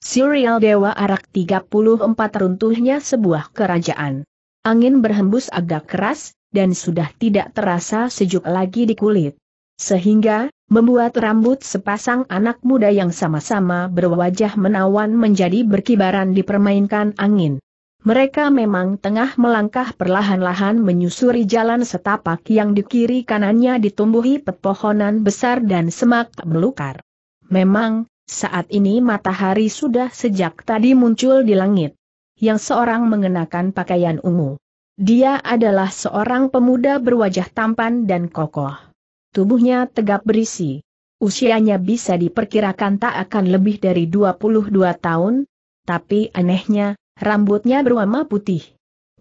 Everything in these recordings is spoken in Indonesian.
Serial Dewa Arak 34 runtuhnya sebuah kerajaan. Angin berhembus agak keras, dan sudah tidak terasa sejuk lagi di kulit. Sehingga, membuat rambut sepasang anak muda yang sama-sama berwajah menawan menjadi berkibaran dipermainkan angin. Mereka memang tengah melangkah perlahan-lahan menyusuri jalan setapak yang di kiri kanannya ditumbuhi pepohonan besar dan semak belukar. Memang, saat ini matahari sudah sejak tadi muncul di langit. Yang seorang mengenakan pakaian ungu. Dia adalah seorang pemuda berwajah tampan dan kokoh. Tubuhnya tegap berisi. Usianya bisa diperkirakan tak akan lebih dari 22 tahun, tapi anehnya, rambutnya berwarna putih.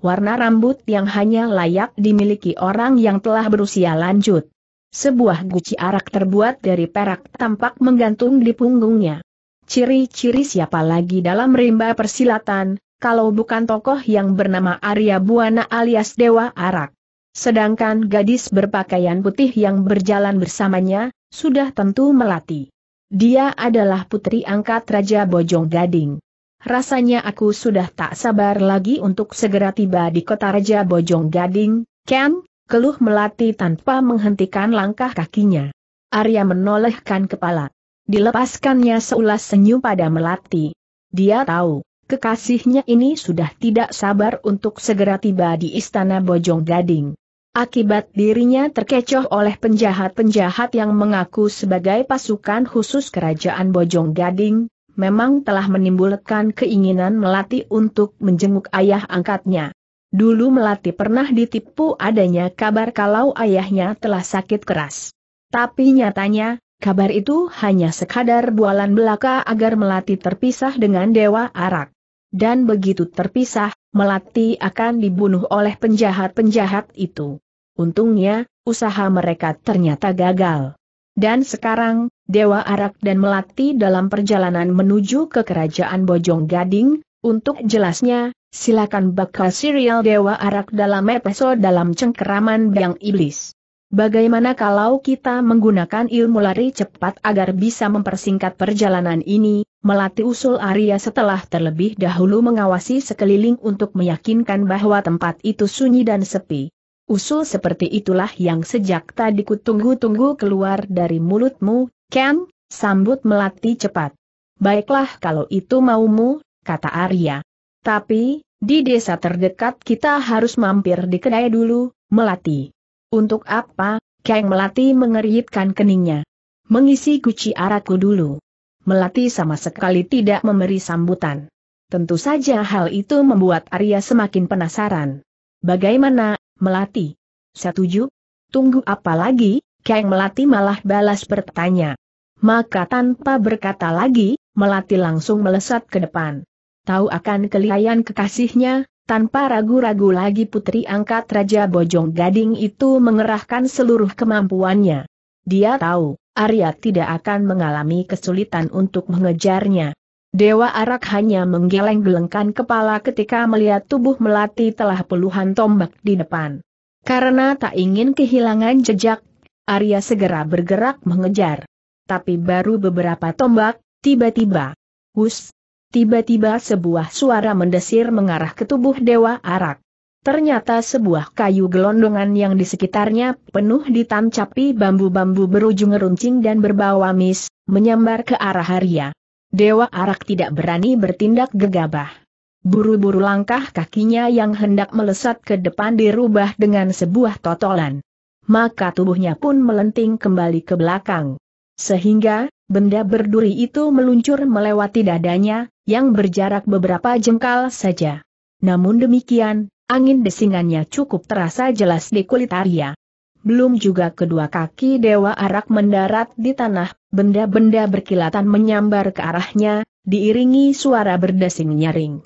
Warna rambut yang hanya layak dimiliki orang yang telah berusia lanjut. Sebuah guci arak terbuat dari perak tampak menggantung di punggungnya. Ciri-ciri siapa lagi dalam rimba persilatan, kalau bukan tokoh yang bernama Arya Buana alias Dewa Arak. Sedangkan gadis berpakaian putih yang berjalan bersamanya, sudah tentu melati. Dia adalah putri angkat Raja Bojong Gading. Rasanya aku sudah tak sabar lagi untuk segera tiba di kota Raja Bojong Gading, Ken, keluh melati tanpa menghentikan langkah kakinya. Arya menolehkan kepala. Dilepaskannya seulas senyum pada melati. Dia tahu, kekasihnya ini sudah tidak sabar untuk segera tiba di istana Bojong Gading. Akibat dirinya terkecoh oleh penjahat-penjahat yang mengaku sebagai pasukan khusus kerajaan Bojong Gading, memang telah menimbulkan keinginan Melati untuk menjenguk ayah angkatnya. Dulu Melati pernah ditipu adanya kabar kalau ayahnya telah sakit keras. Tapi nyatanya, kabar itu hanya sekadar bualan belaka agar Melati terpisah dengan Dewa Arak. Dan begitu terpisah, Melati akan dibunuh oleh penjahat-penjahat itu. Untungnya, usaha mereka ternyata gagal. Dan sekarang, Dewa Arak dan Melati dalam perjalanan menuju ke kerajaan Bojong Gading, untuk jelasnya, Silakan bakal serial Dewa Arak dalam episode dalam cengkeraman Biang Iblis. Bagaimana kalau kita menggunakan ilmu lari cepat agar bisa mempersingkat perjalanan ini, melatih usul Arya setelah terlebih dahulu mengawasi sekeliling untuk meyakinkan bahwa tempat itu sunyi dan sepi. Usul seperti itulah yang sejak tadi kutunggu-tunggu keluar dari mulutmu, Ken, sambut melati cepat. Baiklah kalau itu maumu, kata Arya. Tapi, di desa terdekat kita harus mampir di kedai dulu, Melati. Untuk apa, Kang Melati mengeritkan keningnya. Mengisi guci araku dulu. Melati sama sekali tidak memberi sambutan. Tentu saja hal itu membuat Arya semakin penasaran. Bagaimana, Melati? Setuju? Tunggu apa lagi? Kang Melati malah balas bertanya. Maka tanpa berkata lagi, Melati langsung melesat ke depan tahu akan kelihayan kekasihnya, tanpa ragu-ragu lagi putri angkat Raja Bojong Gading itu mengerahkan seluruh kemampuannya. Dia tahu, Arya tidak akan mengalami kesulitan untuk mengejarnya. Dewa Arak hanya menggeleng-gelengkan kepala ketika melihat tubuh Melati telah puluhan tombak di depan. Karena tak ingin kehilangan jejak, Arya segera bergerak mengejar. Tapi baru beberapa tombak, tiba-tiba. Hus, Tiba-tiba sebuah suara mendesir mengarah ke tubuh Dewa Arak. Ternyata sebuah kayu gelondongan yang di sekitarnya penuh ditancapi bambu-bambu berujung runcing dan berbau amis, menyambar ke arah Arya. Dewa Arak tidak berani bertindak gegabah. Buru-buru langkah kakinya yang hendak melesat ke depan dirubah dengan sebuah totolan. Maka tubuhnya pun melenting kembali ke belakang. Sehingga, benda berduri itu meluncur melewati dadanya, yang berjarak beberapa jengkal saja. Namun demikian, angin desingannya cukup terasa jelas di kulit Arya. Belum juga kedua kaki Dewa Arak mendarat di tanah, benda-benda berkilatan menyambar ke arahnya, diiringi suara berdesing nyaring.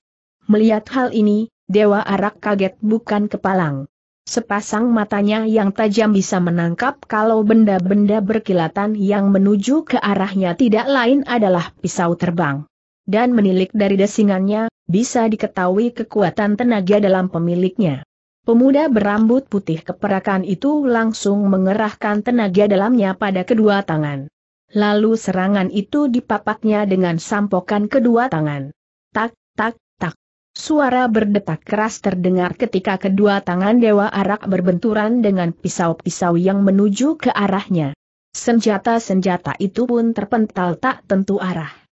Melihat hal ini, Dewa Arak kaget bukan kepalang. Sepasang matanya yang tajam bisa menangkap kalau benda-benda berkilatan yang menuju ke arahnya tidak lain adalah pisau terbang dan menilik dari desingannya, bisa diketahui kekuatan tenaga dalam pemiliknya. Pemuda berambut putih keperakan itu langsung mengerahkan tenaga dalamnya pada kedua tangan. Lalu serangan itu dipapaknya dengan sampokan kedua tangan. Tak, tak, tak. Suara berdetak keras terdengar ketika kedua tangan Dewa Arak berbenturan dengan pisau-pisau yang menuju ke arahnya. Senjata-senjata itu pun terpental tak tentu arah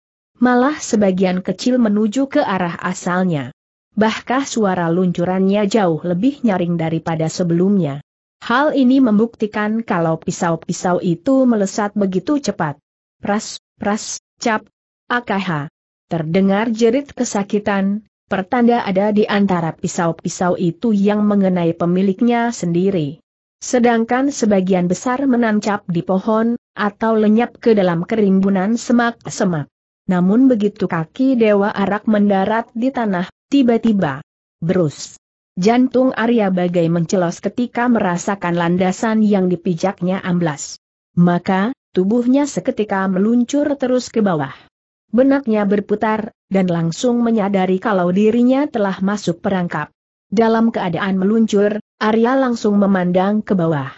malah sebagian kecil menuju ke arah asalnya. Bahkan suara luncurannya jauh lebih nyaring daripada sebelumnya. Hal ini membuktikan kalau pisau-pisau itu melesat begitu cepat. Pras, pras, cap, akaha. Terdengar jerit kesakitan, pertanda ada di antara pisau-pisau itu yang mengenai pemiliknya sendiri. Sedangkan sebagian besar menancap di pohon, atau lenyap ke dalam kerimbunan semak-semak. Namun begitu kaki Dewa Arak mendarat di tanah, tiba-tiba berus. Jantung Arya bagai mencelos ketika merasakan landasan yang dipijaknya amblas. Maka, tubuhnya seketika meluncur terus ke bawah. Benaknya berputar, dan langsung menyadari kalau dirinya telah masuk perangkap. Dalam keadaan meluncur, Arya langsung memandang ke bawah.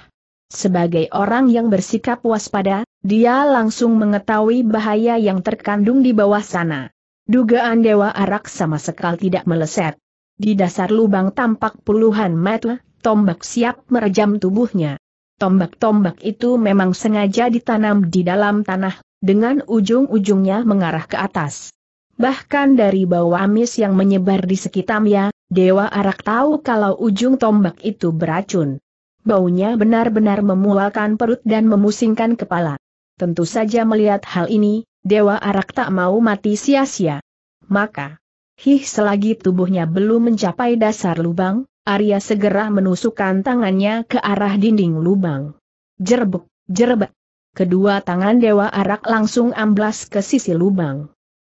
Sebagai orang yang bersikap waspada, dia langsung mengetahui bahaya yang terkandung di bawah sana. Dugaan Dewa Arak sama sekali tidak meleset. Di dasar lubang tampak puluhan meter, tombak siap merejam tubuhnya. Tombak-tombak itu memang sengaja ditanam di dalam tanah, dengan ujung-ujungnya mengarah ke atas. Bahkan dari bau amis yang menyebar di sekitarnya, Dewa Arak tahu kalau ujung tombak itu beracun. Baunya benar-benar memualkan perut dan memusingkan kepala. Tentu saja melihat hal ini, Dewa Arak tak mau mati sia-sia. Maka, hih selagi tubuhnya belum mencapai dasar lubang, Arya segera menusukkan tangannya ke arah dinding lubang. Jerbek, jerbek. Kedua tangan Dewa Arak langsung amblas ke sisi lubang.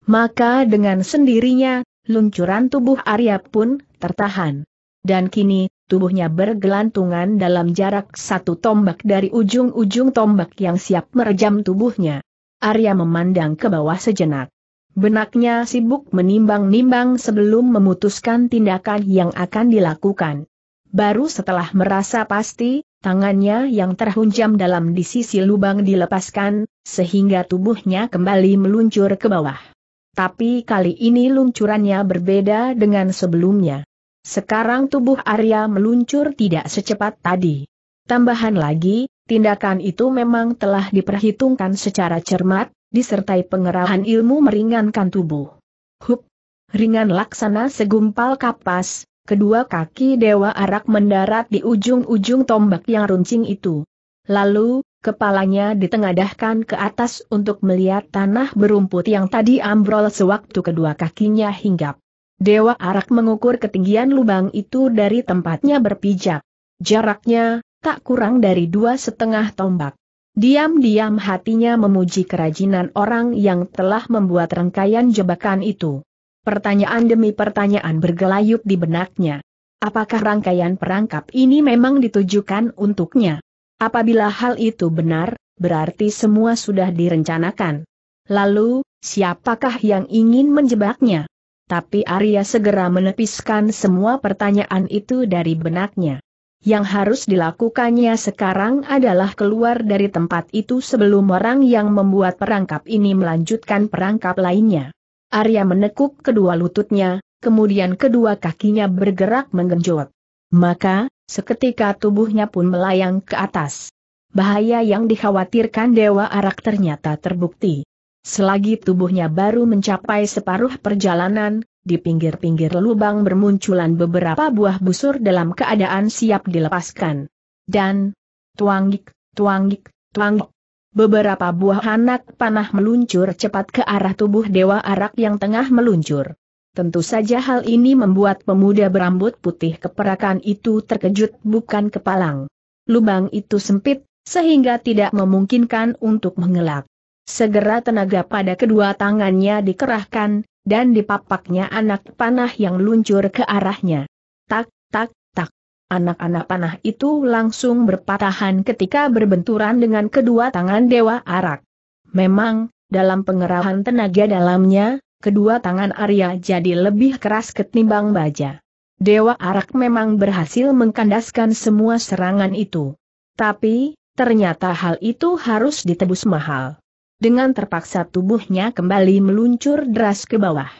Maka dengan sendirinya, luncuran tubuh Arya pun tertahan. Dan kini, tubuhnya bergelantungan dalam jarak satu tombak dari ujung-ujung tombak yang siap merejam tubuhnya. Arya memandang ke bawah sejenak. Benaknya sibuk menimbang-nimbang sebelum memutuskan tindakan yang akan dilakukan. Baru setelah merasa pasti, tangannya yang terhunjam dalam di sisi lubang dilepaskan, sehingga tubuhnya kembali meluncur ke bawah. Tapi kali ini luncurannya berbeda dengan sebelumnya. Sekarang tubuh Arya meluncur tidak secepat tadi. Tambahan lagi, tindakan itu memang telah diperhitungkan secara cermat, disertai pengerahan ilmu meringankan tubuh. Hup! Ringan laksana segumpal kapas, kedua kaki Dewa Arak mendarat di ujung-ujung tombak yang runcing itu. Lalu, kepalanya ditengadahkan ke atas untuk melihat tanah berumput yang tadi ambrol sewaktu kedua kakinya hinggap. Dewa Arak mengukur ketinggian lubang itu dari tempatnya berpijak. Jaraknya, tak kurang dari dua setengah tombak. Diam-diam hatinya memuji kerajinan orang yang telah membuat rangkaian jebakan itu. Pertanyaan demi pertanyaan bergelayut di benaknya. Apakah rangkaian perangkap ini memang ditujukan untuknya? Apabila hal itu benar, berarti semua sudah direncanakan. Lalu, siapakah yang ingin menjebaknya? Tapi Arya segera menepiskan semua pertanyaan itu dari benaknya. Yang harus dilakukannya sekarang adalah keluar dari tempat itu sebelum orang yang membuat perangkap ini melanjutkan perangkap lainnya. Arya menekuk kedua lututnya, kemudian kedua kakinya bergerak menggenjot. Maka, seketika tubuhnya pun melayang ke atas. Bahaya yang dikhawatirkan Dewa Arak ternyata terbukti. Selagi tubuhnya baru mencapai separuh perjalanan, di pinggir-pinggir lubang bermunculan beberapa buah busur dalam keadaan siap dilepaskan. Dan, tuanggik, tuanggik, tuanggik. Beberapa buah anak panah meluncur cepat ke arah tubuh Dewa Arak yang tengah meluncur. Tentu saja hal ini membuat pemuda berambut putih keperakan itu terkejut bukan kepalang. Lubang itu sempit, sehingga tidak memungkinkan untuk mengelak. Segera tenaga pada kedua tangannya dikerahkan, dan dipapaknya anak panah yang luncur ke arahnya. Tak, tak, tak. Anak-anak panah itu langsung berpatahan ketika berbenturan dengan kedua tangan Dewa Arak. Memang, dalam pengerahan tenaga dalamnya, kedua tangan Arya jadi lebih keras ketimbang baja. Dewa Arak memang berhasil mengkandaskan semua serangan itu. Tapi, ternyata hal itu harus ditebus mahal dengan terpaksa tubuhnya kembali meluncur deras ke bawah.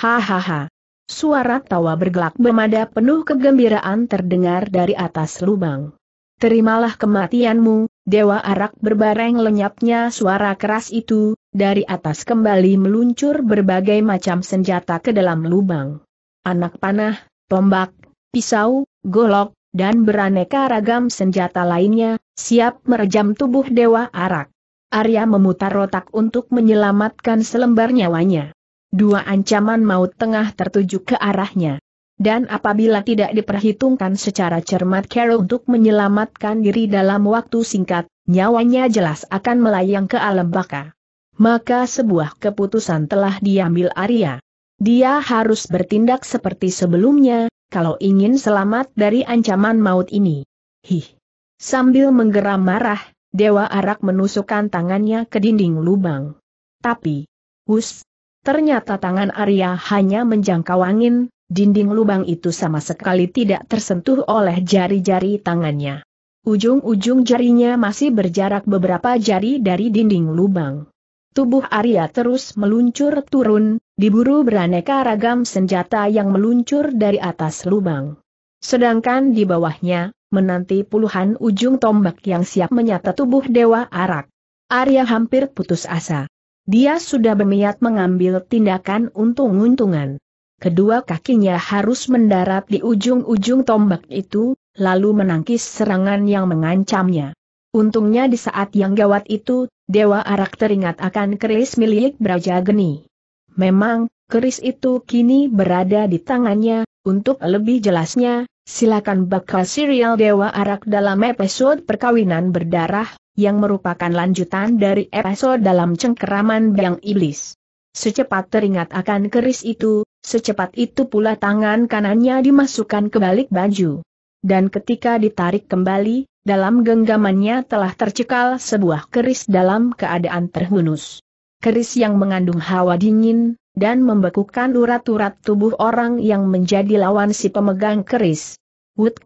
Hahaha. Suara tawa bergelak bermada penuh kegembiraan terdengar dari atas lubang. Terimalah kematianmu, Dewa Arak berbareng lenyapnya suara keras itu, dari atas kembali meluncur berbagai macam senjata ke dalam lubang. Anak panah, tombak, pisau, golok, dan beraneka ragam senjata lainnya, siap merejam tubuh Dewa Arak. Arya memutar otak untuk menyelamatkan selembar nyawanya. Dua ancaman maut tengah tertuju ke arahnya. Dan apabila tidak diperhitungkan secara cermat Carol untuk menyelamatkan diri dalam waktu singkat, nyawanya jelas akan melayang ke alam baka. Maka sebuah keputusan telah diambil Arya. Dia harus bertindak seperti sebelumnya, kalau ingin selamat dari ancaman maut ini. Hih! Sambil menggeram marah, Dewa Arak menusukkan tangannya ke dinding lubang. Tapi, hus, ternyata tangan Arya hanya menjangkau angin, dinding lubang itu sama sekali tidak tersentuh oleh jari-jari tangannya. Ujung-ujung jarinya masih berjarak beberapa jari dari dinding lubang. Tubuh Arya terus meluncur turun, diburu beraneka ragam senjata yang meluncur dari atas lubang. Sedangkan di bawahnya, menanti puluhan ujung tombak yang siap menyata tubuh Dewa Arak. Arya hampir putus asa. Dia sudah berniat mengambil tindakan untung-untungan. Kedua kakinya harus mendarat di ujung-ujung tombak itu, lalu menangkis serangan yang mengancamnya. Untungnya di saat yang gawat itu, Dewa Arak teringat akan keris milik Braja Geni. Memang, keris itu kini berada di tangannya, untuk lebih jelasnya, Silakan bakal serial Dewa Arak dalam episode Perkawinan Berdarah, yang merupakan lanjutan dari episode dalam cengkeraman Biang Iblis. Secepat teringat akan keris itu, secepat itu pula tangan kanannya dimasukkan ke balik baju. Dan ketika ditarik kembali, dalam genggamannya telah tercekal sebuah keris dalam keadaan terhunus. Keris yang mengandung hawa dingin, dan membekukan urat-urat tubuh orang yang menjadi lawan si pemegang keris. Wood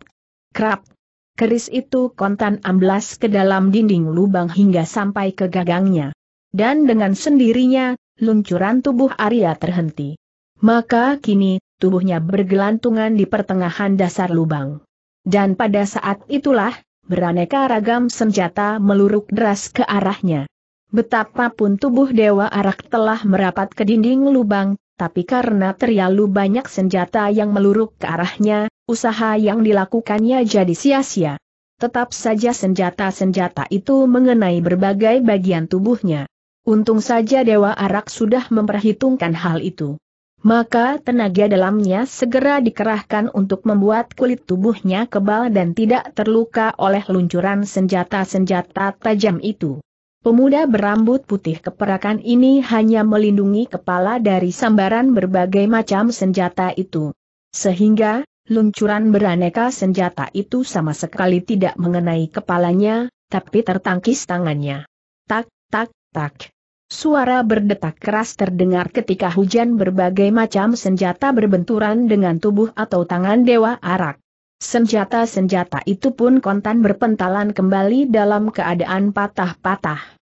Krab. Keris itu kontan amblas ke dalam dinding lubang hingga sampai ke gagangnya. Dan dengan sendirinya, luncuran tubuh Arya terhenti. Maka kini, tubuhnya bergelantungan di pertengahan dasar lubang. Dan pada saat itulah, beraneka ragam senjata meluruk deras ke arahnya. Betapapun tubuh Dewa Arak telah merapat ke dinding lubang, tapi karena terlalu banyak senjata yang meluruk ke arahnya, usaha yang dilakukannya jadi sia-sia. Tetap saja senjata-senjata itu mengenai berbagai bagian tubuhnya. Untung saja Dewa Arak sudah memperhitungkan hal itu. Maka tenaga dalamnya segera dikerahkan untuk membuat kulit tubuhnya kebal dan tidak terluka oleh luncuran senjata-senjata tajam itu. Pemuda berambut putih keperakan ini hanya melindungi kepala dari sambaran berbagai macam senjata itu. Sehingga, luncuran beraneka senjata itu sama sekali tidak mengenai kepalanya, tapi tertangkis tangannya. Tak, tak, tak. Suara berdetak keras terdengar ketika hujan berbagai macam senjata berbenturan dengan tubuh atau tangan Dewa Arak. Senjata-senjata itu pun kontan berpentalan kembali dalam keadaan patah-patah.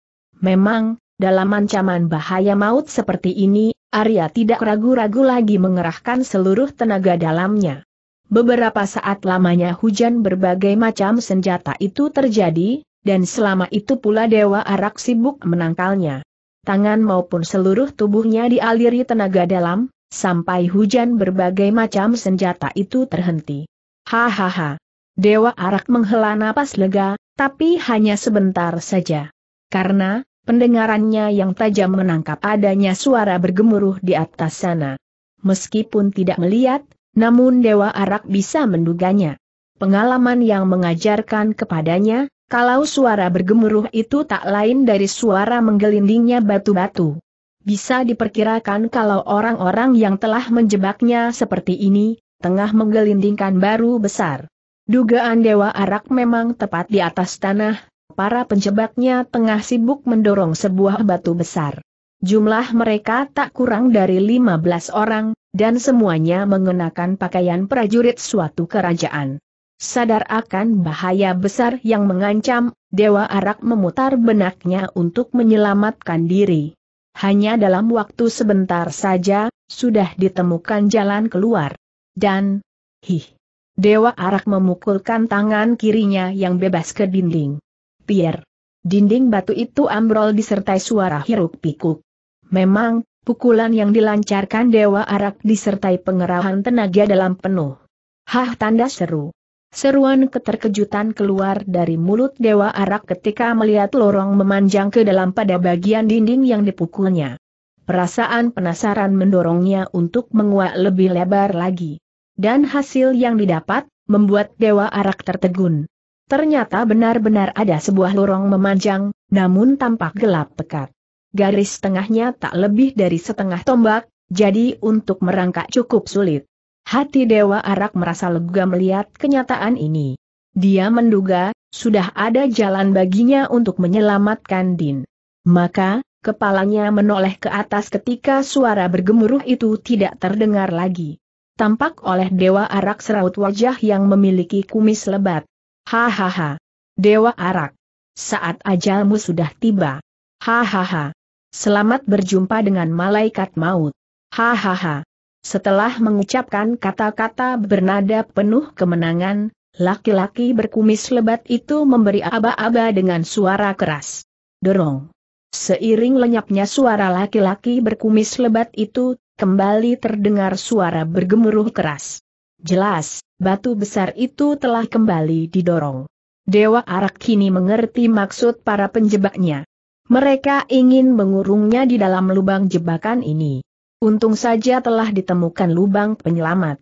Memang, dalam ancaman bahaya maut seperti ini, Arya tidak ragu-ragu lagi mengerahkan seluruh tenaga dalamnya. Beberapa saat lamanya hujan berbagai macam senjata itu terjadi, dan selama itu pula Dewa Arak sibuk menangkalnya. Tangan maupun seluruh tubuhnya dialiri tenaga dalam, sampai hujan berbagai macam senjata itu terhenti. Hahaha. Dewa Arak menghela napas lega, tapi hanya sebentar saja. Karena, Pendengarannya yang tajam menangkap adanya suara bergemuruh di atas sana. Meskipun tidak melihat, namun Dewa Arak bisa menduganya. Pengalaman yang mengajarkan kepadanya, kalau suara bergemuruh itu tak lain dari suara menggelindingnya batu-batu. Bisa diperkirakan kalau orang-orang yang telah menjebaknya seperti ini, tengah menggelindingkan baru besar. Dugaan Dewa Arak memang tepat di atas tanah, para penjebaknya tengah sibuk mendorong sebuah batu besar. Jumlah mereka tak kurang dari 15 orang, dan semuanya mengenakan pakaian prajurit suatu kerajaan. Sadar akan bahaya besar yang mengancam, Dewa Arak memutar benaknya untuk menyelamatkan diri. Hanya dalam waktu sebentar saja, sudah ditemukan jalan keluar. Dan, hih, Dewa Arak memukulkan tangan kirinya yang bebas ke dinding. Pier. Dinding batu itu ambrol disertai suara hiruk pikuk. Memang, pukulan yang dilancarkan Dewa Arak disertai pengerahan tenaga dalam penuh. Hah tanda seru. Seruan keterkejutan keluar dari mulut Dewa Arak ketika melihat lorong memanjang ke dalam pada bagian dinding yang dipukulnya. Perasaan penasaran mendorongnya untuk menguak lebih lebar lagi. Dan hasil yang didapat, membuat Dewa Arak tertegun. Ternyata benar-benar ada sebuah lorong memanjang, namun tampak gelap pekat. Garis tengahnya tak lebih dari setengah tombak, jadi untuk merangkak cukup sulit. Hati Dewa Arak merasa lega melihat kenyataan ini. Dia menduga, sudah ada jalan baginya untuk menyelamatkan Din. Maka, kepalanya menoleh ke atas ketika suara bergemuruh itu tidak terdengar lagi. Tampak oleh Dewa Arak seraut wajah yang memiliki kumis lebat. Hahaha. Dewa Arak. Saat ajalmu sudah tiba. Hahaha. Selamat berjumpa dengan malaikat maut. Hahaha. Setelah mengucapkan kata-kata bernada penuh kemenangan, laki-laki berkumis lebat itu memberi aba-aba dengan suara keras. Dorong. Seiring lenyapnya suara laki-laki berkumis lebat itu, kembali terdengar suara bergemuruh keras. Jelas, batu besar itu telah kembali didorong. Dewa Arak kini mengerti maksud para penjebaknya. Mereka ingin mengurungnya di dalam lubang jebakan ini. Untung saja telah ditemukan lubang penyelamat.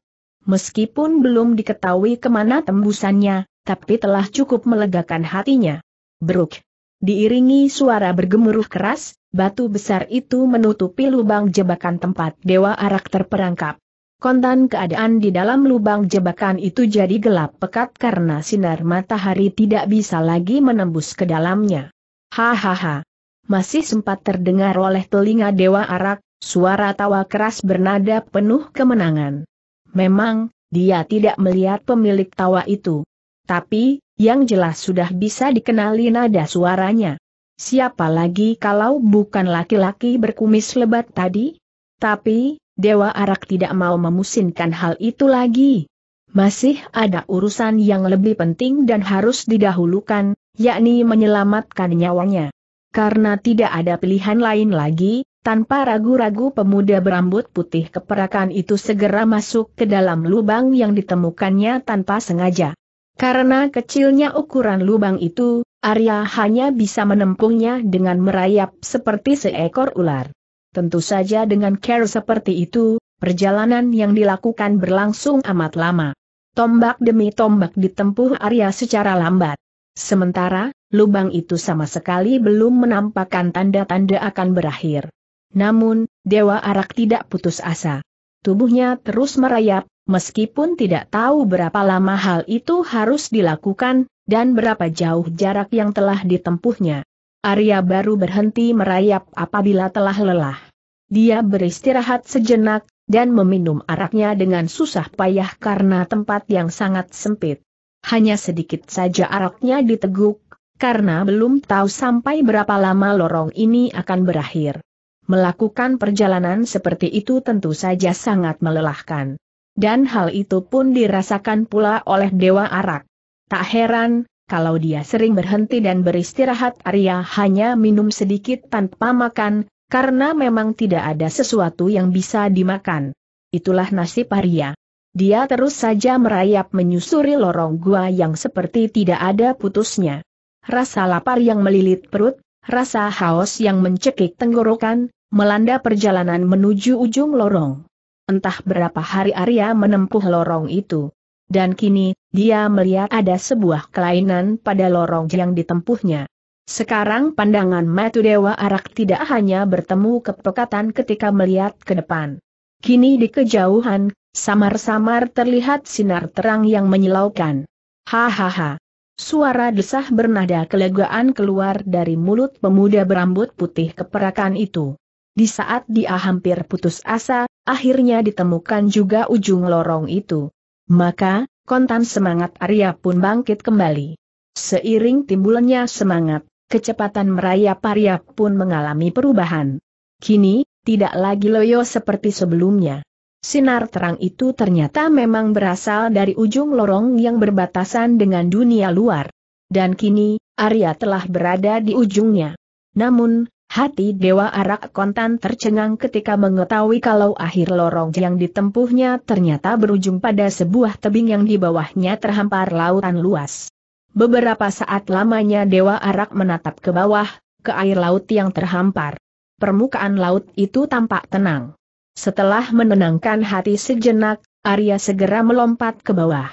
Meskipun belum diketahui kemana tembusannya, tapi telah cukup melegakan hatinya. Brook. Diiringi suara bergemuruh keras, batu besar itu menutupi lubang jebakan tempat Dewa Arak terperangkap. Kontan keadaan di dalam lubang jebakan itu jadi gelap pekat karena sinar matahari tidak bisa lagi menembus ke dalamnya. Hahaha. Masih sempat terdengar oleh telinga Dewa Arak, suara tawa keras bernada penuh kemenangan. Memang, dia tidak melihat pemilik tawa itu. Tapi, yang jelas sudah bisa dikenali nada suaranya. Siapa lagi kalau bukan laki-laki berkumis lebat tadi? Tapi, Dewa Arak tidak mau memusinkan hal itu lagi. Masih ada urusan yang lebih penting dan harus didahulukan, yakni menyelamatkan nyawanya. Karena tidak ada pilihan lain lagi, tanpa ragu-ragu pemuda berambut putih keperakan itu segera masuk ke dalam lubang yang ditemukannya tanpa sengaja. Karena kecilnya ukuran lubang itu, Arya hanya bisa menempuhnya dengan merayap seperti seekor ular. Tentu saja dengan care seperti itu, perjalanan yang dilakukan berlangsung amat lama. Tombak demi tombak ditempuh Arya secara lambat. Sementara, lubang itu sama sekali belum menampakkan tanda-tanda akan berakhir. Namun, Dewa Arak tidak putus asa. Tubuhnya terus merayap, meskipun tidak tahu berapa lama hal itu harus dilakukan, dan berapa jauh jarak yang telah ditempuhnya. Arya baru berhenti merayap apabila telah lelah. Dia beristirahat sejenak, dan meminum araknya dengan susah payah karena tempat yang sangat sempit. Hanya sedikit saja araknya diteguk, karena belum tahu sampai berapa lama lorong ini akan berakhir. Melakukan perjalanan seperti itu tentu saja sangat melelahkan. Dan hal itu pun dirasakan pula oleh Dewa Arak. Tak heran, kalau dia sering berhenti dan beristirahat Arya hanya minum sedikit tanpa makan, karena memang tidak ada sesuatu yang bisa dimakan. Itulah nasib Arya. Dia terus saja merayap menyusuri lorong gua yang seperti tidak ada putusnya. Rasa lapar yang melilit perut, rasa haus yang mencekik tenggorokan, melanda perjalanan menuju ujung lorong. Entah berapa hari Arya menempuh lorong itu dan kini, dia melihat ada sebuah kelainan pada lorong yang ditempuhnya. Sekarang pandangan Matu Dewa Arak tidak hanya bertemu kepekatan ketika melihat ke depan. Kini di kejauhan, samar-samar terlihat sinar terang yang menyilaukan. Hahaha. Suara desah bernada kelegaan keluar dari mulut pemuda berambut putih keperakan itu. Di saat dia hampir putus asa, akhirnya ditemukan juga ujung lorong itu. Maka, kontan semangat Arya pun bangkit kembali. Seiring timbulnya semangat, kecepatan merayap Arya pun mengalami perubahan. Kini, tidak lagi loyo seperti sebelumnya. Sinar terang itu ternyata memang berasal dari ujung lorong yang berbatasan dengan dunia luar. Dan kini, Arya telah berada di ujungnya. Namun, Hati Dewa Arak Kontan tercengang ketika mengetahui kalau akhir lorong yang ditempuhnya ternyata berujung pada sebuah tebing yang di bawahnya terhampar lautan luas. Beberapa saat lamanya Dewa Arak menatap ke bawah, ke air laut yang terhampar. Permukaan laut itu tampak tenang. Setelah menenangkan hati sejenak, Arya segera melompat ke bawah.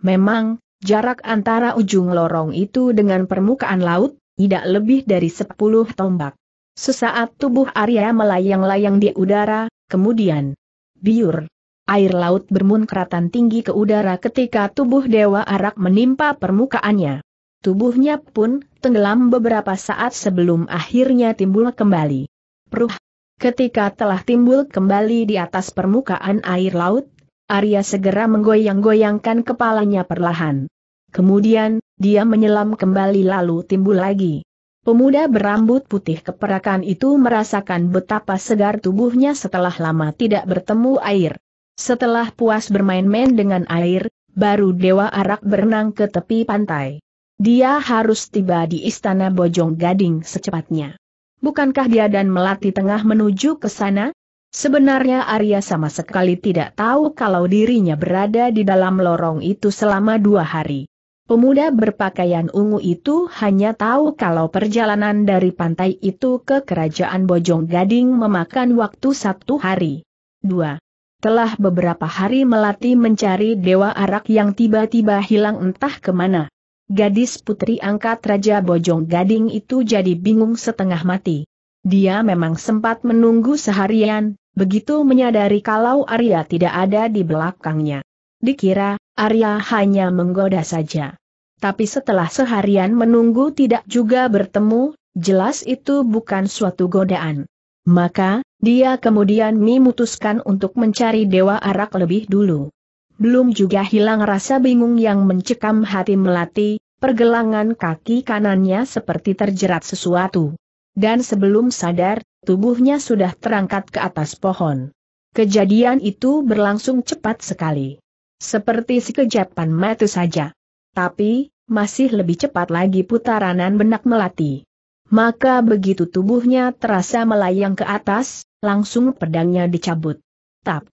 Memang, jarak antara ujung lorong itu dengan permukaan laut, tidak lebih dari sepuluh tombak. Sesaat tubuh Arya melayang-layang di udara, kemudian biur. Air laut bermunkratan tinggi ke udara ketika tubuh Dewa Arak menimpa permukaannya. Tubuhnya pun tenggelam beberapa saat sebelum akhirnya timbul kembali. Peruh. Ketika telah timbul kembali di atas permukaan air laut, Arya segera menggoyang-goyangkan kepalanya perlahan. Kemudian, dia menyelam kembali lalu timbul lagi. Pemuda berambut putih keperakan itu merasakan betapa segar tubuhnya setelah lama tidak bertemu air. Setelah puas bermain-main dengan air, baru Dewa Arak berenang ke tepi pantai. Dia harus tiba di istana Bojong Gading secepatnya. Bukankah dia dan Melati tengah menuju ke sana? Sebenarnya Arya sama sekali tidak tahu kalau dirinya berada di dalam lorong itu selama dua hari. Pemuda berpakaian ungu itu hanya tahu kalau perjalanan dari pantai itu ke kerajaan Bojong Gading memakan waktu satu hari. 2. Telah beberapa hari melatih mencari Dewa Arak yang tiba-tiba hilang entah kemana. Gadis putri angkat Raja Bojong Gading itu jadi bingung setengah mati. Dia memang sempat menunggu seharian, begitu menyadari kalau Arya tidak ada di belakangnya. Dikira, Arya hanya menggoda saja. Tapi setelah seharian menunggu tidak juga bertemu, jelas itu bukan suatu godaan. Maka, dia kemudian memutuskan untuk mencari Dewa Arak lebih dulu. Belum juga hilang rasa bingung yang mencekam hati Melati, pergelangan kaki kanannya seperti terjerat sesuatu. Dan sebelum sadar, tubuhnya sudah terangkat ke atas pohon. Kejadian itu berlangsung cepat sekali. Seperti sekejapan mata saja. Tapi, masih lebih cepat lagi putaranan benak melati. Maka begitu tubuhnya terasa melayang ke atas, langsung pedangnya dicabut. Tap.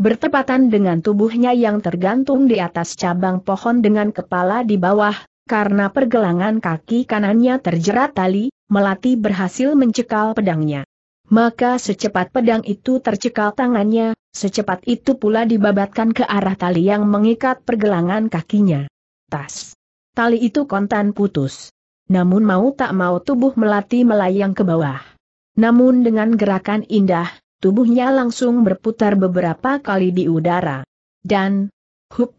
Bertepatan dengan tubuhnya yang tergantung di atas cabang pohon dengan kepala di bawah, karena pergelangan kaki kanannya terjerat tali, Melati berhasil mencekal pedangnya. Maka secepat pedang itu tercekal tangannya, Secepat itu pula dibabatkan ke arah tali yang mengikat pergelangan kakinya. Tas. Tali itu kontan putus. Namun mau tak mau tubuh melati melayang ke bawah. Namun dengan gerakan indah, tubuhnya langsung berputar beberapa kali di udara. Dan, hup,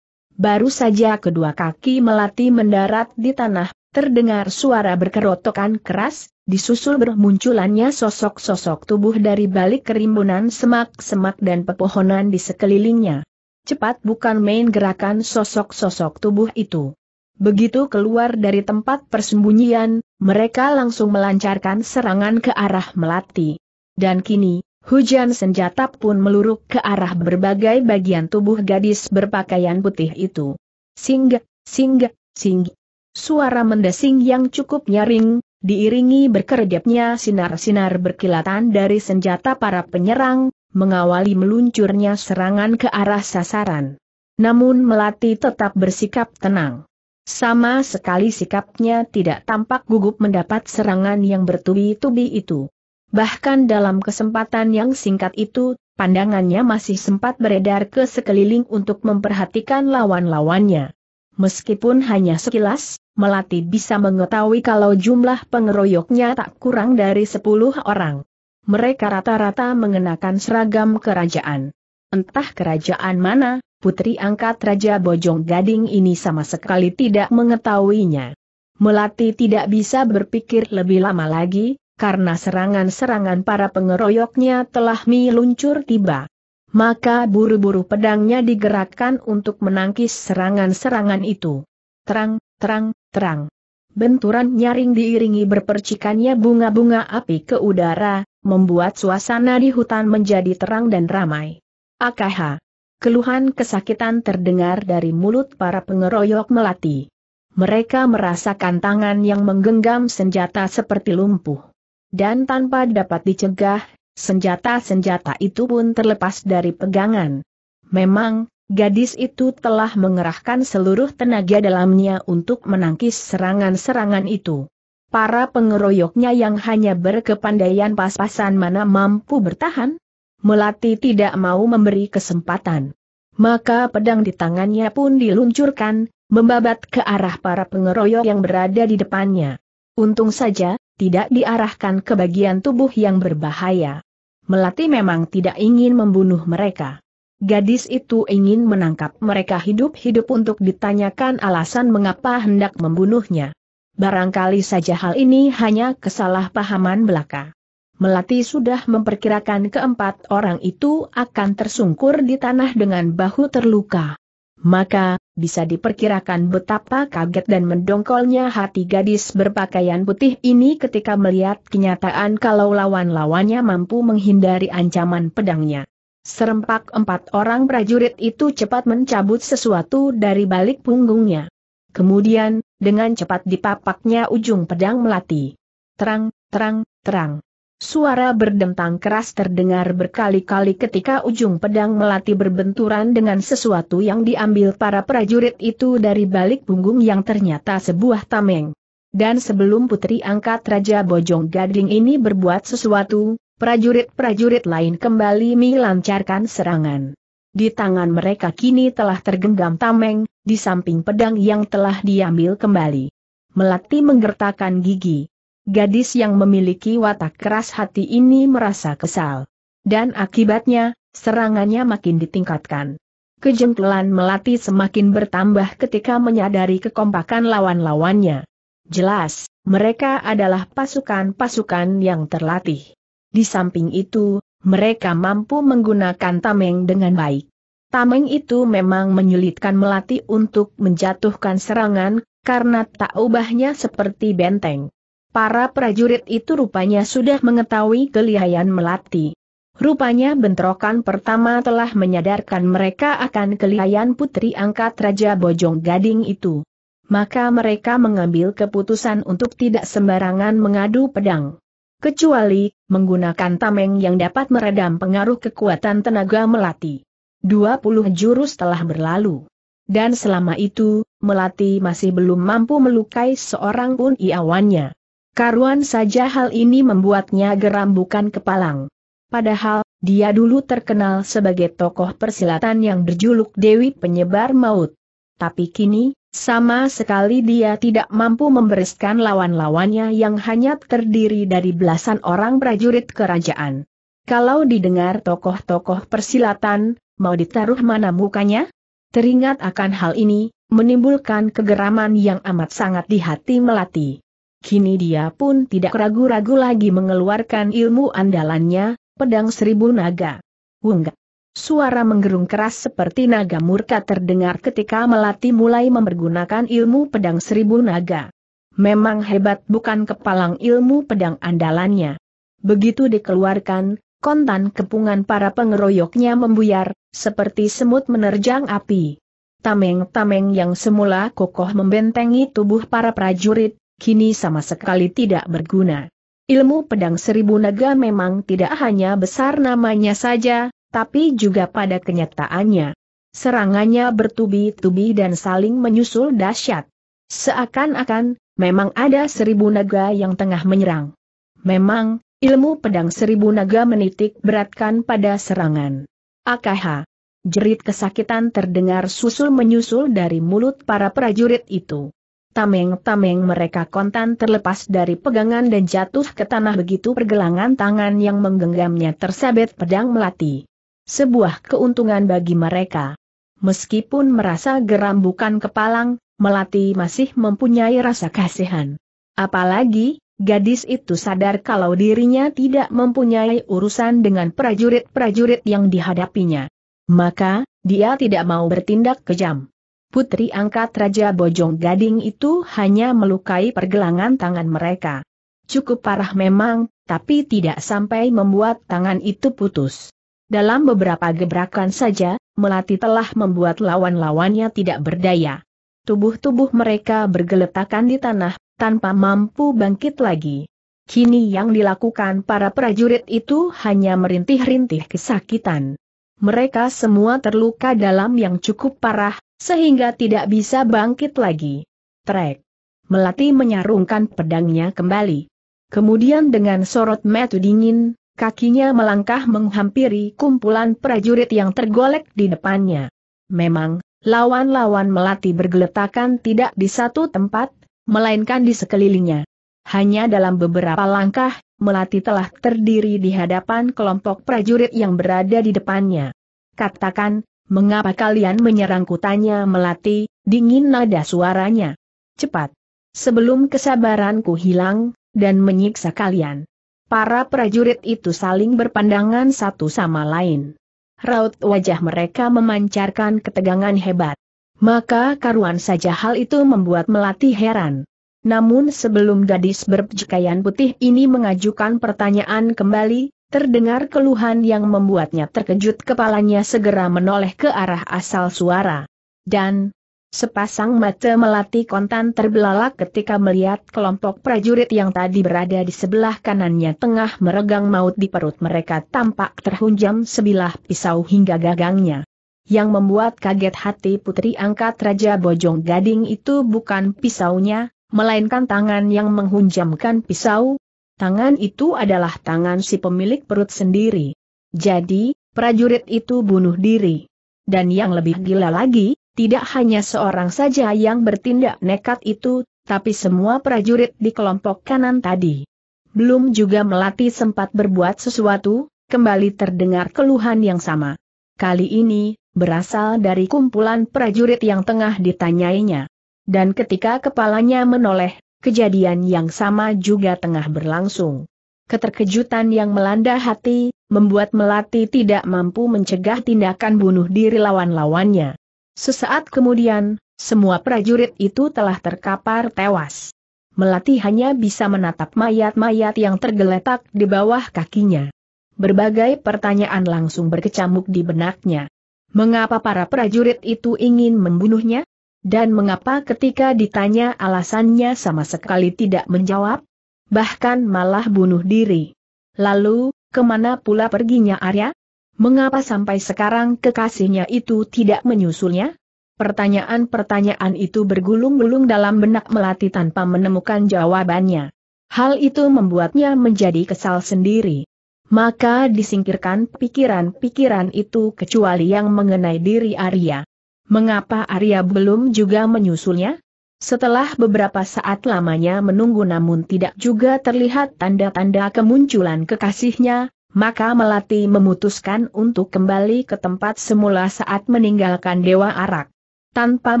baru saja kedua kaki melati mendarat di tanah, Terdengar suara berkerotokan keras, disusul bermunculannya sosok-sosok tubuh dari balik kerimbunan semak-semak dan pepohonan di sekelilingnya. Cepat bukan main gerakan sosok-sosok tubuh itu. Begitu keluar dari tempat persembunyian, mereka langsung melancarkan serangan ke arah Melati. Dan kini, hujan senjata pun meluruk ke arah berbagai bagian tubuh gadis berpakaian putih itu. Singgah, singgah, singgah. Suara mendesing yang cukup nyaring, diiringi berkedipnya sinar-sinar berkilatan dari senjata para penyerang, mengawali meluncurnya serangan ke arah sasaran. Namun Melati tetap bersikap tenang. Sama sekali sikapnya tidak tampak gugup mendapat serangan yang bertubi-tubi itu. Bahkan dalam kesempatan yang singkat itu, pandangannya masih sempat beredar ke sekeliling untuk memperhatikan lawan-lawannya. Meskipun hanya sekilas, Melati bisa mengetahui kalau jumlah pengeroyoknya tak kurang dari 10 orang. Mereka rata-rata mengenakan seragam kerajaan. Entah kerajaan mana, putri angkat Raja Bojong Gading ini sama sekali tidak mengetahuinya. Melati tidak bisa berpikir lebih lama lagi, karena serangan-serangan para pengeroyoknya telah meluncur tiba. Maka buru-buru pedangnya digerakkan untuk menangkis serangan-serangan itu. Terang, terang, terang. Benturan nyaring diiringi berpercikannya bunga-bunga api ke udara, membuat suasana di hutan menjadi terang dan ramai. AKH. Keluhan kesakitan terdengar dari mulut para pengeroyok melati. Mereka merasakan tangan yang menggenggam senjata seperti lumpuh. Dan tanpa dapat dicegah, senjata-senjata itu pun terlepas dari pegangan. Memang, Gadis itu telah mengerahkan seluruh tenaga dalamnya untuk menangkis serangan-serangan itu. Para pengeroyoknya yang hanya berkepandaian pas-pasan mana mampu bertahan? Melati tidak mau memberi kesempatan. Maka pedang di tangannya pun diluncurkan, membabat ke arah para pengeroyok yang berada di depannya. Untung saja, tidak diarahkan ke bagian tubuh yang berbahaya. Melati memang tidak ingin membunuh mereka. Gadis itu ingin menangkap mereka hidup-hidup untuk ditanyakan alasan mengapa hendak membunuhnya. Barangkali saja hal ini hanya kesalahpahaman belaka. Melati sudah memperkirakan keempat orang itu akan tersungkur di tanah dengan bahu terluka. Maka, bisa diperkirakan betapa kaget dan mendongkolnya hati gadis berpakaian putih ini ketika melihat kenyataan kalau lawan-lawannya mampu menghindari ancaman pedangnya. Serempak empat orang prajurit itu cepat mencabut sesuatu dari balik punggungnya. Kemudian, dengan cepat dipapaknya ujung pedang melati. Terang, terang, terang. Suara berdentang keras terdengar berkali-kali ketika ujung pedang melati berbenturan dengan sesuatu yang diambil para prajurit itu dari balik punggung yang ternyata sebuah tameng. Dan sebelum putri angkat Raja Bojong Gading ini berbuat sesuatu, prajurit-prajurit lain kembali melancarkan serangan. Di tangan mereka kini telah tergenggam tameng, di samping pedang yang telah diambil kembali. Melati menggertakkan gigi. Gadis yang memiliki watak keras hati ini merasa kesal. Dan akibatnya, serangannya makin ditingkatkan. Kejengkelan Melati semakin bertambah ketika menyadari kekompakan lawan-lawannya. Jelas, mereka adalah pasukan-pasukan yang terlatih. Di samping itu, mereka mampu menggunakan tameng dengan baik. Tameng itu memang menyulitkan melati untuk menjatuhkan serangan, karena tak ubahnya seperti benteng. Para prajurit itu rupanya sudah mengetahui kelihayan melati. Rupanya bentrokan pertama telah menyadarkan mereka akan kelihayan putri angkat Raja Bojong Gading itu. Maka mereka mengambil keputusan untuk tidak sembarangan mengadu pedang kecuali menggunakan tameng yang dapat meredam pengaruh kekuatan tenaga melati. 20 jurus telah berlalu. Dan selama itu, Melati masih belum mampu melukai seorang pun iawannya. Karuan saja hal ini membuatnya geram bukan kepalang. Padahal, dia dulu terkenal sebagai tokoh persilatan yang berjuluk Dewi Penyebar Maut. Tapi kini, sama sekali dia tidak mampu membereskan lawan-lawannya yang hanya terdiri dari belasan orang prajurit kerajaan. Kalau didengar tokoh-tokoh persilatan, mau ditaruh mana mukanya? Teringat akan hal ini, menimbulkan kegeraman yang amat sangat di hati Melati. Kini dia pun tidak ragu-ragu lagi mengeluarkan ilmu andalannya, pedang seribu naga. Wungga. Suara menggerung keras seperti naga murka terdengar ketika Melati mulai mempergunakan ilmu pedang seribu naga. Memang hebat bukan kepalang ilmu pedang andalannya. Begitu dikeluarkan, kontan kepungan para pengeroyoknya membuyar, seperti semut menerjang api. Tameng-tameng yang semula kokoh membentengi tubuh para prajurit, kini sama sekali tidak berguna. Ilmu pedang seribu naga memang tidak hanya besar namanya saja, tapi juga pada kenyataannya. Serangannya bertubi-tubi dan saling menyusul dahsyat. Seakan-akan, memang ada seribu naga yang tengah menyerang. Memang, ilmu pedang seribu naga menitik beratkan pada serangan. AKH. Jerit kesakitan terdengar susul-menyusul dari mulut para prajurit itu. Tameng-tameng mereka kontan terlepas dari pegangan dan jatuh ke tanah begitu pergelangan tangan yang menggenggamnya tersabet pedang melati sebuah keuntungan bagi mereka. Meskipun merasa geram bukan kepalang, Melati masih mempunyai rasa kasihan. Apalagi, gadis itu sadar kalau dirinya tidak mempunyai urusan dengan prajurit-prajurit yang dihadapinya. Maka, dia tidak mau bertindak kejam. Putri angkat Raja Bojong Gading itu hanya melukai pergelangan tangan mereka. Cukup parah memang, tapi tidak sampai membuat tangan itu putus. Dalam beberapa gebrakan saja, Melati telah membuat lawan-lawannya tidak berdaya. Tubuh-tubuh mereka bergeletakan di tanah, tanpa mampu bangkit lagi. Kini yang dilakukan para prajurit itu hanya merintih-rintih kesakitan. Mereka semua terluka dalam yang cukup parah, sehingga tidak bisa bangkit lagi. Trek. Melati menyarungkan pedangnya kembali. Kemudian dengan sorot metu dingin, kakinya melangkah menghampiri kumpulan prajurit yang tergolek di depannya. Memang, lawan-lawan melati bergeletakan tidak di satu tempat, melainkan di sekelilingnya. Hanya dalam beberapa langkah, melati telah terdiri di hadapan kelompok prajurit yang berada di depannya. Katakan, mengapa kalian menyerangku tanya melati, dingin nada suaranya. Cepat! Sebelum kesabaranku hilang, dan menyiksa kalian. Para prajurit itu saling berpandangan satu sama lain. Raut wajah mereka memancarkan ketegangan hebat. Maka karuan saja hal itu membuat Melati heran. Namun sebelum gadis berpakaian putih ini mengajukan pertanyaan kembali, terdengar keluhan yang membuatnya terkejut kepalanya segera menoleh ke arah asal suara. Dan, Sepasang mata melati kontan terbelalak ketika melihat kelompok prajurit yang tadi berada di sebelah kanannya tengah meregang maut di perut mereka tampak terhunjam sebilah pisau hingga gagangnya. Yang membuat kaget hati putri angkat Raja Bojong Gading itu bukan pisaunya, melainkan tangan yang menghunjamkan pisau. Tangan itu adalah tangan si pemilik perut sendiri. Jadi, prajurit itu bunuh diri. Dan yang lebih gila lagi, tidak hanya seorang saja yang bertindak nekat itu, tapi semua prajurit di kelompok kanan tadi. Belum juga melati sempat berbuat sesuatu, kembali terdengar keluhan yang sama. Kali ini, berasal dari kumpulan prajurit yang tengah ditanyainya. Dan ketika kepalanya menoleh, kejadian yang sama juga tengah berlangsung. Keterkejutan yang melanda hati, membuat Melati tidak mampu mencegah tindakan bunuh diri lawan-lawannya. Sesaat kemudian, semua prajurit itu telah terkapar tewas. Melati hanya bisa menatap mayat-mayat yang tergeletak di bawah kakinya. Berbagai pertanyaan langsung berkecamuk di benaknya. Mengapa para prajurit itu ingin membunuhnya? Dan mengapa ketika ditanya alasannya sama sekali tidak menjawab? Bahkan malah bunuh diri. Lalu, kemana pula perginya Arya? Mengapa sampai sekarang kekasihnya itu tidak menyusulnya? Pertanyaan-pertanyaan itu bergulung-gulung dalam benak Melati tanpa menemukan jawabannya. Hal itu membuatnya menjadi kesal sendiri. Maka disingkirkan pikiran-pikiran itu kecuali yang mengenai diri Arya. Mengapa Arya belum juga menyusulnya? Setelah beberapa saat lamanya menunggu namun tidak juga terlihat tanda-tanda kemunculan kekasihnya, maka Melati memutuskan untuk kembali ke tempat semula saat meninggalkan Dewa Arak. Tanpa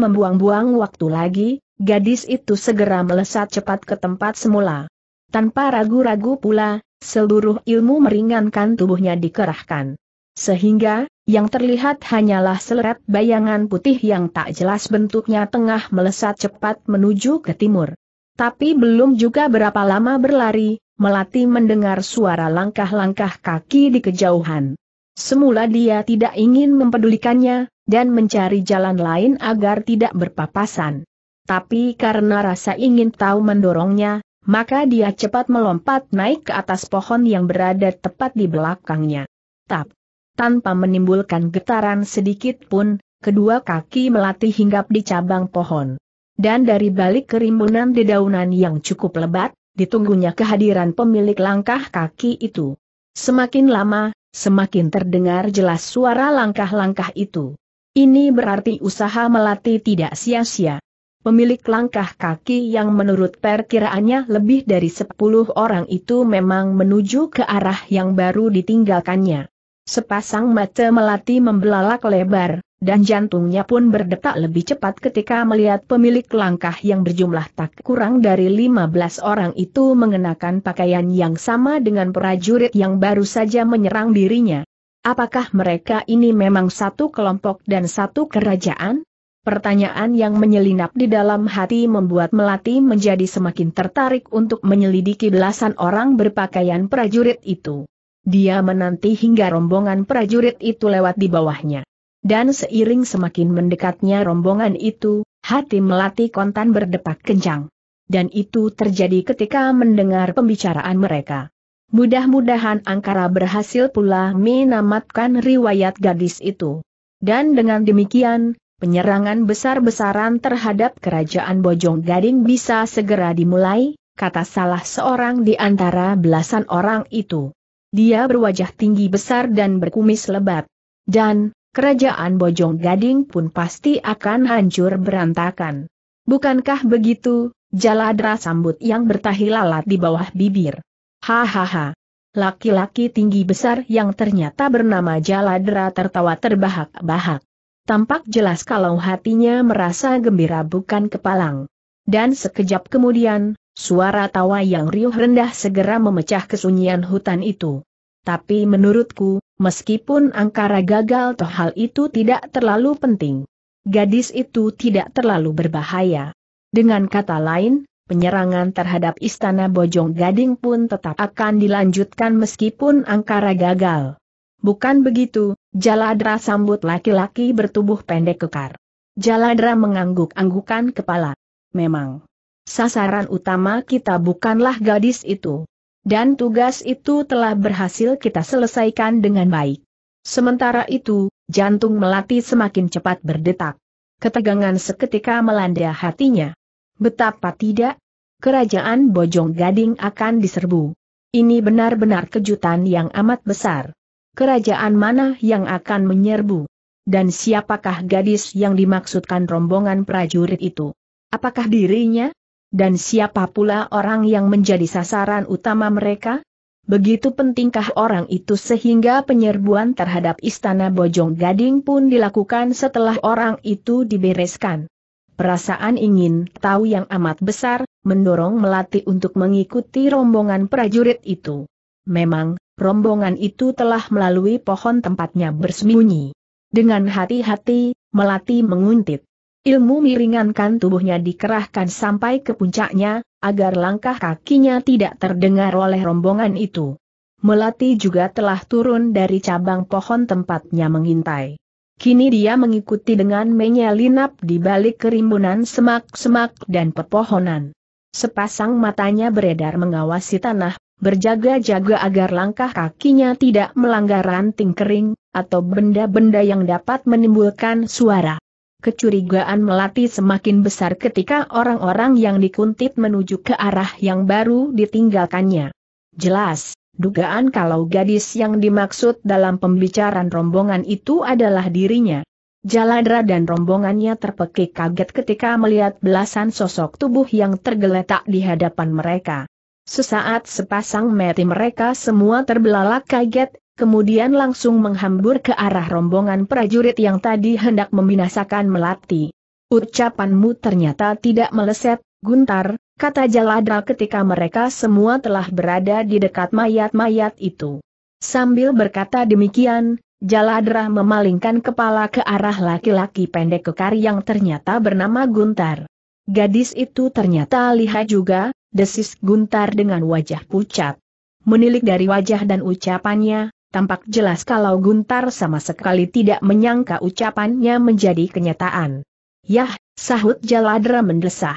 membuang-buang waktu lagi, gadis itu segera melesat cepat ke tempat semula. Tanpa ragu-ragu pula, seluruh ilmu meringankan tubuhnya dikerahkan. Sehingga, yang terlihat hanyalah seleret bayangan putih yang tak jelas bentuknya tengah melesat cepat menuju ke timur. Tapi belum juga berapa lama berlari, Melati mendengar suara langkah-langkah kaki di kejauhan. Semula dia tidak ingin mempedulikannya, dan mencari jalan lain agar tidak berpapasan. Tapi karena rasa ingin tahu mendorongnya, maka dia cepat melompat naik ke atas pohon yang berada tepat di belakangnya. Tap! Tanpa menimbulkan getaran sedikit pun, kedua kaki melati hinggap di cabang pohon. Dan dari balik kerimbunan dedaunan yang cukup lebat, ditunggunya kehadiran pemilik langkah kaki itu. Semakin lama, semakin terdengar jelas suara langkah-langkah itu. Ini berarti usaha melatih tidak sia-sia. Pemilik langkah kaki yang menurut perkiraannya lebih dari 10 orang itu memang menuju ke arah yang baru ditinggalkannya. Sepasang mata melati membelalak lebar, dan jantungnya pun berdetak lebih cepat ketika melihat pemilik langkah yang berjumlah tak kurang dari 15 orang itu mengenakan pakaian yang sama dengan prajurit yang baru saja menyerang dirinya. Apakah mereka ini memang satu kelompok dan satu kerajaan? Pertanyaan yang menyelinap di dalam hati membuat Melati menjadi semakin tertarik untuk menyelidiki belasan orang berpakaian prajurit itu. Dia menanti hingga rombongan prajurit itu lewat di bawahnya. Dan seiring semakin mendekatnya rombongan itu, hati melati kontan berdepak kencang. Dan itu terjadi ketika mendengar pembicaraan mereka. Mudah-mudahan Angkara berhasil pula menamatkan riwayat gadis itu. Dan dengan demikian, penyerangan besar-besaran terhadap kerajaan Bojong Gading bisa segera dimulai, kata salah seorang di antara belasan orang itu. Dia berwajah tinggi besar dan berkumis lebat. Dan, kerajaan Bojong Gading pun pasti akan hancur berantakan. Bukankah begitu, Jaladra sambut yang bertahi lalat di bawah bibir. Hahaha. Laki-laki tinggi besar yang ternyata bernama Jaladra tertawa terbahak-bahak. Tampak jelas kalau hatinya merasa gembira bukan kepalang. Dan sekejap kemudian, suara tawa yang riuh rendah segera memecah kesunyian hutan itu tapi menurutku, meskipun Angkara gagal toh hal itu tidak terlalu penting. Gadis itu tidak terlalu berbahaya. Dengan kata lain, penyerangan terhadap istana Bojong Gading pun tetap akan dilanjutkan meskipun Angkara gagal. Bukan begitu, Jaladra sambut laki-laki bertubuh pendek kekar. Jaladra mengangguk-anggukan kepala. Memang, sasaran utama kita bukanlah gadis itu. Dan tugas itu telah berhasil kita selesaikan dengan baik. Sementara itu, jantung melati semakin cepat berdetak. Ketegangan seketika melanda hatinya. Betapa tidak, kerajaan Bojong Gading akan diserbu. Ini benar-benar kejutan yang amat besar. Kerajaan mana yang akan menyerbu? Dan siapakah gadis yang dimaksudkan rombongan prajurit itu? Apakah dirinya? Dan siapa pula orang yang menjadi sasaran utama mereka? Begitu pentingkah orang itu sehingga penyerbuan terhadap istana Bojong Gading pun dilakukan setelah orang itu dibereskan. Perasaan ingin tahu yang amat besar, mendorong Melati untuk mengikuti rombongan prajurit itu. Memang, rombongan itu telah melalui pohon tempatnya bersembunyi. Dengan hati-hati, Melati menguntit. Ilmu miringankan tubuhnya dikerahkan sampai ke puncaknya, agar langkah kakinya tidak terdengar oleh rombongan itu. Melati juga telah turun dari cabang pohon tempatnya mengintai. Kini dia mengikuti dengan menyelinap di balik kerimbunan semak-semak dan pepohonan. Sepasang matanya beredar mengawasi tanah, berjaga-jaga agar langkah kakinya tidak melanggar ranting kering, atau benda-benda yang dapat menimbulkan suara. Kecurigaan Melati semakin besar ketika orang-orang yang dikuntit menuju ke arah yang baru ditinggalkannya. Jelas, dugaan kalau gadis yang dimaksud dalam pembicaraan rombongan itu adalah dirinya. Jaladra dan rombongannya terpekik kaget ketika melihat belasan sosok tubuh yang tergeletak di hadapan mereka. Sesaat sepasang mati mereka semua terbelalak kaget, kemudian langsung menghambur ke arah rombongan prajurit yang tadi hendak membinasakan Melati. Ucapanmu ternyata tidak meleset, Guntar, kata Jaladra ketika mereka semua telah berada di dekat mayat-mayat itu. Sambil berkata demikian, Jaladra memalingkan kepala ke arah laki-laki pendek kekar yang ternyata bernama Guntar. Gadis itu ternyata lihat juga, desis Guntar dengan wajah pucat. Menilik dari wajah dan ucapannya, tampak jelas kalau Guntar sama sekali tidak menyangka ucapannya menjadi kenyataan. Yah, sahut Jaladra mendesah.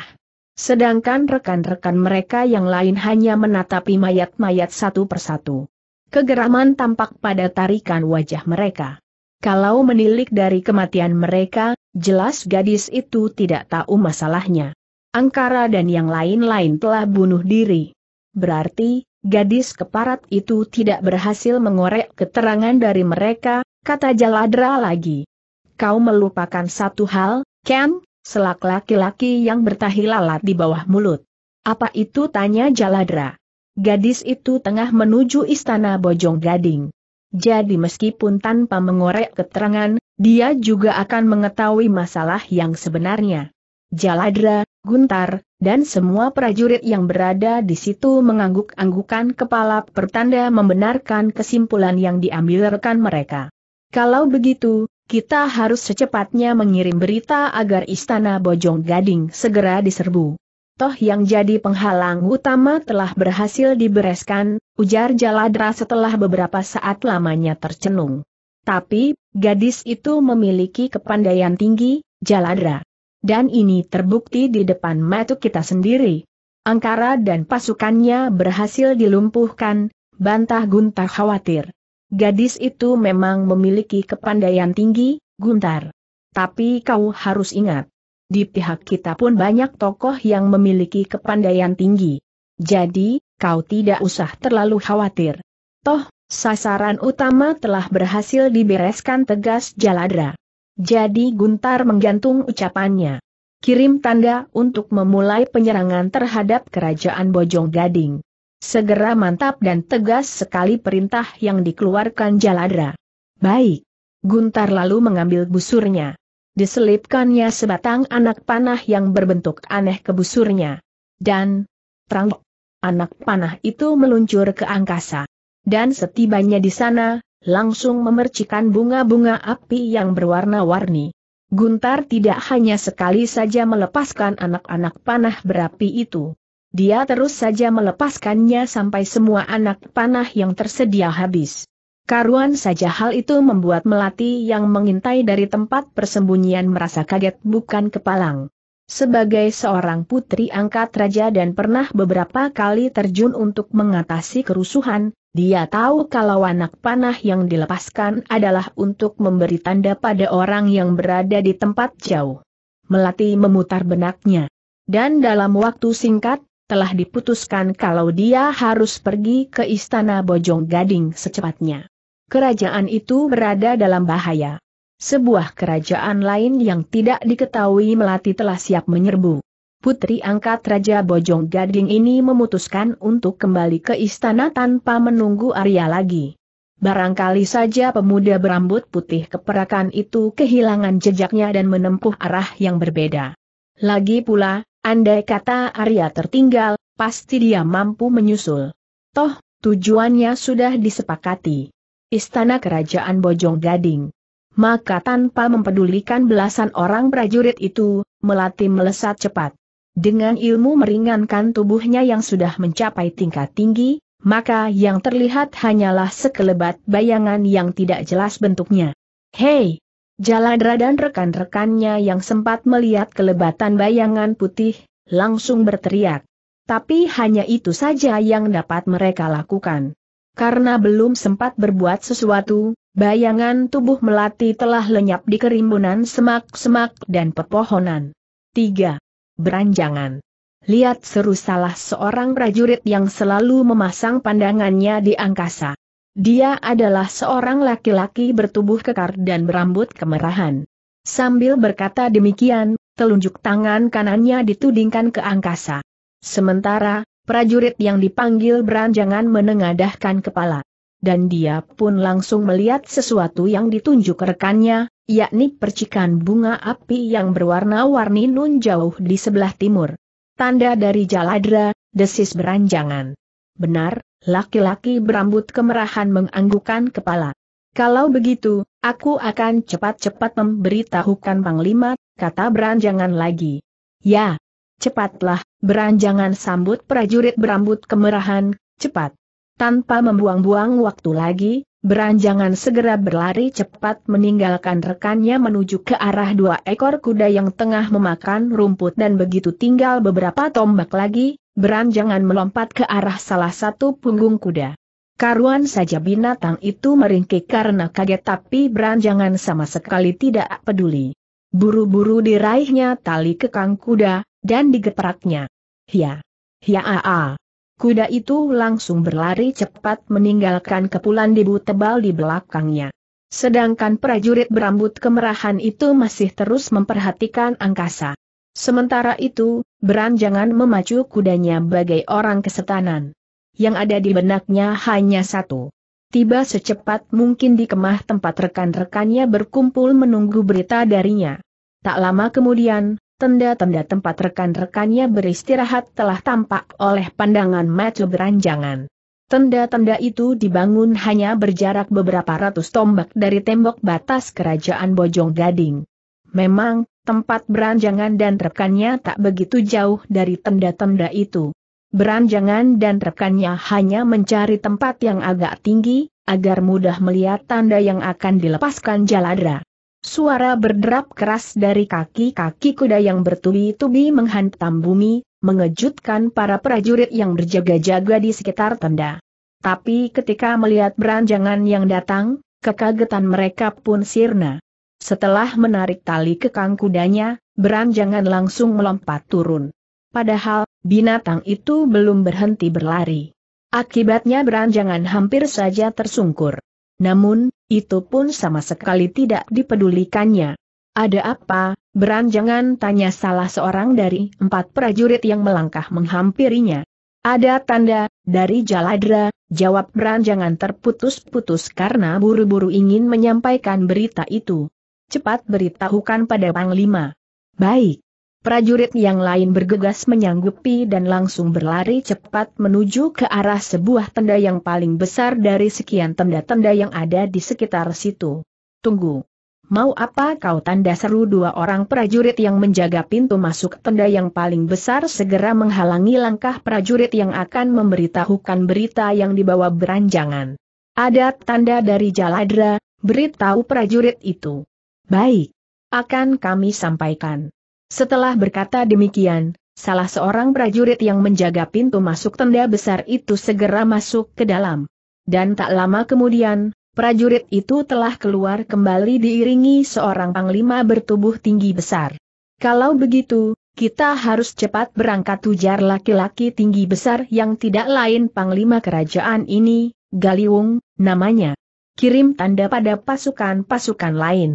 Sedangkan rekan-rekan mereka yang lain hanya menatapi mayat-mayat satu persatu. Kegeraman tampak pada tarikan wajah mereka. Kalau menilik dari kematian mereka, jelas gadis itu tidak tahu masalahnya. Angkara dan yang lain-lain telah bunuh diri. Berarti, Gadis keparat itu tidak berhasil mengorek keterangan dari mereka, kata Jaladra lagi. Kau melupakan satu hal, Ken, selak laki-laki yang bertahi lalat di bawah mulut. Apa itu tanya Jaladra? Gadis itu tengah menuju istana Bojong Gading. Jadi meskipun tanpa mengorek keterangan, dia juga akan mengetahui masalah yang sebenarnya. Jaladra, Guntar, dan semua prajurit yang berada di situ mengangguk-anggukan kepala pertanda membenarkan kesimpulan yang diambil rekan mereka. Kalau begitu, kita harus secepatnya mengirim berita agar istana Bojong Gading segera diserbu. Toh yang jadi penghalang utama telah berhasil dibereskan, ujar Jaladra setelah beberapa saat lamanya tercenung. Tapi, gadis itu memiliki kepandaian tinggi, Jaladra dan ini terbukti di depan mata kita sendiri. Angkara dan pasukannya berhasil dilumpuhkan, bantah Guntar khawatir. Gadis itu memang memiliki kepandaian tinggi, Guntar. Tapi kau harus ingat, di pihak kita pun banyak tokoh yang memiliki kepandaian tinggi. Jadi, kau tidak usah terlalu khawatir. Toh, sasaran utama telah berhasil dibereskan tegas Jaladra. Jadi Guntar menggantung ucapannya. Kirim tanda untuk memulai penyerangan terhadap kerajaan Bojong Gading. Segera mantap dan tegas sekali perintah yang dikeluarkan Jaladra. Baik. Guntar lalu mengambil busurnya. Diselipkannya sebatang anak panah yang berbentuk aneh ke busurnya. Dan, terang, anak panah itu meluncur ke angkasa. Dan setibanya di sana, langsung memercikan bunga-bunga api yang berwarna-warni. Guntar tidak hanya sekali saja melepaskan anak-anak panah berapi itu. Dia terus saja melepaskannya sampai semua anak panah yang tersedia habis. Karuan saja hal itu membuat Melati yang mengintai dari tempat persembunyian merasa kaget bukan kepalang. Sebagai seorang putri angkat raja dan pernah beberapa kali terjun untuk mengatasi kerusuhan, dia tahu kalau anak panah yang dilepaskan adalah untuk memberi tanda pada orang yang berada di tempat jauh. Melati memutar benaknya. Dan dalam waktu singkat, telah diputuskan kalau dia harus pergi ke istana Bojong Gading secepatnya. Kerajaan itu berada dalam bahaya. Sebuah kerajaan lain yang tidak diketahui Melati telah siap menyerbu putri angkat Raja Bojong Gading ini memutuskan untuk kembali ke istana tanpa menunggu Arya lagi. Barangkali saja pemuda berambut putih keperakan itu kehilangan jejaknya dan menempuh arah yang berbeda. Lagi pula, andai kata Arya tertinggal, pasti dia mampu menyusul. Toh, tujuannya sudah disepakati. Istana Kerajaan Bojong Gading. Maka tanpa mempedulikan belasan orang prajurit itu, melati melesat cepat. Dengan ilmu meringankan tubuhnya yang sudah mencapai tingkat tinggi, maka yang terlihat hanyalah sekelebat bayangan yang tidak jelas bentuknya. Hei! Jaladra dan rekan-rekannya yang sempat melihat kelebatan bayangan putih, langsung berteriak. Tapi hanya itu saja yang dapat mereka lakukan. Karena belum sempat berbuat sesuatu, bayangan tubuh melati telah lenyap di kerimbunan semak-semak dan pepohonan. 3 beranjangan. Lihat seru salah seorang prajurit yang selalu memasang pandangannya di angkasa. Dia adalah seorang laki-laki bertubuh kekar dan berambut kemerahan. Sambil berkata demikian, telunjuk tangan kanannya ditudingkan ke angkasa. Sementara, prajurit yang dipanggil beranjangan menengadahkan kepala. Dan dia pun langsung melihat sesuatu yang ditunjuk rekannya, yakni percikan bunga api yang berwarna-warni nun jauh di sebelah timur. Tanda dari Jaladra, desis beranjangan. Benar, laki-laki berambut kemerahan menganggukan kepala. Kalau begitu, aku akan cepat-cepat memberitahukan Panglima, kata beranjangan lagi. Ya, cepatlah, beranjangan sambut prajurit berambut kemerahan, cepat. Tanpa membuang-buang waktu lagi, beranjangan segera berlari cepat meninggalkan rekannya menuju ke arah dua ekor kuda yang tengah memakan rumput dan begitu tinggal beberapa tombak lagi, beranjangan melompat ke arah salah satu punggung kuda. Karuan saja binatang itu meringkik karena kaget tapi beranjangan sama sekali tidak peduli. Buru-buru diraihnya tali kekang kuda, dan digepraknya. Hia! Hia aa! Kuda itu langsung berlari cepat meninggalkan kepulan debu tebal di belakangnya. Sedangkan prajurit berambut kemerahan itu masih terus memperhatikan angkasa. Sementara itu, beranjangan memacu kudanya bagai orang kesetanan. Yang ada di benaknya hanya satu. Tiba secepat mungkin di kemah tempat rekan-rekannya berkumpul menunggu berita darinya. Tak lama kemudian, Tenda-tenda tempat rekan-rekannya beristirahat telah tampak oleh pandangan mata beranjangan. Tenda-tenda itu dibangun hanya berjarak beberapa ratus tombak dari tembok batas kerajaan Bojong Gading. Memang, tempat beranjangan dan rekannya tak begitu jauh dari tenda-tenda itu. Beranjangan dan rekannya hanya mencari tempat yang agak tinggi, agar mudah melihat tanda yang akan dilepaskan jaladra. Suara berderap keras dari kaki-kaki kuda yang bertubi-tubi menghantam bumi, mengejutkan para prajurit yang berjaga-jaga di sekitar tenda. Tapi ketika melihat beranjangan yang datang, kekagetan mereka pun sirna. Setelah menarik tali kekang kudanya, beranjangan langsung melompat turun. Padahal, binatang itu belum berhenti berlari. Akibatnya beranjangan hampir saja tersungkur. Namun, itu pun sama sekali tidak dipedulikannya. Ada apa, beranjangan tanya salah seorang dari empat prajurit yang melangkah menghampirinya. Ada tanda, dari Jaladra, jawab beranjangan terputus-putus karena buru-buru ingin menyampaikan berita itu. Cepat beritahukan pada Panglima. Baik. Prajurit yang lain bergegas menyanggupi dan langsung berlari cepat menuju ke arah sebuah tenda yang paling besar dari sekian tenda-tenda yang ada di sekitar situ. Tunggu. Mau apa kau tanda seru dua orang prajurit yang menjaga pintu masuk tenda yang paling besar segera menghalangi langkah prajurit yang akan memberitahukan berita yang dibawa beranjangan. Ada tanda dari Jaladra, beritahu prajurit itu. Baik. Akan kami sampaikan. Setelah berkata demikian, salah seorang prajurit yang menjaga pintu masuk tenda besar itu segera masuk ke dalam. Dan tak lama kemudian, prajurit itu telah keluar kembali diiringi seorang panglima bertubuh tinggi besar. Kalau begitu, kita harus cepat berangkat ujar laki-laki tinggi besar yang tidak lain panglima kerajaan ini, Galiwung, namanya. Kirim tanda pada pasukan-pasukan lain.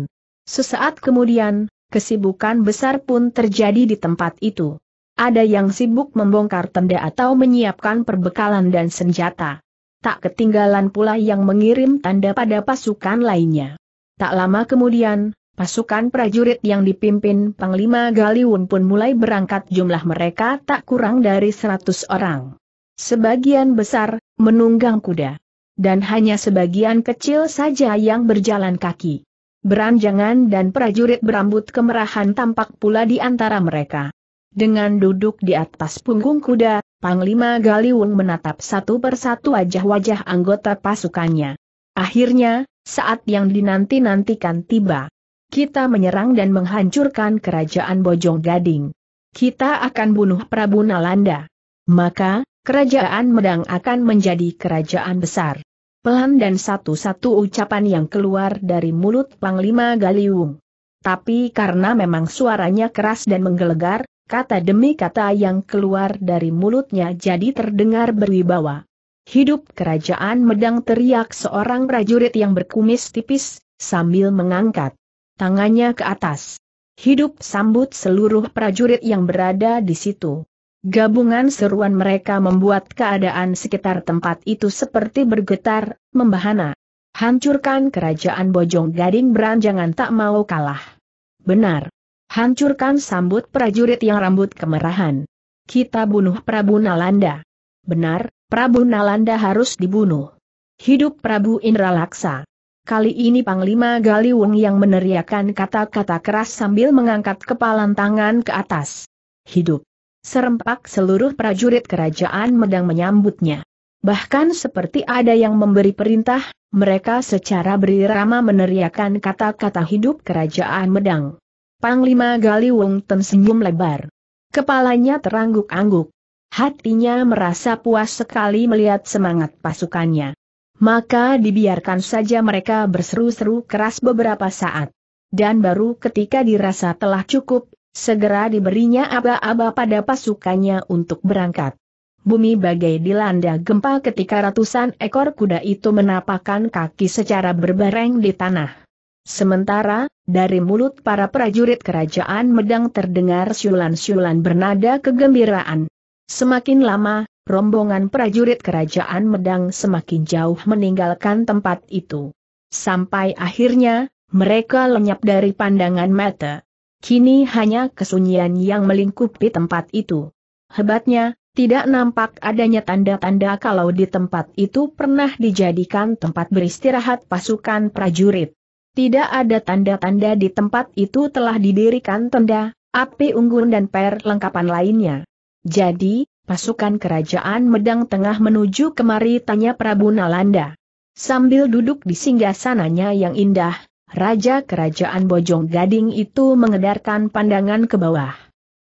Sesaat kemudian, kesibukan besar pun terjadi di tempat itu. Ada yang sibuk membongkar tenda atau menyiapkan perbekalan dan senjata. Tak ketinggalan pula yang mengirim tanda pada pasukan lainnya. Tak lama kemudian, pasukan prajurit yang dipimpin Panglima Galiun pun mulai berangkat jumlah mereka tak kurang dari 100 orang. Sebagian besar, menunggang kuda. Dan hanya sebagian kecil saja yang berjalan kaki. Beranjangan dan prajurit berambut kemerahan tampak pula di antara mereka. Dengan duduk di atas punggung kuda, Panglima Galiwung menatap satu persatu wajah-wajah anggota pasukannya. Akhirnya, saat yang dinanti-nantikan tiba. Kita menyerang dan menghancurkan kerajaan Bojong Gading. Kita akan bunuh Prabu Nalanda. Maka, kerajaan Medang akan menjadi kerajaan besar pelan dan satu-satu ucapan yang keluar dari mulut Panglima Galiung. Tapi karena memang suaranya keras dan menggelegar, kata demi kata yang keluar dari mulutnya jadi terdengar berwibawa. Hidup kerajaan medang teriak seorang prajurit yang berkumis tipis, sambil mengangkat tangannya ke atas. Hidup sambut seluruh prajurit yang berada di situ. Gabungan seruan mereka membuat keadaan sekitar tempat itu seperti bergetar, membahana. Hancurkan kerajaan Bojong Gading beranjangan tak mau kalah. Benar. Hancurkan sambut prajurit yang rambut kemerahan. Kita bunuh Prabu Nalanda. Benar, Prabu Nalanda harus dibunuh. Hidup Prabu Indra Kali ini Panglima Galiwung yang meneriakan kata-kata keras sambil mengangkat kepalan tangan ke atas. Hidup serempak seluruh prajurit kerajaan Medang menyambutnya. Bahkan seperti ada yang memberi perintah, mereka secara berirama meneriakan kata-kata hidup kerajaan Medang. Panglima Galiwung tersenyum lebar. Kepalanya terangguk-angguk. Hatinya merasa puas sekali melihat semangat pasukannya. Maka dibiarkan saja mereka berseru-seru keras beberapa saat. Dan baru ketika dirasa telah cukup, segera diberinya aba-aba pada pasukannya untuk berangkat. Bumi bagai dilanda gempa ketika ratusan ekor kuda itu menapakkan kaki secara berbareng di tanah. Sementara, dari mulut para prajurit kerajaan Medang terdengar siulan-siulan bernada kegembiraan. Semakin lama, rombongan prajurit kerajaan Medang semakin jauh meninggalkan tempat itu. Sampai akhirnya, mereka lenyap dari pandangan mata. Kini hanya kesunyian yang melingkupi tempat itu. Hebatnya, tidak nampak adanya tanda-tanda kalau di tempat itu pernah dijadikan tempat beristirahat pasukan prajurit. Tidak ada tanda-tanda di tempat itu telah didirikan tenda, api unggun dan perlengkapan lainnya. Jadi, pasukan kerajaan Medang tengah menuju kemari tanya Prabu Nalanda. Sambil duduk di singgasananya yang indah, Raja Kerajaan Bojong Gading itu mengedarkan pandangan ke bawah.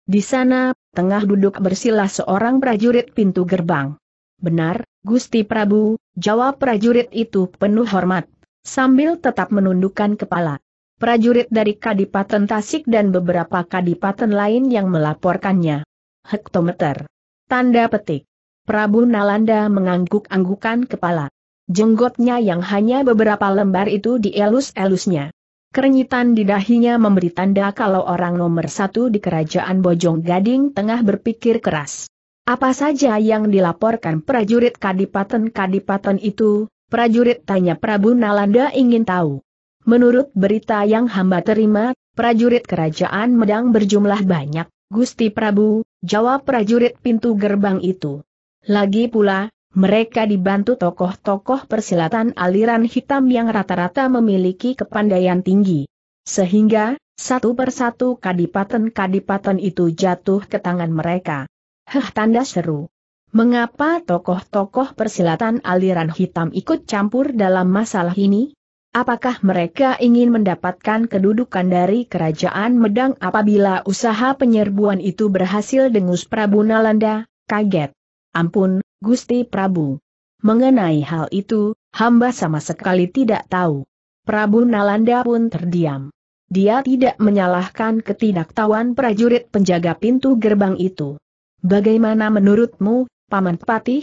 Di sana, tengah duduk bersila seorang prajurit pintu gerbang. Benar, Gusti Prabu, jawab prajurit itu penuh hormat, sambil tetap menundukkan kepala. Prajurit dari Kadipaten Tasik dan beberapa kadipaten lain yang melaporkannya. Hektometer. Tanda petik. Prabu Nalanda mengangguk-anggukan kepala. Jenggotnya yang hanya beberapa lembar itu dielus-elusnya. Kerenyitan di dahinya memberi tanda kalau orang nomor satu di kerajaan Bojong Gading tengah berpikir keras. Apa saja yang dilaporkan prajurit kadipaten-kadipaten itu, prajurit tanya Prabu Nalanda ingin tahu. Menurut berita yang hamba terima, prajurit kerajaan Medang berjumlah banyak, Gusti Prabu, jawab prajurit pintu gerbang itu. Lagi pula, mereka dibantu tokoh-tokoh persilatan aliran hitam yang rata-rata memiliki kepandaian tinggi. Sehingga, satu persatu kadipaten-kadipaten itu jatuh ke tangan mereka. Heh tanda seru. Mengapa tokoh-tokoh persilatan aliran hitam ikut campur dalam masalah ini? Apakah mereka ingin mendapatkan kedudukan dari kerajaan Medang apabila usaha penyerbuan itu berhasil dengus Prabu Nalanda? Kaget. Ampun, Gusti Prabu. Mengenai hal itu, hamba sama sekali tidak tahu. Prabu Nalanda pun terdiam. Dia tidak menyalahkan ketidaktahuan prajurit penjaga pintu gerbang itu. Bagaimana menurutmu, Paman Patih?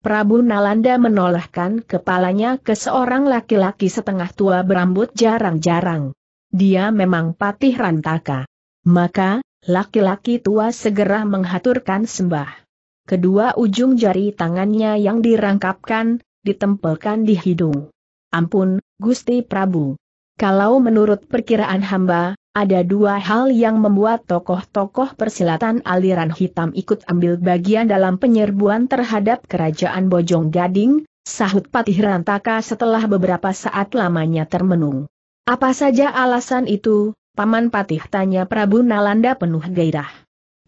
Prabu Nalanda menolehkan kepalanya ke seorang laki-laki setengah tua berambut jarang-jarang. Dia memang patih rantaka. Maka, laki-laki tua segera menghaturkan sembah. Kedua ujung jari tangannya yang dirangkapkan, ditempelkan di hidung. Ampun, Gusti Prabu. Kalau menurut perkiraan hamba, ada dua hal yang membuat tokoh-tokoh persilatan aliran hitam ikut ambil bagian dalam penyerbuan terhadap kerajaan Bojong Gading, sahut Patih Rantaka setelah beberapa saat lamanya termenung. Apa saja alasan itu, Paman Patih tanya Prabu Nalanda penuh gairah.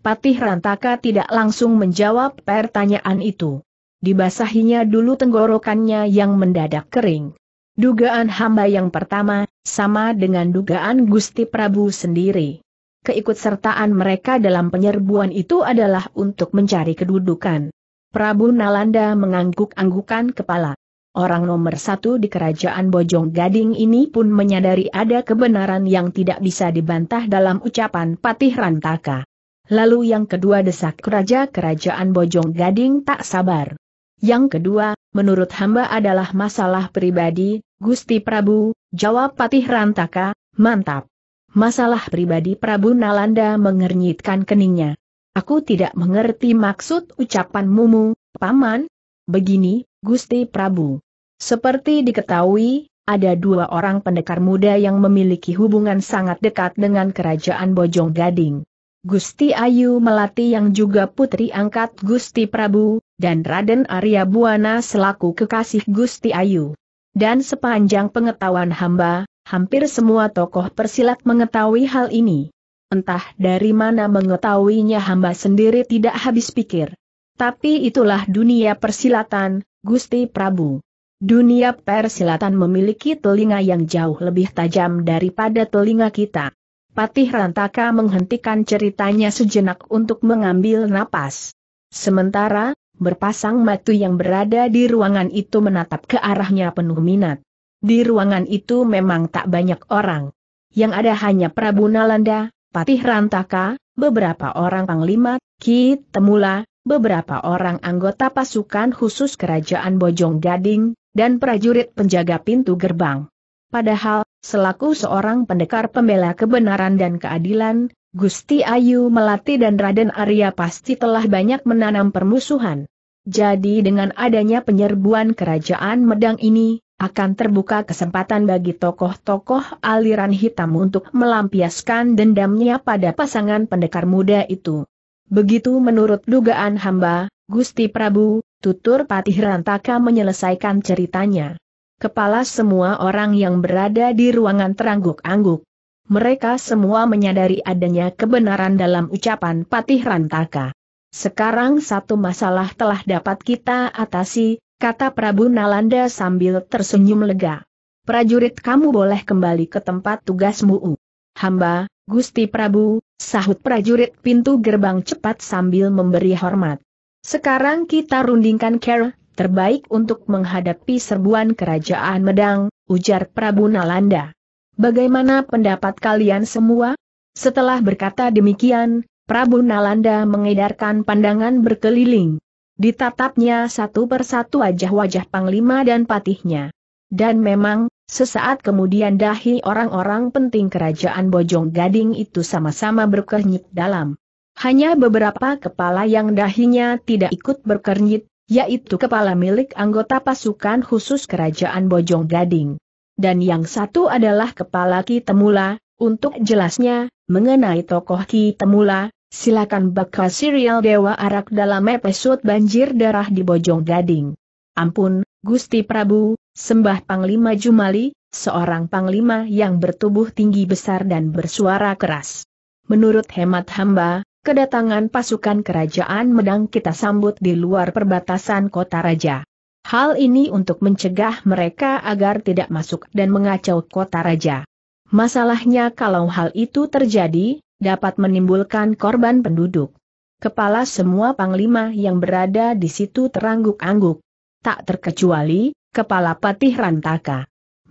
Patih Rantaka tidak langsung menjawab pertanyaan itu. Dibasahinya dulu tenggorokannya yang mendadak kering. Dugaan hamba yang pertama, sama dengan dugaan Gusti Prabu sendiri. Keikutsertaan mereka dalam penyerbuan itu adalah untuk mencari kedudukan. Prabu Nalanda mengangguk-anggukan kepala. Orang nomor satu di kerajaan Bojong Gading ini pun menyadari ada kebenaran yang tidak bisa dibantah dalam ucapan Patih Rantaka. Lalu yang kedua desak Raja Kerajaan Bojong Gading tak sabar. Yang kedua, menurut hamba adalah masalah pribadi, Gusti Prabu, jawab Patih Rantaka, mantap. Masalah pribadi Prabu Nalanda mengernyitkan keningnya. Aku tidak mengerti maksud ucapanmu, mumu, Paman. Begini, Gusti Prabu. Seperti diketahui, ada dua orang pendekar muda yang memiliki hubungan sangat dekat dengan kerajaan Bojong Gading. Gusti Ayu Melati yang juga putri angkat Gusti Prabu, dan Raden Arya Buana selaku kekasih Gusti Ayu. Dan sepanjang pengetahuan hamba, hampir semua tokoh persilat mengetahui hal ini. Entah dari mana mengetahuinya hamba sendiri tidak habis pikir. Tapi itulah dunia persilatan, Gusti Prabu. Dunia persilatan memiliki telinga yang jauh lebih tajam daripada telinga kita. Patih Rantaka menghentikan ceritanya sejenak untuk mengambil napas. Sementara, berpasang matu yang berada di ruangan itu menatap ke arahnya penuh minat. Di ruangan itu memang tak banyak orang. Yang ada hanya Prabu Nalanda, Patih Rantaka, beberapa orang panglima, Ki Temula, beberapa orang anggota pasukan khusus kerajaan Bojong Gading, dan prajurit penjaga pintu gerbang. Padahal, Selaku seorang pendekar pembela kebenaran dan keadilan, Gusti Ayu Melati dan Raden Arya pasti telah banyak menanam permusuhan. Jadi dengan adanya penyerbuan kerajaan Medang ini, akan terbuka kesempatan bagi tokoh-tokoh aliran hitam untuk melampiaskan dendamnya pada pasangan pendekar muda itu. Begitu menurut dugaan hamba, Gusti Prabu, tutur Patih Rantaka menyelesaikan ceritanya. Kepala semua orang yang berada di ruangan terangguk-angguk. Mereka semua menyadari adanya kebenaran dalam ucapan Patih Rantaka. Sekarang satu masalah telah dapat kita atasi, kata Prabu Nalanda sambil tersenyum lega. Prajurit kamu boleh kembali ke tempat tugasmu. Hamba, Gusti Prabu, sahut prajurit pintu gerbang cepat sambil memberi hormat. Sekarang kita rundingkan care, terbaik untuk menghadapi serbuan kerajaan Medang, ujar Prabu Nalanda. Bagaimana pendapat kalian semua? Setelah berkata demikian, Prabu Nalanda mengedarkan pandangan berkeliling. Ditatapnya satu persatu wajah-wajah panglima dan patihnya. Dan memang, sesaat kemudian dahi orang-orang penting kerajaan Bojong Gading itu sama-sama berkernyit dalam. Hanya beberapa kepala yang dahinya tidak ikut berkernyit, yaitu kepala milik anggota pasukan khusus kerajaan Bojong Gading. Dan yang satu adalah kepala Ki Temula, untuk jelasnya, mengenai tokoh Ki Temula, silakan baca serial Dewa Arak dalam episode Banjir Darah di Bojong Gading. Ampun, Gusti Prabu, sembah Panglima Jumali, seorang panglima yang bertubuh tinggi besar dan bersuara keras. Menurut hemat hamba, kedatangan pasukan kerajaan Medang kita sambut di luar perbatasan kota raja. Hal ini untuk mencegah mereka agar tidak masuk dan mengacau kota raja. Masalahnya kalau hal itu terjadi, dapat menimbulkan korban penduduk. Kepala semua panglima yang berada di situ terangguk-angguk. Tak terkecuali, kepala patih Rantaka.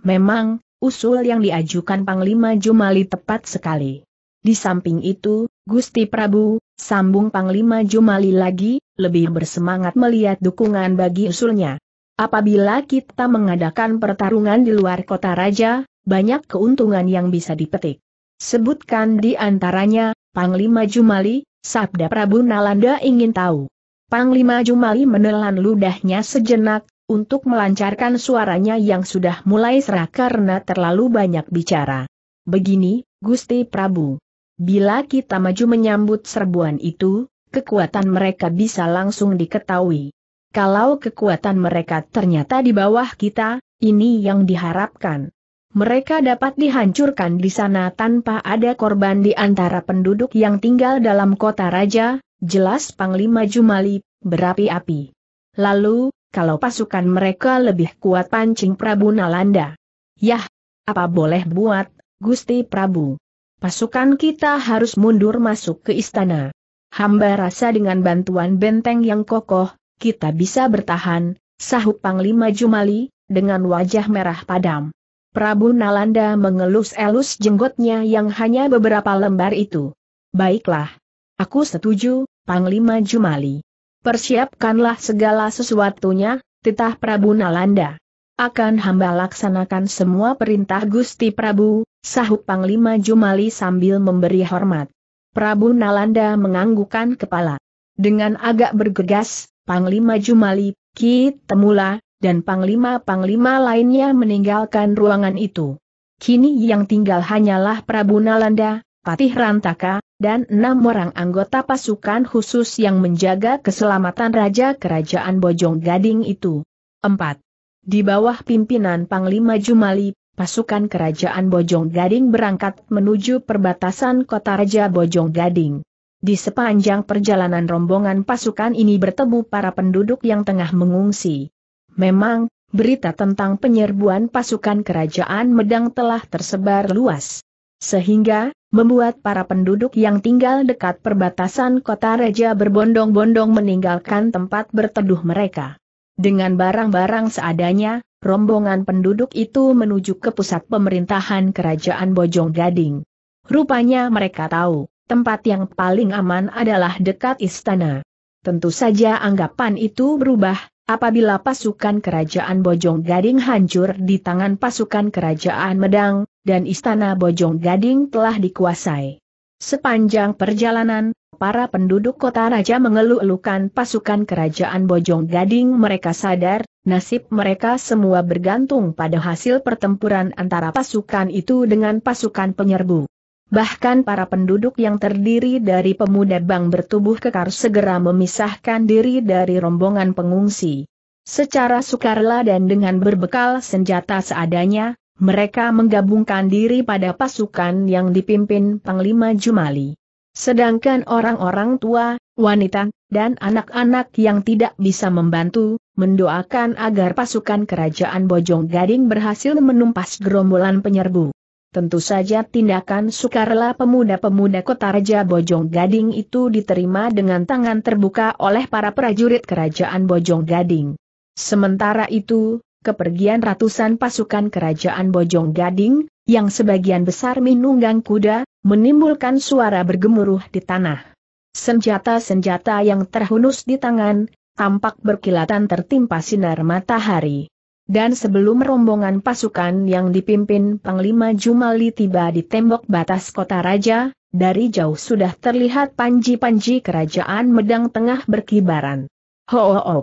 Memang, usul yang diajukan Panglima Jumali tepat sekali. Di samping itu, Gusti Prabu, sambung Panglima Jumali lagi, lebih bersemangat melihat dukungan bagi usulnya. Apabila kita mengadakan pertarungan di luar kota raja, banyak keuntungan yang bisa dipetik. Sebutkan di antaranya, Panglima Jumali, Sabda Prabu Nalanda ingin tahu. Panglima Jumali menelan ludahnya sejenak, untuk melancarkan suaranya yang sudah mulai serak karena terlalu banyak bicara. Begini, Gusti Prabu. Bila kita maju menyambut serbuan itu, kekuatan mereka bisa langsung diketahui. Kalau kekuatan mereka ternyata di bawah kita, ini yang diharapkan. Mereka dapat dihancurkan di sana tanpa ada korban di antara penduduk yang tinggal dalam kota raja, jelas Panglima Jumali, berapi-api. Lalu, kalau pasukan mereka lebih kuat pancing Prabu Nalanda. Yah, apa boleh buat, Gusti Prabu. Pasukan kita harus mundur masuk ke istana. Hamba rasa dengan bantuan benteng yang kokoh, kita bisa bertahan, sahut Panglima Jumali, dengan wajah merah padam. Prabu Nalanda mengelus-elus jenggotnya yang hanya beberapa lembar itu. Baiklah. Aku setuju, Panglima Jumali. Persiapkanlah segala sesuatunya, titah Prabu Nalanda. Akan hamba laksanakan semua perintah Gusti Prabu, Sahut Panglima Jumali sambil memberi hormat. Prabu Nalanda menganggukkan kepala. Dengan agak bergegas, Panglima Jumali, Ki Temula, dan Panglima-Panglima lainnya meninggalkan ruangan itu. Kini yang tinggal hanyalah Prabu Nalanda, Patih Rantaka, dan enam orang anggota pasukan khusus yang menjaga keselamatan Raja Kerajaan Bojong Gading itu. 4. Di bawah pimpinan Panglima Jumali, pasukan kerajaan Bojong Gading berangkat menuju perbatasan kota Raja Bojong Gading. Di sepanjang perjalanan rombongan pasukan ini bertemu para penduduk yang tengah mengungsi. Memang, berita tentang penyerbuan pasukan kerajaan Medang telah tersebar luas. Sehingga, membuat para penduduk yang tinggal dekat perbatasan kota Raja berbondong-bondong meninggalkan tempat berteduh mereka. Dengan barang-barang seadanya, rombongan penduduk itu menuju ke pusat pemerintahan kerajaan Bojong Gading. Rupanya mereka tahu, tempat yang paling aman adalah dekat istana. Tentu saja anggapan itu berubah, apabila pasukan kerajaan Bojong Gading hancur di tangan pasukan kerajaan Medang, dan istana Bojong Gading telah dikuasai. Sepanjang perjalanan, Para penduduk kota raja mengeluh-elukan pasukan kerajaan Bojong Gading mereka sadar, nasib mereka semua bergantung pada hasil pertempuran antara pasukan itu dengan pasukan penyerbu. Bahkan para penduduk yang terdiri dari pemuda bang bertubuh kekar segera memisahkan diri dari rombongan pengungsi. Secara sukarela dan dengan berbekal senjata seadanya, mereka menggabungkan diri pada pasukan yang dipimpin Panglima Jumali. Sedangkan orang-orang tua, wanita, dan anak-anak yang tidak bisa membantu, mendoakan agar pasukan kerajaan Bojong Gading berhasil menumpas gerombolan penyerbu. Tentu saja tindakan sukarela pemuda-pemuda kota Raja Bojong Gading itu diterima dengan tangan terbuka oleh para prajurit kerajaan Bojong Gading. Sementara itu, kepergian ratusan pasukan kerajaan Bojong Gading, yang sebagian besar menunggang kuda, menimbulkan suara bergemuruh di tanah. Senjata-senjata yang terhunus di tangan, tampak berkilatan tertimpa sinar matahari. Dan sebelum rombongan pasukan yang dipimpin Panglima Jumali tiba di tembok batas kota raja, dari jauh sudah terlihat panji-panji kerajaan Medang tengah berkibaran. ho ho, -ho.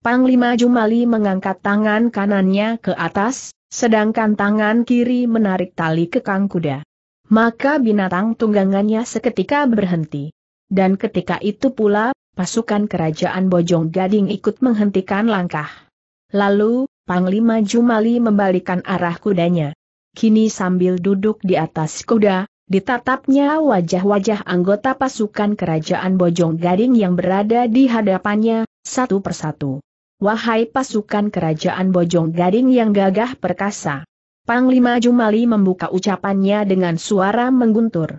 Panglima Jumali mengangkat tangan kanannya ke atas, sedangkan tangan kiri menarik tali kekang kuda maka binatang tunggangannya seketika berhenti. Dan ketika itu pula, pasukan kerajaan Bojong Gading ikut menghentikan langkah. Lalu, Panglima Jumali membalikan arah kudanya. Kini sambil duduk di atas kuda, ditatapnya wajah-wajah anggota pasukan kerajaan Bojong Gading yang berada di hadapannya, satu persatu. Wahai pasukan kerajaan Bojong Gading yang gagah perkasa. Panglima Jumali membuka ucapannya dengan suara mengguntur.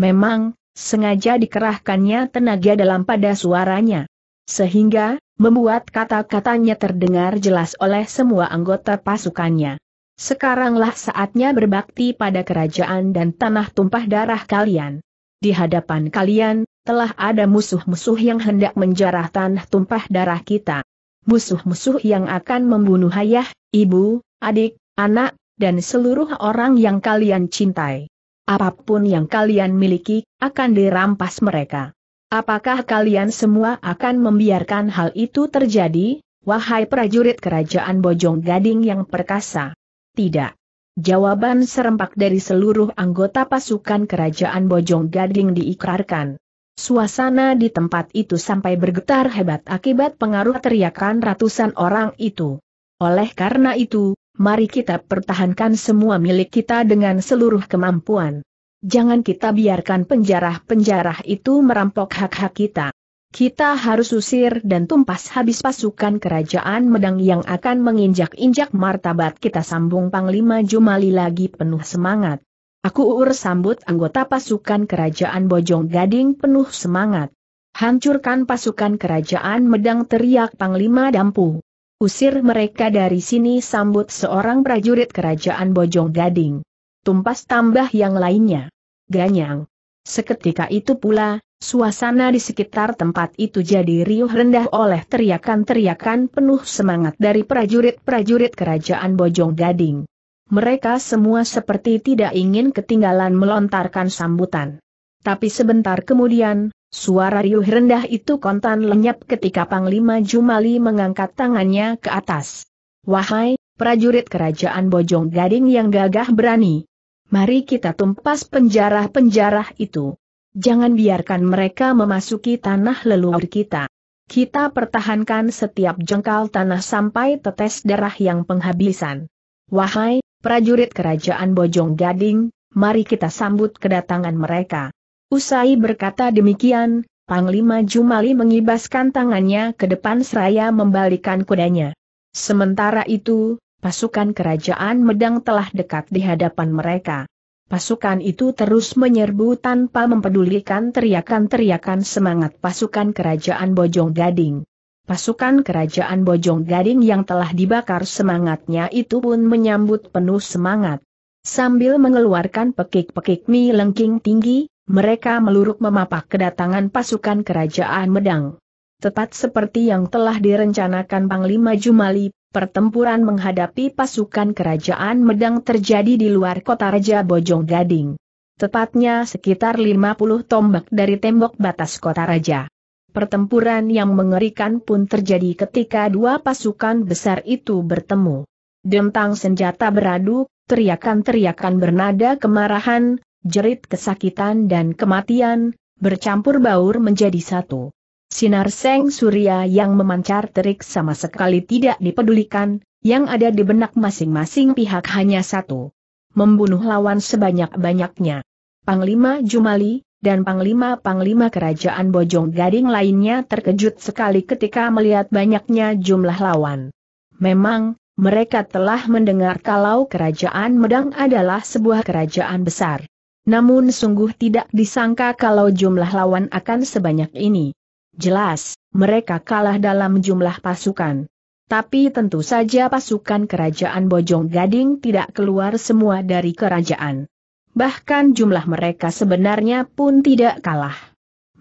Memang, sengaja dikerahkannya tenaga dalam pada suaranya. Sehingga, membuat kata-katanya terdengar jelas oleh semua anggota pasukannya. Sekaranglah saatnya berbakti pada kerajaan dan tanah tumpah darah kalian. Di hadapan kalian, telah ada musuh-musuh yang hendak menjarah tanah tumpah darah kita musuh-musuh yang akan membunuh ayah, ibu, adik, anak, dan seluruh orang yang kalian cintai. Apapun yang kalian miliki, akan dirampas mereka. Apakah kalian semua akan membiarkan hal itu terjadi, wahai prajurit kerajaan Bojong Gading yang perkasa? Tidak. Jawaban serempak dari seluruh anggota pasukan kerajaan Bojong Gading diikrarkan. Suasana di tempat itu sampai bergetar hebat akibat pengaruh teriakan ratusan orang itu. Oleh karena itu, mari kita pertahankan semua milik kita dengan seluruh kemampuan. Jangan kita biarkan penjarah-penjarah itu merampok hak-hak kita. Kita harus usir dan tumpas habis pasukan kerajaan Medang yang akan menginjak-injak martabat kita sambung Panglima Jumali lagi penuh semangat. Aku ur sambut anggota pasukan kerajaan Bojong Gading penuh semangat. Hancurkan pasukan kerajaan Medang teriak Panglima Dampu. Usir mereka dari sini sambut seorang prajurit kerajaan Bojong Gading. Tumpas tambah yang lainnya. Ganyang. Seketika itu pula, suasana di sekitar tempat itu jadi riuh rendah oleh teriakan-teriakan penuh semangat dari prajurit-prajurit kerajaan Bojong Gading. Mereka semua seperti tidak ingin ketinggalan melontarkan sambutan. Tapi sebentar kemudian, Suara riuh rendah itu kontan lenyap ketika Panglima Jumali mengangkat tangannya ke atas. Wahai, prajurit kerajaan Bojong Gading yang gagah berani. Mari kita tumpas penjara-penjara itu. Jangan biarkan mereka memasuki tanah leluhur kita. Kita pertahankan setiap jengkal tanah sampai tetes darah yang penghabisan. Wahai, prajurit kerajaan Bojong Gading, mari kita sambut kedatangan mereka. Usai berkata demikian, Panglima Jumali mengibaskan tangannya ke depan seraya membalikan kudanya. Sementara itu, pasukan kerajaan Medang telah dekat di hadapan mereka. Pasukan itu terus menyerbu tanpa mempedulikan teriakan-teriakan semangat pasukan kerajaan Bojong Gading. Pasukan kerajaan Bojong Gading yang telah dibakar semangatnya itu pun menyambut penuh semangat. Sambil mengeluarkan pekik-pekik mi lengking tinggi, mereka meluruk memapah kedatangan pasukan kerajaan Medang. Tepat seperti yang telah direncanakan Panglima Jumali, pertempuran menghadapi pasukan kerajaan Medang terjadi di luar kota Raja Bojong Gading. Tepatnya sekitar 50 tombak dari tembok batas kota Raja. Pertempuran yang mengerikan pun terjadi ketika dua pasukan besar itu bertemu. Dentang senjata beradu, teriakan-teriakan bernada kemarahan, jerit kesakitan dan kematian, bercampur baur menjadi satu. Sinar Seng Surya yang memancar terik sama sekali tidak dipedulikan, yang ada di benak masing-masing pihak hanya satu. Membunuh lawan sebanyak-banyaknya. Panglima Jumali, dan panglima-panglima kerajaan Bojong Gading lainnya terkejut sekali ketika melihat banyaknya jumlah lawan. Memang, mereka telah mendengar kalau kerajaan Medang adalah sebuah kerajaan besar. Namun sungguh tidak disangka kalau jumlah lawan akan sebanyak ini. Jelas, mereka kalah dalam jumlah pasukan. Tapi tentu saja pasukan kerajaan Bojong Gading tidak keluar semua dari kerajaan. Bahkan jumlah mereka sebenarnya pun tidak kalah.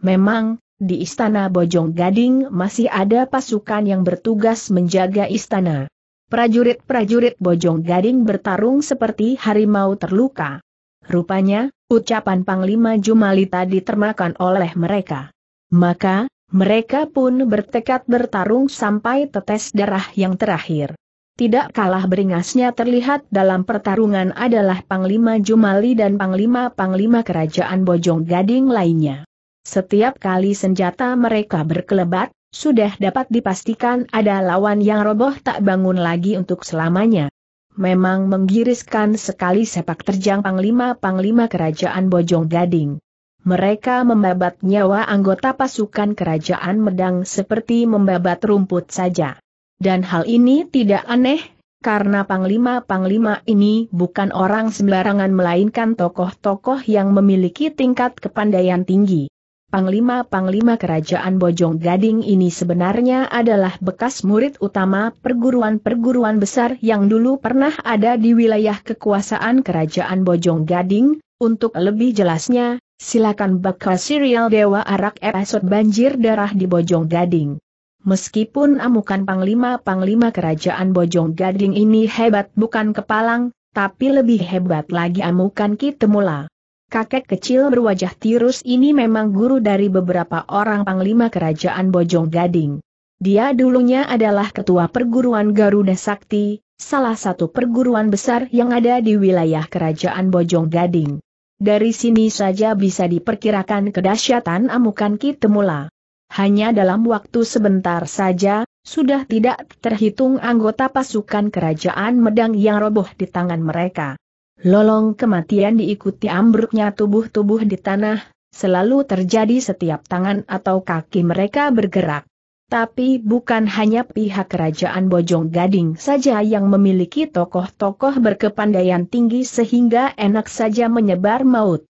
Memang, di istana Bojong Gading masih ada pasukan yang bertugas menjaga istana. Prajurit-prajurit Bojong Gading bertarung seperti harimau terluka. Rupanya, ucapan Panglima Jumali tadi termakan oleh mereka. Maka, mereka pun bertekad bertarung sampai tetes darah yang terakhir. Tidak kalah beringasnya terlihat dalam pertarungan adalah Panglima Jumali dan Panglima-Panglima Kerajaan Bojong Gading lainnya. Setiap kali senjata mereka berkelebat, sudah dapat dipastikan ada lawan yang roboh tak bangun lagi untuk selamanya. Memang menggiriskan sekali sepak terjang panglima-panglima kerajaan Bojong Gading. Mereka membabat nyawa anggota pasukan kerajaan Medang seperti membabat rumput saja. Dan hal ini tidak aneh, karena panglima-panglima ini bukan orang sembarangan melainkan tokoh-tokoh yang memiliki tingkat kepandaian tinggi panglima-panglima kerajaan Bojong Gading ini sebenarnya adalah bekas murid utama perguruan-perguruan besar yang dulu pernah ada di wilayah kekuasaan kerajaan Bojong Gading. Untuk lebih jelasnya, silakan baca serial Dewa Arak episode Banjir Darah di Bojong Gading. Meskipun amukan panglima-panglima kerajaan Bojong Gading ini hebat bukan kepalang, tapi lebih hebat lagi amukan mula. Kakek kecil berwajah tirus ini memang guru dari beberapa orang panglima kerajaan Bojong Gading. Dia dulunya adalah ketua perguruan Garuda Sakti, salah satu perguruan besar yang ada di wilayah kerajaan Bojong Gading. Dari sini saja bisa diperkirakan kedahsyatan amukan Temula. Hanya dalam waktu sebentar saja, sudah tidak terhitung anggota pasukan kerajaan Medang yang roboh di tangan mereka. Lolong kematian diikuti ambruknya tubuh-tubuh di tanah, selalu terjadi setiap tangan atau kaki mereka bergerak. Tapi bukan hanya pihak kerajaan Bojong Gading saja yang memiliki tokoh-tokoh berkepandaian tinggi sehingga enak saja menyebar maut.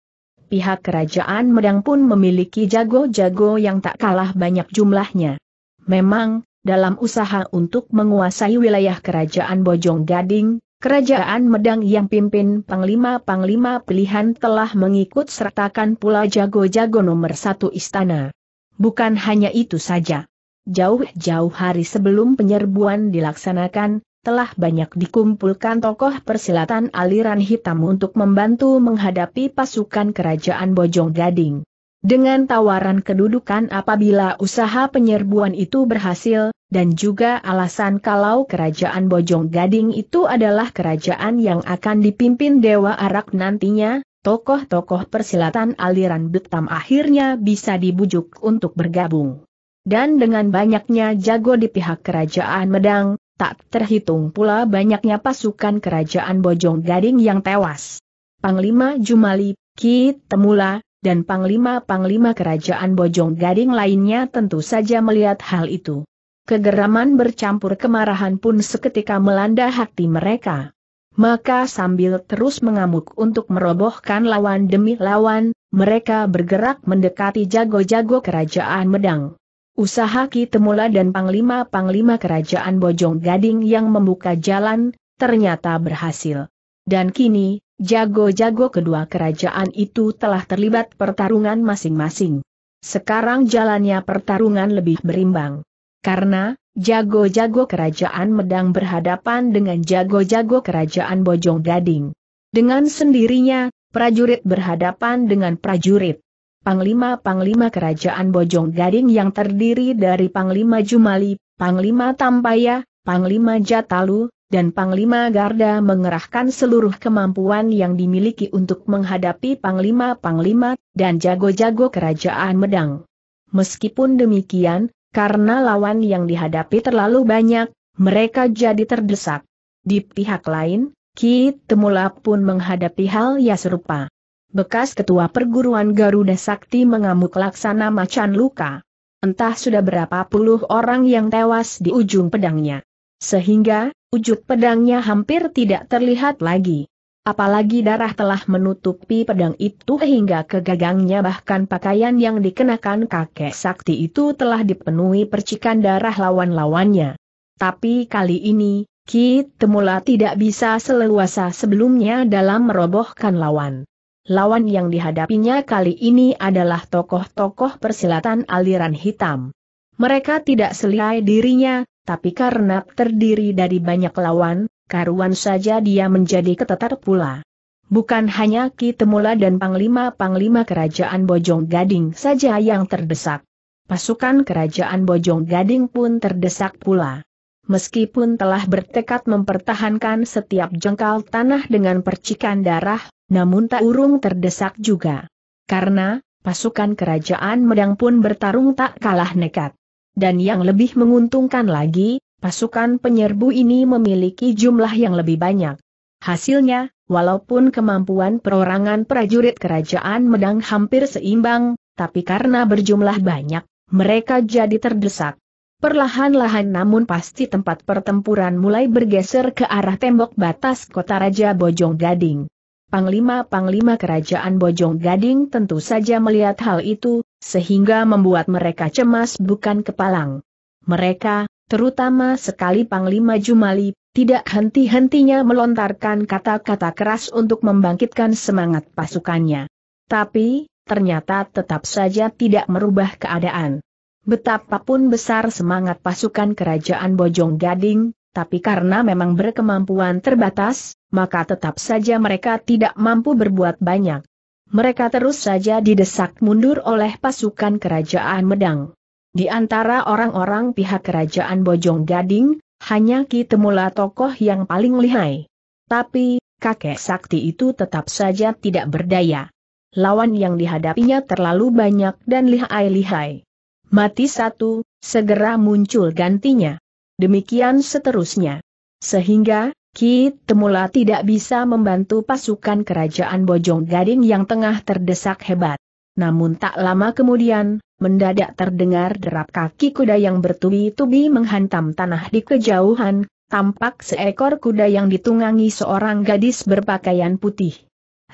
Pihak kerajaan Medang pun memiliki jago-jago yang tak kalah banyak jumlahnya. Memang, dalam usaha untuk menguasai wilayah kerajaan Bojong Gading, Kerajaan Medang yang pimpin panglima-panglima pilihan telah mengikut sertakan pula jago-jago nomor satu istana. Bukan hanya itu saja. Jauh-jauh hari sebelum penyerbuan dilaksanakan, telah banyak dikumpulkan tokoh persilatan aliran hitam untuk membantu menghadapi pasukan kerajaan Bojong Gading. Dengan tawaran kedudukan apabila usaha penyerbuan itu berhasil, dan juga alasan kalau kerajaan Bojong Gading itu adalah kerajaan yang akan dipimpin Dewa Arak nantinya, tokoh-tokoh persilatan aliran Betam akhirnya bisa dibujuk untuk bergabung. Dan dengan banyaknya jago di pihak kerajaan Medang, tak terhitung pula banyaknya pasukan kerajaan Bojong Gading yang tewas. Panglima Jumali, Ki Temula, dan panglima-panglima kerajaan Bojong Gading lainnya tentu saja melihat hal itu. Kegeraman bercampur kemarahan pun seketika melanda hati mereka. Maka sambil terus mengamuk untuk merobohkan lawan demi lawan, mereka bergerak mendekati jago-jago kerajaan Medang. Usaha Ki Temula dan Panglima-Panglima Kerajaan Bojong Gading yang membuka jalan, ternyata berhasil. Dan kini, jago-jago kedua kerajaan itu telah terlibat pertarungan masing-masing. Sekarang jalannya pertarungan lebih berimbang. Karena, jago-jago kerajaan Medang berhadapan dengan jago-jago kerajaan Bojong Gading. Dengan sendirinya, prajurit berhadapan dengan prajurit. Panglima-panglima kerajaan Bojong Gading yang terdiri dari Panglima Jumali, Panglima Tampaya, Panglima Jatalu, dan Panglima Garda mengerahkan seluruh kemampuan yang dimiliki untuk menghadapi Panglima-Panglima, dan jago-jago kerajaan Medang. Meskipun demikian, karena lawan yang dihadapi terlalu banyak, mereka jadi terdesak. Di pihak lain, Ki Temula pun menghadapi hal yang serupa. Bekas ketua perguruan Garuda Sakti mengamuk laksana macan luka. Entah sudah berapa puluh orang yang tewas di ujung pedangnya. Sehingga, ujung pedangnya hampir tidak terlihat lagi. Apalagi darah telah menutupi pedang itu hingga ke gagangnya bahkan pakaian yang dikenakan kakek sakti itu telah dipenuhi percikan darah lawan-lawannya. Tapi kali ini, Ki Temula tidak bisa seleluasa sebelumnya dalam merobohkan lawan. Lawan yang dihadapinya kali ini adalah tokoh-tokoh persilatan aliran hitam. Mereka tidak selihai dirinya, tapi karena terdiri dari banyak lawan, karuan saja dia menjadi ketetar pula. Bukan hanya Ki Temula dan Panglima-Panglima Kerajaan Bojong Gading saja yang terdesak. Pasukan Kerajaan Bojong Gading pun terdesak pula. Meskipun telah bertekad mempertahankan setiap jengkal tanah dengan percikan darah, namun tak urung terdesak juga. Karena, pasukan kerajaan Medang pun bertarung tak kalah nekat. Dan yang lebih menguntungkan lagi, pasukan penyerbu ini memiliki jumlah yang lebih banyak. Hasilnya, walaupun kemampuan perorangan prajurit kerajaan Medang hampir seimbang, tapi karena berjumlah banyak, mereka jadi terdesak. Perlahan-lahan namun pasti tempat pertempuran mulai bergeser ke arah tembok batas kota Raja Bojong Gading. Panglima-panglima kerajaan Bojong Gading tentu saja melihat hal itu, sehingga membuat mereka cemas bukan kepalang. Mereka, terutama sekali Panglima Jumali, tidak henti-hentinya melontarkan kata-kata keras untuk membangkitkan semangat pasukannya. Tapi, ternyata tetap saja tidak merubah keadaan. Betapapun besar semangat pasukan kerajaan Bojong Gading, tapi karena memang berkemampuan terbatas, maka tetap saja mereka tidak mampu berbuat banyak. Mereka terus saja didesak mundur oleh pasukan kerajaan Medang. Di antara orang-orang pihak kerajaan Bojong Gading, hanya Ki Temula tokoh yang paling lihai. Tapi, kakek sakti itu tetap saja tidak berdaya. Lawan yang dihadapinya terlalu banyak dan lihai-lihai. Mati satu, segera muncul gantinya. Demikian seterusnya. Sehingga, Ki Temula tidak bisa membantu pasukan kerajaan Bojong Gading yang tengah terdesak hebat. Namun tak lama kemudian, Mendadak terdengar derap kaki kuda yang bertubi-tubi menghantam tanah di kejauhan, tampak seekor kuda yang ditunggangi seorang gadis berpakaian putih.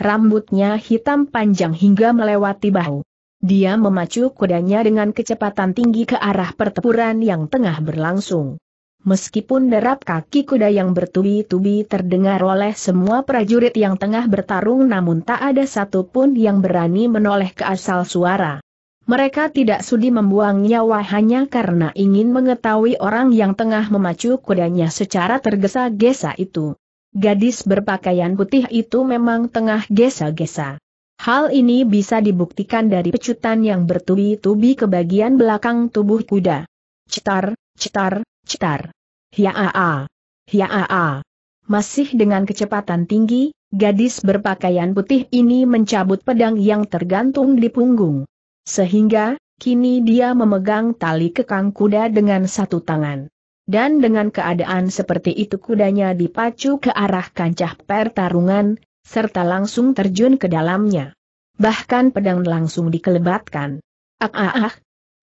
Rambutnya hitam panjang hingga melewati bahu. Dia memacu kudanya dengan kecepatan tinggi ke arah pertempuran yang tengah berlangsung. Meskipun derap kaki kuda yang bertubi-tubi terdengar oleh semua prajurit yang tengah bertarung namun tak ada satupun yang berani menoleh ke asal suara. Mereka tidak sudi membuang nyawa hanya karena ingin mengetahui orang yang tengah memacu kudanya secara tergesa-gesa itu. Gadis berpakaian putih itu memang tengah gesa-gesa. Hal ini bisa dibuktikan dari pecutan yang bertubi-tubi ke bagian belakang tubuh kuda. Citar, cetar, cetar. Hiaa, hiaa. Masih dengan kecepatan tinggi, gadis berpakaian putih ini mencabut pedang yang tergantung di punggung. Sehingga, kini dia memegang tali kekang kuda dengan satu tangan. Dan dengan keadaan seperti itu kudanya dipacu ke arah kancah pertarungan, serta langsung terjun ke dalamnya. Bahkan pedang langsung dikelebatkan. Ah ah ah,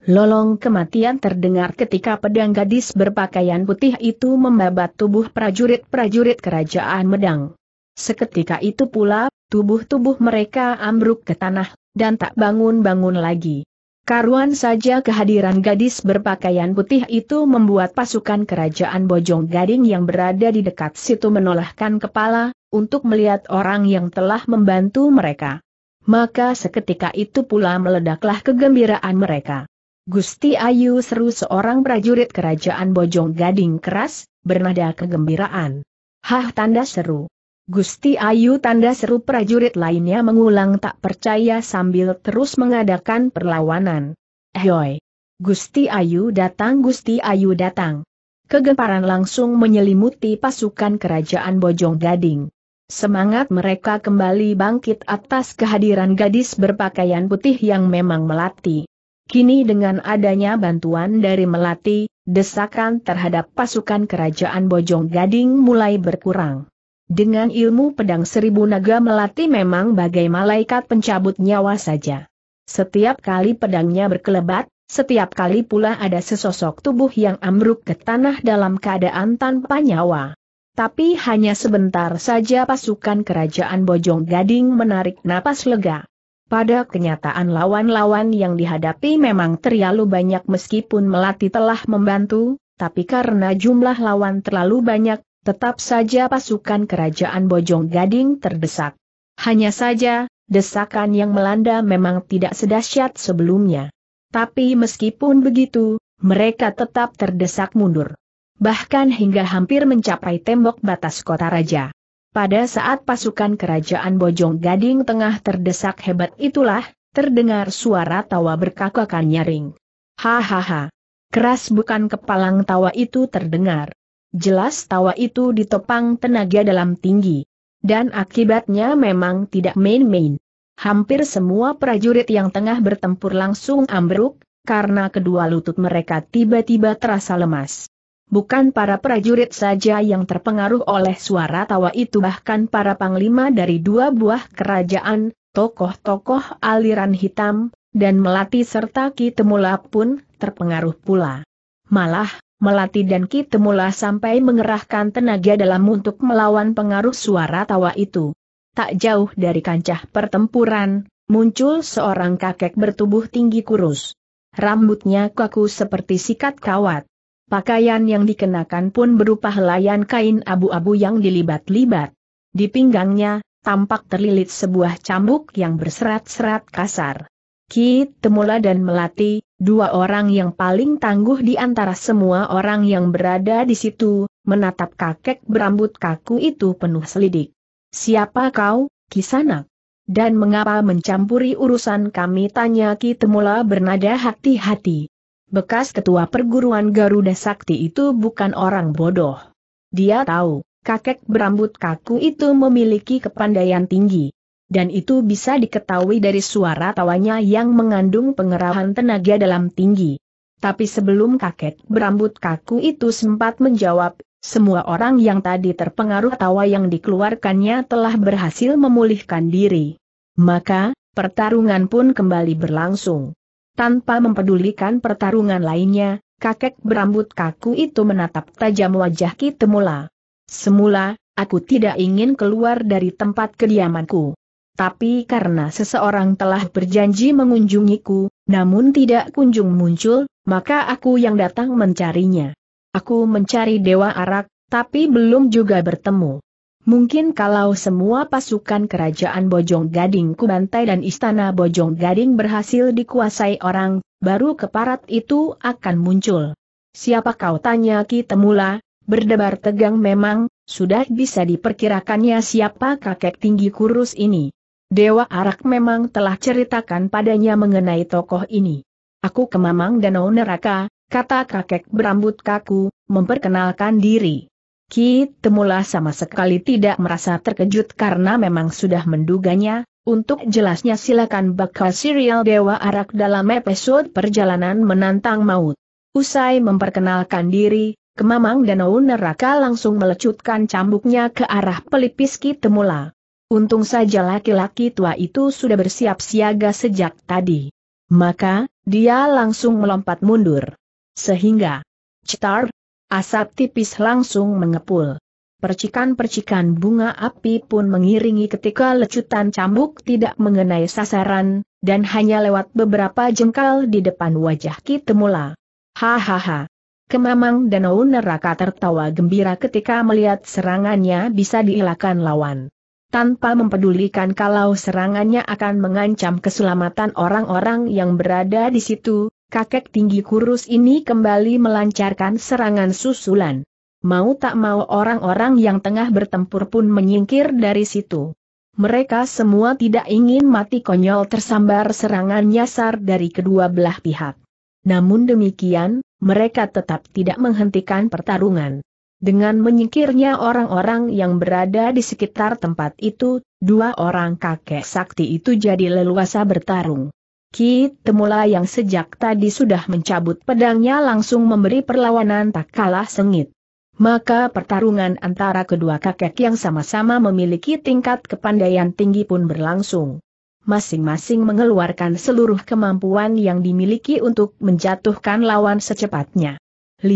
Lolong kematian terdengar ketika pedang gadis berpakaian putih itu membabat tubuh prajurit-prajurit kerajaan Medang. Seketika itu pula, tubuh-tubuh mereka ambruk ke tanah, dan tak bangun-bangun lagi. Karuan saja kehadiran gadis berpakaian putih itu membuat pasukan kerajaan Bojong Gading yang berada di dekat situ menolakkan kepala, untuk melihat orang yang telah membantu mereka. Maka seketika itu pula meledaklah kegembiraan mereka. Gusti Ayu seru seorang prajurit kerajaan Bojong Gading keras, bernada kegembiraan. Hah tanda seru. Gusti Ayu tanda seru prajurit lainnya mengulang tak percaya sambil terus mengadakan perlawanan. Ehoi! Gusti Ayu datang Gusti Ayu datang. Kegemparan langsung menyelimuti pasukan kerajaan Bojong Gading. Semangat mereka kembali bangkit atas kehadiran gadis berpakaian putih yang memang melati. Kini dengan adanya bantuan dari Melati, desakan terhadap pasukan kerajaan Bojong Gading mulai berkurang. Dengan ilmu pedang seribu naga melati memang bagai malaikat pencabut nyawa saja. Setiap kali pedangnya berkelebat, setiap kali pula ada sesosok tubuh yang ambruk ke tanah dalam keadaan tanpa nyawa. Tapi hanya sebentar saja pasukan kerajaan Bojong Gading menarik napas lega. Pada kenyataan lawan-lawan yang dihadapi memang terlalu banyak meskipun Melati telah membantu, tapi karena jumlah lawan terlalu banyak, Tetap saja pasukan kerajaan Bojong Gading terdesak. Hanya saja, desakan yang melanda memang tidak sedahsyat sebelumnya. Tapi meskipun begitu, mereka tetap terdesak mundur. Bahkan hingga hampir mencapai tembok batas kota raja. Pada saat pasukan kerajaan Bojong Gading tengah terdesak hebat itulah, terdengar suara tawa berkakakan nyaring. Hahaha. Keras bukan kepalang tawa itu terdengar. Jelas tawa itu ditopang tenaga dalam tinggi. Dan akibatnya memang tidak main-main. Hampir semua prajurit yang tengah bertempur langsung ambruk, karena kedua lutut mereka tiba-tiba terasa lemas. Bukan para prajurit saja yang terpengaruh oleh suara tawa itu bahkan para panglima dari dua buah kerajaan, tokoh-tokoh aliran hitam, dan melati serta kitemula pun terpengaruh pula. Malah, Melati dan Ki Temula sampai mengerahkan tenaga dalam untuk melawan pengaruh suara tawa itu. Tak jauh dari kancah pertempuran, muncul seorang kakek bertubuh tinggi kurus. Rambutnya kaku seperti sikat kawat. Pakaian yang dikenakan pun berupa helaian kain abu-abu yang dilibat-libat. Di pinggangnya, tampak terlilit sebuah cambuk yang berserat-serat kasar. Ki Temula dan Melati, Dua orang yang paling tangguh di antara semua orang yang berada di situ, menatap kakek berambut kaku itu penuh selidik. Siapa kau, Kisanak? Dan mengapa mencampuri urusan kami tanya Ki Temula bernada hati-hati. Bekas ketua perguruan Garuda Sakti itu bukan orang bodoh. Dia tahu, kakek berambut kaku itu memiliki kepandaian tinggi dan itu bisa diketahui dari suara tawanya yang mengandung pengerahan tenaga dalam tinggi. Tapi sebelum kakek berambut kaku itu sempat menjawab, semua orang yang tadi terpengaruh tawa yang dikeluarkannya telah berhasil memulihkan diri. Maka, pertarungan pun kembali berlangsung. Tanpa mempedulikan pertarungan lainnya, kakek berambut kaku itu menatap tajam wajah Kitemula. Semula, aku tidak ingin keluar dari tempat kediamanku tapi karena seseorang telah berjanji mengunjungiku, namun tidak kunjung muncul, maka aku yang datang mencarinya. Aku mencari Dewa Arak, tapi belum juga bertemu. Mungkin kalau semua pasukan kerajaan Bojong Gading Kubantai dan istana Bojong Gading berhasil dikuasai orang, baru keparat itu akan muncul. Siapa kau tanya Ki Temula, berdebar tegang memang, sudah bisa diperkirakannya siapa kakek tinggi kurus ini. Dewa Arak memang telah ceritakan padanya mengenai tokoh ini. Aku kemamang danau neraka, kata kakek berambut kaku, memperkenalkan diri. Ki Temula sama sekali tidak merasa terkejut karena memang sudah menduganya, untuk jelasnya silakan bakal serial Dewa Arak dalam episode Perjalanan Menantang Maut. Usai memperkenalkan diri, Kemamang Danau Neraka langsung melecutkan cambuknya ke arah pelipis Ki Temula. Untung saja laki-laki tua itu sudah bersiap siaga sejak tadi. Maka, dia langsung melompat mundur. Sehingga, cetar, asap tipis langsung mengepul. Percikan-percikan bunga api pun mengiringi ketika lecutan cambuk tidak mengenai sasaran, dan hanya lewat beberapa jengkal di depan wajah Kitemula. Hahaha. Kemamang danau neraka tertawa gembira ketika melihat serangannya bisa dielakkan lawan tanpa mempedulikan kalau serangannya akan mengancam keselamatan orang-orang yang berada di situ, kakek tinggi kurus ini kembali melancarkan serangan susulan. Mau tak mau orang-orang yang tengah bertempur pun menyingkir dari situ. Mereka semua tidak ingin mati konyol tersambar serangan nyasar dari kedua belah pihak. Namun demikian, mereka tetap tidak menghentikan pertarungan. Dengan menyingkirnya orang-orang yang berada di sekitar tempat itu, dua orang kakek sakti itu jadi leluasa bertarung. Kit Temula yang sejak tadi sudah mencabut pedangnya langsung memberi perlawanan tak kalah sengit. Maka pertarungan antara kedua kakek yang sama-sama memiliki tingkat kepandaian tinggi pun berlangsung. Masing-masing mengeluarkan seluruh kemampuan yang dimiliki untuk menjatuhkan lawan secepatnya. 5.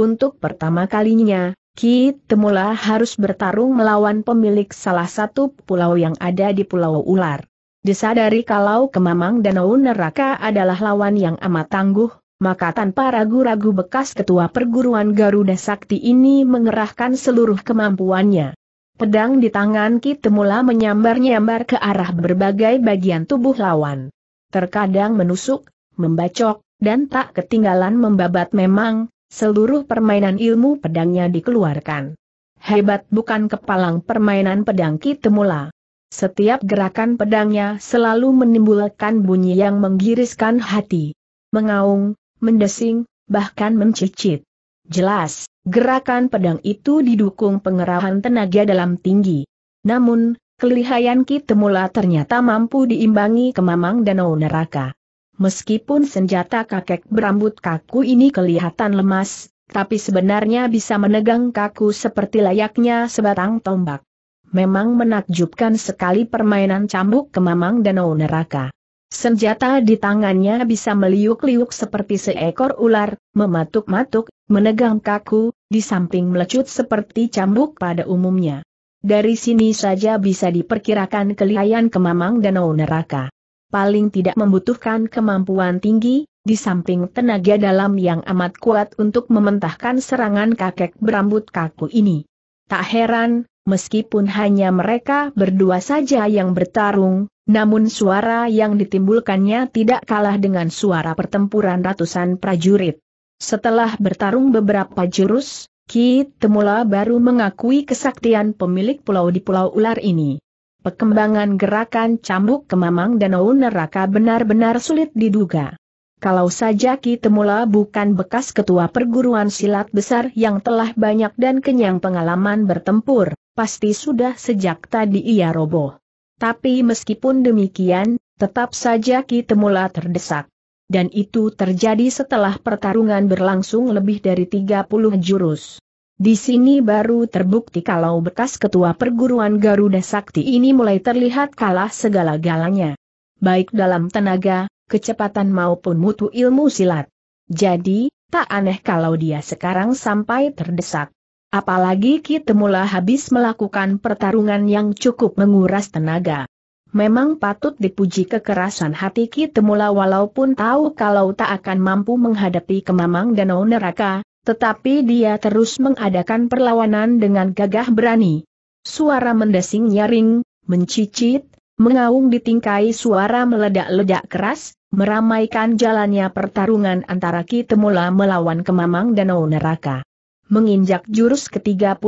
Untuk pertama kalinya, Ki Temula harus bertarung melawan pemilik salah satu pulau yang ada di Pulau Ular. Disadari kalau Kemamang Danau Neraka adalah lawan yang amat tangguh, maka tanpa ragu-ragu bekas ketua perguruan Garuda Sakti ini mengerahkan seluruh kemampuannya. Pedang di tangan Ki Temula menyambar-nyambar ke arah berbagai bagian tubuh lawan. Terkadang menusuk, membacok, dan tak ketinggalan membabat memang, Seluruh permainan ilmu pedangnya dikeluarkan. Hebat bukan kepalang permainan pedang Kitemula. Setiap gerakan pedangnya selalu menimbulkan bunyi yang menggiriskan hati. Mengaung, mendesing, bahkan mencicit. Jelas, gerakan pedang itu didukung pengerahan tenaga dalam tinggi. Namun, kelihayan Kitemula ternyata mampu diimbangi kemamang danau neraka. Meskipun senjata kakek berambut kaku ini kelihatan lemas, tapi sebenarnya bisa menegang kaku seperti layaknya sebatang tombak. Memang menakjubkan sekali permainan cambuk kemamang danau neraka. Senjata di tangannya bisa meliuk-liuk seperti seekor ular, mematuk-matuk, menegang kaku, di samping melecut seperti cambuk pada umumnya. Dari sini saja bisa diperkirakan kelihayan kemamang danau neraka paling tidak membutuhkan kemampuan tinggi, di samping tenaga dalam yang amat kuat untuk mementahkan serangan kakek berambut kaku ini. Tak heran, meskipun hanya mereka berdua saja yang bertarung, namun suara yang ditimbulkannya tidak kalah dengan suara pertempuran ratusan prajurit. Setelah bertarung beberapa jurus, Ki Temula baru mengakui kesaktian pemilik pulau di Pulau Ular ini. Perkembangan gerakan cambuk kemamang danau neraka benar-benar sulit diduga. Kalau saja Ki Temula bukan bekas ketua perguruan silat besar yang telah banyak dan kenyang pengalaman bertempur, pasti sudah sejak tadi ia roboh. Tapi meskipun demikian, tetap saja Ki Temula terdesak. Dan itu terjadi setelah pertarungan berlangsung lebih dari 30 jurus. Di sini baru terbukti kalau bekas ketua perguruan Garuda Sakti ini mulai terlihat kalah segala-galanya. Baik dalam tenaga, kecepatan maupun mutu ilmu silat. Jadi, tak aneh kalau dia sekarang sampai terdesak. Apalagi kita mula habis melakukan pertarungan yang cukup menguras tenaga. Memang patut dipuji kekerasan hati kita mula walaupun tahu kalau tak akan mampu menghadapi kemamang danau neraka, tetapi dia terus mengadakan perlawanan dengan gagah berani. Suara mendesing nyaring, mencicit, mengaung tingkai suara meledak-ledak keras, meramaikan jalannya pertarungan antara Ki Temula melawan Kemamang Danau Neraka. Menginjak jurus ke-35,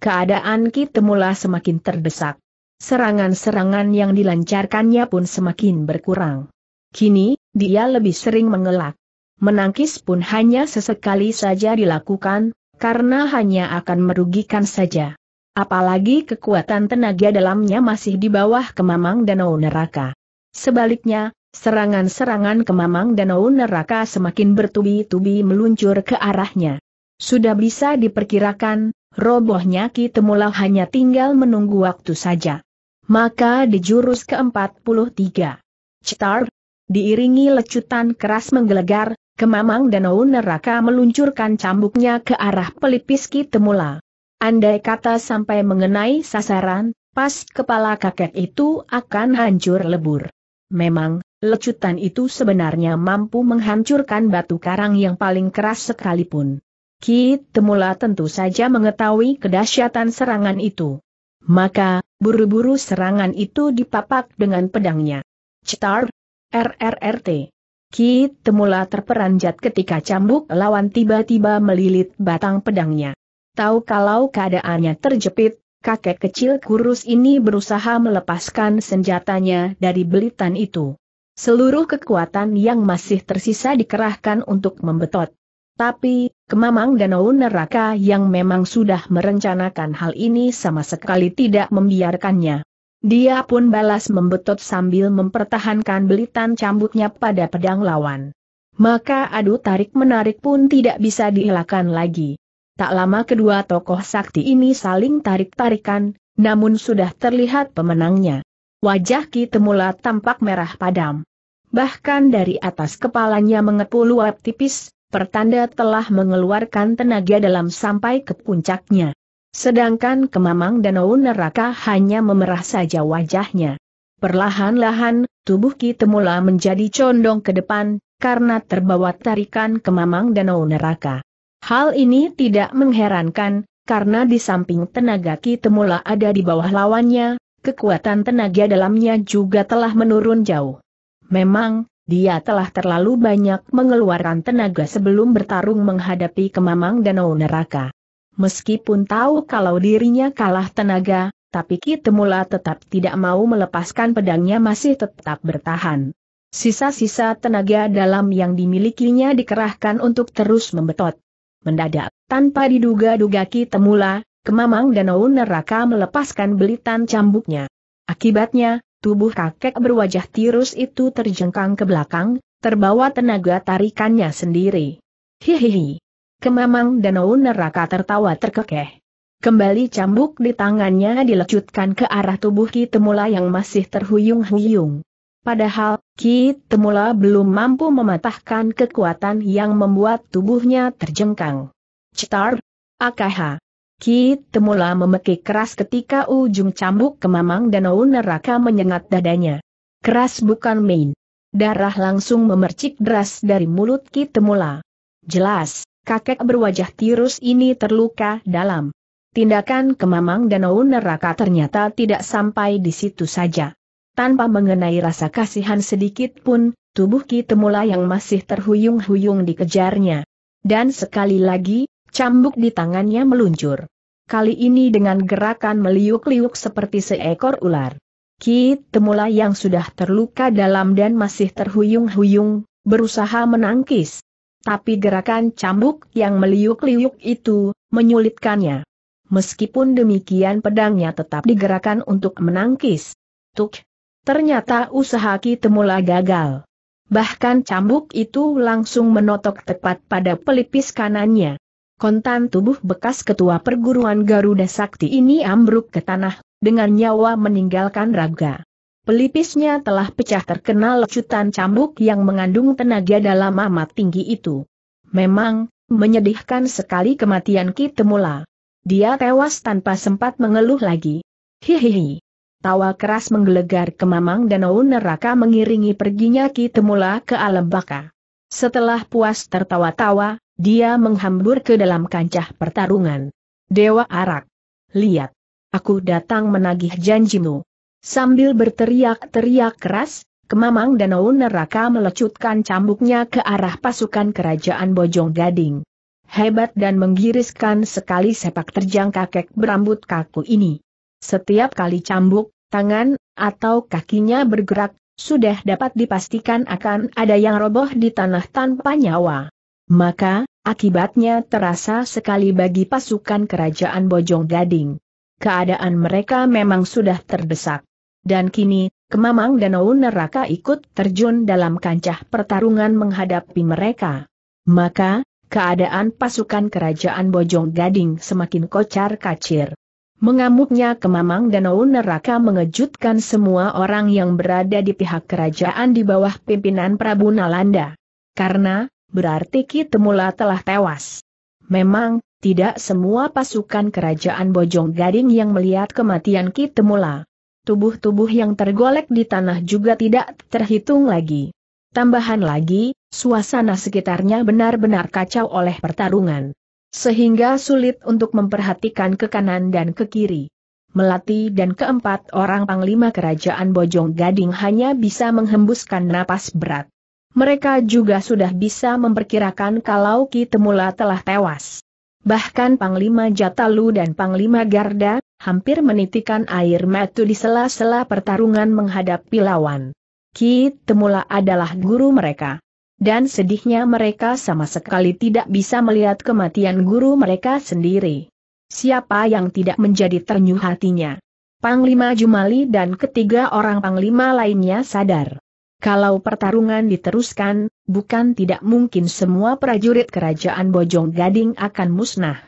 keadaan Ki Temula semakin terdesak. Serangan-serangan yang dilancarkannya pun semakin berkurang. Kini, dia lebih sering mengelak menangkis pun hanya sesekali saja dilakukan, karena hanya akan merugikan saja. Apalagi kekuatan tenaga dalamnya masih di bawah kemamang danau neraka. Sebaliknya, serangan-serangan kemamang danau neraka semakin bertubi-tubi meluncur ke arahnya. Sudah bisa diperkirakan, robohnya Ki Temula hanya tinggal menunggu waktu saja. Maka di jurus ke-43. Cetar, diiringi lecutan keras menggelegar, Kemamang Danau Neraka meluncurkan cambuknya ke arah pelipis Temula. Andai kata sampai mengenai sasaran, pas kepala kakek itu akan hancur lebur. Memang, lecutan itu sebenarnya mampu menghancurkan batu karang yang paling keras sekalipun. Ki Temula tentu saja mengetahui kedahsyatan serangan itu. Maka, buru-buru serangan itu dipapak dengan pedangnya. Cetar, RRRT. Ki Temula terperanjat ketika cambuk lawan tiba-tiba melilit batang pedangnya. Tahu kalau keadaannya terjepit, kakek kecil kurus ini berusaha melepaskan senjatanya dari belitan itu. Seluruh kekuatan yang masih tersisa dikerahkan untuk membetot. Tapi, kemamang danau neraka yang memang sudah merencanakan hal ini sama sekali tidak membiarkannya. Dia pun balas membetot sambil mempertahankan belitan cambuknya pada pedang lawan. Maka adu tarik-menarik pun tidak bisa dielakkan lagi. Tak lama kedua tokoh sakti ini saling tarik-tarikan, namun sudah terlihat pemenangnya. Wajah Ki Temula tampak merah padam. Bahkan dari atas kepalanya mengepul luap tipis, pertanda telah mengeluarkan tenaga dalam sampai ke puncaknya. Sedangkan Kemamang Danau Neraka hanya memerah saja wajahnya. Perlahan-lahan, tubuh Ki Temula menjadi condong ke depan, karena terbawa tarikan Kemamang Danau Neraka. Hal ini tidak mengherankan, karena di samping tenaga Ki Temula ada di bawah lawannya, kekuatan tenaga dalamnya juga telah menurun jauh. Memang, dia telah terlalu banyak mengeluarkan tenaga sebelum bertarung menghadapi kemamang danau neraka. Meskipun tahu kalau dirinya kalah tenaga, tapi Kitemula tetap tidak mau melepaskan pedangnya masih tetap bertahan. Sisa-sisa tenaga dalam yang dimilikinya dikerahkan untuk terus membetot. Mendadak, tanpa diduga-duga Kitemula, Kemamang Danau Neraka melepaskan belitan cambuknya. Akibatnya, tubuh kakek berwajah tirus itu terjengkang ke belakang, terbawa tenaga tarikannya sendiri. Hihihi. Kemamang danau neraka tertawa terkekeh. Kembali cambuk di tangannya dilecutkan ke arah tubuh Ki Temula yang masih terhuyung-huyung. Padahal, Ki Temula belum mampu mematahkan kekuatan yang membuat tubuhnya terjengkang. Cetar! Akaha! Ki Temula memekik keras ketika ujung cambuk kemamang danau neraka menyengat dadanya. Keras bukan main. Darah langsung memercik deras dari mulut Ki Temula. Jelas, kakek berwajah tirus ini terluka dalam. Tindakan kemamang danau neraka ternyata tidak sampai di situ saja. Tanpa mengenai rasa kasihan sedikit pun, tubuh Kitemula yang masih terhuyung-huyung dikejarnya. Dan sekali lagi, cambuk di tangannya meluncur. Kali ini dengan gerakan meliuk-liuk seperti seekor ular. Kitemula yang sudah terluka dalam dan masih terhuyung-huyung, berusaha menangkis tapi gerakan cambuk yang meliuk-liuk itu, menyulitkannya. Meskipun demikian pedangnya tetap digerakkan untuk menangkis. Tuk! Ternyata usaha Ki Temula gagal. Bahkan cambuk itu langsung menotok tepat pada pelipis kanannya. Kontan tubuh bekas ketua perguruan Garuda Sakti ini ambruk ke tanah, dengan nyawa meninggalkan raga. Pelipisnya telah pecah terkena lecutan cambuk yang mengandung tenaga dalam amat tinggi itu. Memang, menyedihkan sekali kematian Ki Temula. Dia tewas tanpa sempat mengeluh lagi. Hihihi. Tawa keras menggelegar ke kemamang danau neraka mengiringi perginya Ki Temula ke alam baka. Setelah puas tertawa-tawa, dia menghambur ke dalam kancah pertarungan. Dewa Arak. Lihat. Aku datang menagih janjimu. Sambil berteriak-teriak keras, Kemamang Danau Neraka melecutkan cambuknya ke arah pasukan kerajaan Bojong Gading. Hebat dan menggiriskan sekali sepak terjang kakek berambut kaku ini. Setiap kali cambuk, tangan, atau kakinya bergerak, sudah dapat dipastikan akan ada yang roboh di tanah tanpa nyawa. Maka, akibatnya terasa sekali bagi pasukan kerajaan Bojong Gading. Keadaan mereka memang sudah terdesak. Dan kini, Kemamang Danau Neraka ikut terjun dalam kancah pertarungan menghadapi mereka. Maka, keadaan pasukan kerajaan Bojong Gading semakin kocar kacir. Mengamuknya Kemamang Danau Neraka mengejutkan semua orang yang berada di pihak kerajaan di bawah pimpinan Prabu Nalanda. Karena, berarti Ki Temula telah tewas. Memang, tidak semua pasukan kerajaan Bojong Gading yang melihat kematian Ki Temula tubuh-tubuh yang tergolek di tanah juga tidak terhitung lagi. Tambahan lagi, suasana sekitarnya benar-benar kacau oleh pertarungan. Sehingga sulit untuk memperhatikan ke kanan dan ke kiri. Melati dan keempat orang panglima kerajaan Bojong Gading hanya bisa menghembuskan napas berat. Mereka juga sudah bisa memperkirakan kalau Ki Temula telah tewas. Bahkan Panglima Jatalu dan Panglima Garda, hampir menitikan air mata di sela-sela pertarungan menghadapi lawan. Ki Temula adalah guru mereka. Dan sedihnya mereka sama sekali tidak bisa melihat kematian guru mereka sendiri. Siapa yang tidak menjadi ternyuh hatinya? Panglima Jumali dan ketiga orang panglima lainnya sadar. Kalau pertarungan diteruskan, bukan tidak mungkin semua prajurit kerajaan Bojong Gading akan musnah.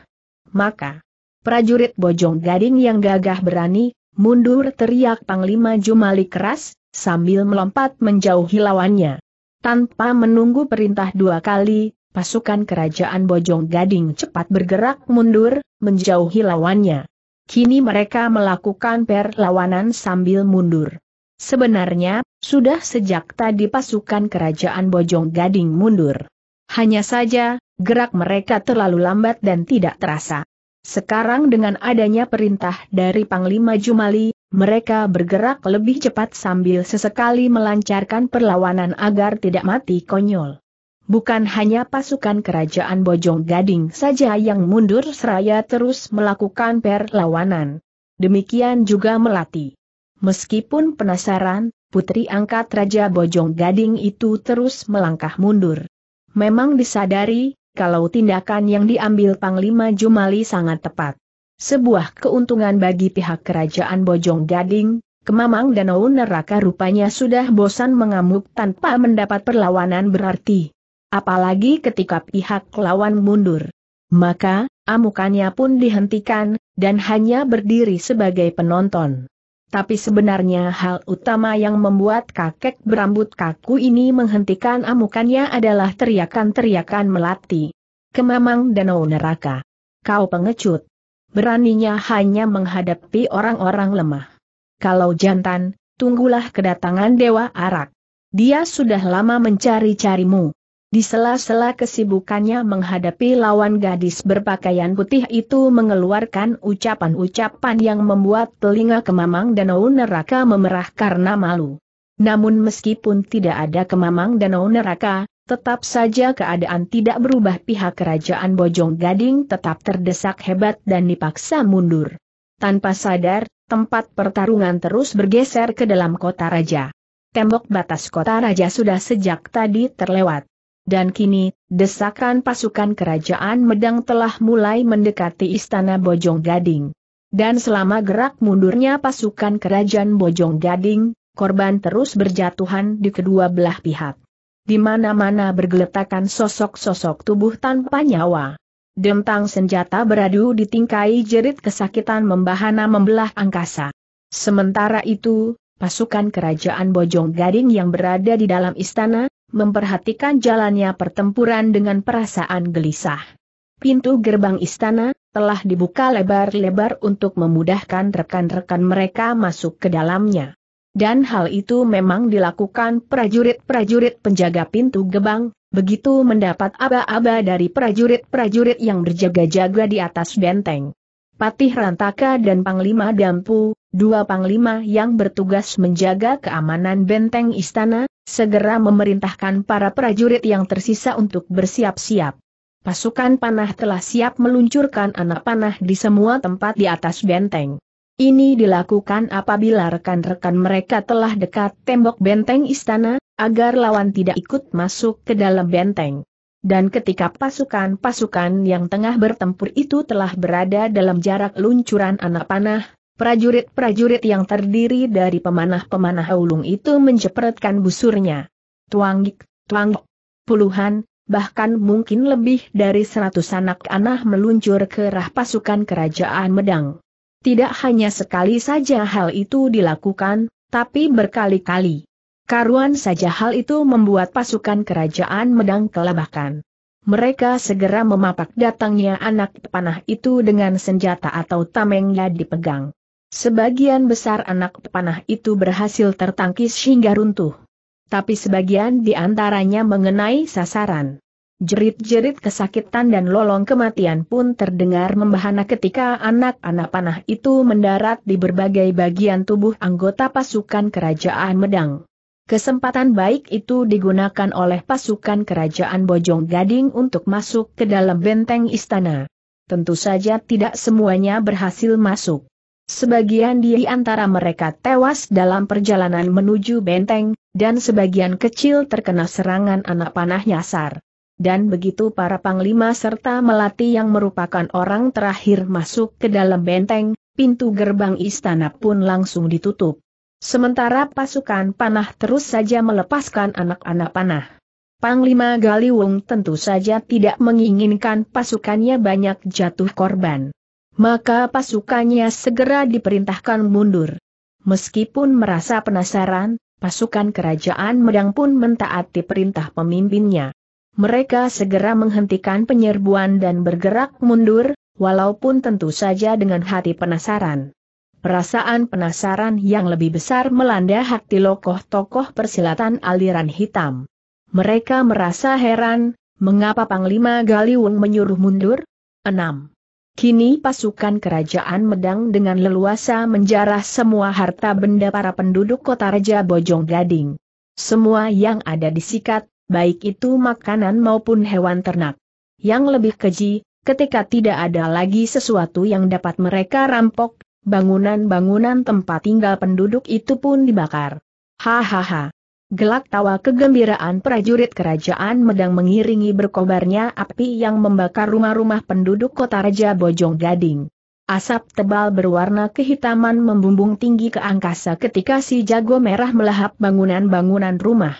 Maka, prajurit Bojong Gading yang gagah berani, mundur teriak Panglima Jumali keras, sambil melompat menjauhi lawannya. Tanpa menunggu perintah dua kali, pasukan kerajaan Bojong Gading cepat bergerak mundur, menjauhi lawannya. Kini mereka melakukan perlawanan sambil mundur. Sebenarnya, sudah sejak tadi pasukan kerajaan Bojong Gading mundur. Hanya saja, gerak mereka terlalu lambat dan tidak terasa. Sekarang dengan adanya perintah dari Panglima Jumali, mereka bergerak lebih cepat sambil sesekali melancarkan perlawanan agar tidak mati konyol. Bukan hanya pasukan kerajaan Bojong Gading saja yang mundur seraya terus melakukan perlawanan. Demikian juga melatih. Meskipun penasaran, putri angkat Raja Bojong Gading itu terus melangkah mundur. Memang disadari, kalau tindakan yang diambil Panglima Jumali sangat tepat. Sebuah keuntungan bagi pihak kerajaan Bojong Gading, Kemamang Danau Neraka rupanya sudah bosan mengamuk tanpa mendapat perlawanan berarti. Apalagi ketika pihak lawan mundur. Maka, amukannya pun dihentikan, dan hanya berdiri sebagai penonton. Tapi sebenarnya hal utama yang membuat kakek berambut kaku ini menghentikan amukannya adalah teriakan-teriakan melati. Kemamang danau neraka. Kau pengecut. Beraninya hanya menghadapi orang-orang lemah. Kalau jantan, tunggulah kedatangan Dewa Arak. Dia sudah lama mencari-carimu. Di sela-sela kesibukannya menghadapi lawan gadis berpakaian putih itu mengeluarkan ucapan-ucapan yang membuat telinga kemamang danau neraka memerah karena malu. Namun meskipun tidak ada kemamang danau neraka, tetap saja keadaan tidak berubah pihak kerajaan Bojong Gading tetap terdesak hebat dan dipaksa mundur. Tanpa sadar, tempat pertarungan terus bergeser ke dalam kota raja. Tembok batas kota raja sudah sejak tadi terlewat. Dan kini, desakan pasukan kerajaan Medang telah mulai mendekati istana Bojong Gading. Dan selama gerak mundurnya pasukan kerajaan Bojong Gading, korban terus berjatuhan di kedua belah pihak. Di mana-mana bergeletakan sosok-sosok tubuh tanpa nyawa. Dentang senjata beradu ditingkai jerit kesakitan membahana membelah angkasa. Sementara itu, pasukan kerajaan Bojong Gading yang berada di dalam istana, memperhatikan jalannya pertempuran dengan perasaan gelisah. Pintu gerbang istana telah dibuka lebar-lebar untuk memudahkan rekan-rekan mereka masuk ke dalamnya. Dan hal itu memang dilakukan prajurit-prajurit penjaga pintu gerbang, begitu mendapat aba-aba dari prajurit-prajurit yang berjaga-jaga di atas benteng. Patih Rantaka dan Panglima Dampu, dua panglima yang bertugas menjaga keamanan benteng istana, segera memerintahkan para prajurit yang tersisa untuk bersiap-siap. Pasukan panah telah siap meluncurkan anak panah di semua tempat di atas benteng. Ini dilakukan apabila rekan-rekan mereka telah dekat tembok benteng istana, agar lawan tidak ikut masuk ke dalam benteng. Dan ketika pasukan-pasukan yang tengah bertempur itu telah berada dalam jarak luncuran anak panah, Prajurit-prajurit yang terdiri dari pemanah-pemanah ulung itu menjepretkan busurnya. Tuanggik, tuanggok, puluhan, bahkan mungkin lebih dari seratus anak anak meluncur ke arah pasukan kerajaan Medang. Tidak hanya sekali saja hal itu dilakukan, tapi berkali-kali. Karuan saja hal itu membuat pasukan kerajaan Medang kelabakan. Mereka segera memapak datangnya anak panah itu dengan senjata atau tamengnya dipegang. Sebagian besar anak panah itu berhasil tertangkis hingga runtuh. Tapi sebagian di antaranya mengenai sasaran. Jerit-jerit kesakitan dan lolong kematian pun terdengar membahana ketika anak-anak panah itu mendarat di berbagai bagian tubuh anggota pasukan kerajaan Medang. Kesempatan baik itu digunakan oleh pasukan kerajaan Bojong Gading untuk masuk ke dalam benteng istana. Tentu saja tidak semuanya berhasil masuk. Sebagian di antara mereka tewas dalam perjalanan menuju benteng, dan sebagian kecil terkena serangan anak panah nyasar. Dan begitu para panglima serta melati yang merupakan orang terakhir masuk ke dalam benteng, pintu gerbang istana pun langsung ditutup. Sementara pasukan panah terus saja melepaskan anak-anak panah. Panglima Galiwung tentu saja tidak menginginkan pasukannya banyak jatuh korban maka pasukannya segera diperintahkan mundur. Meskipun merasa penasaran, pasukan kerajaan Medang pun mentaati perintah pemimpinnya. Mereka segera menghentikan penyerbuan dan bergerak mundur, walaupun tentu saja dengan hati penasaran. Perasaan penasaran yang lebih besar melanda hati lokoh tokoh persilatan aliran hitam. Mereka merasa heran, mengapa Panglima Galiwung menyuruh mundur? 6. Kini pasukan kerajaan Medang dengan leluasa menjarah semua harta benda para penduduk kota Raja Bojong Gading. Semua yang ada disikat, baik itu makanan maupun hewan ternak. Yang lebih keji, ketika tidak ada lagi sesuatu yang dapat mereka rampok, bangunan-bangunan tempat tinggal penduduk itu pun dibakar. Hahaha. Gelak tawa kegembiraan prajurit kerajaan Medang mengiringi berkobarnya api yang membakar rumah-rumah penduduk kota Raja Bojong Gading. Asap tebal berwarna kehitaman membumbung tinggi ke angkasa ketika si jago merah melahap bangunan-bangunan rumah.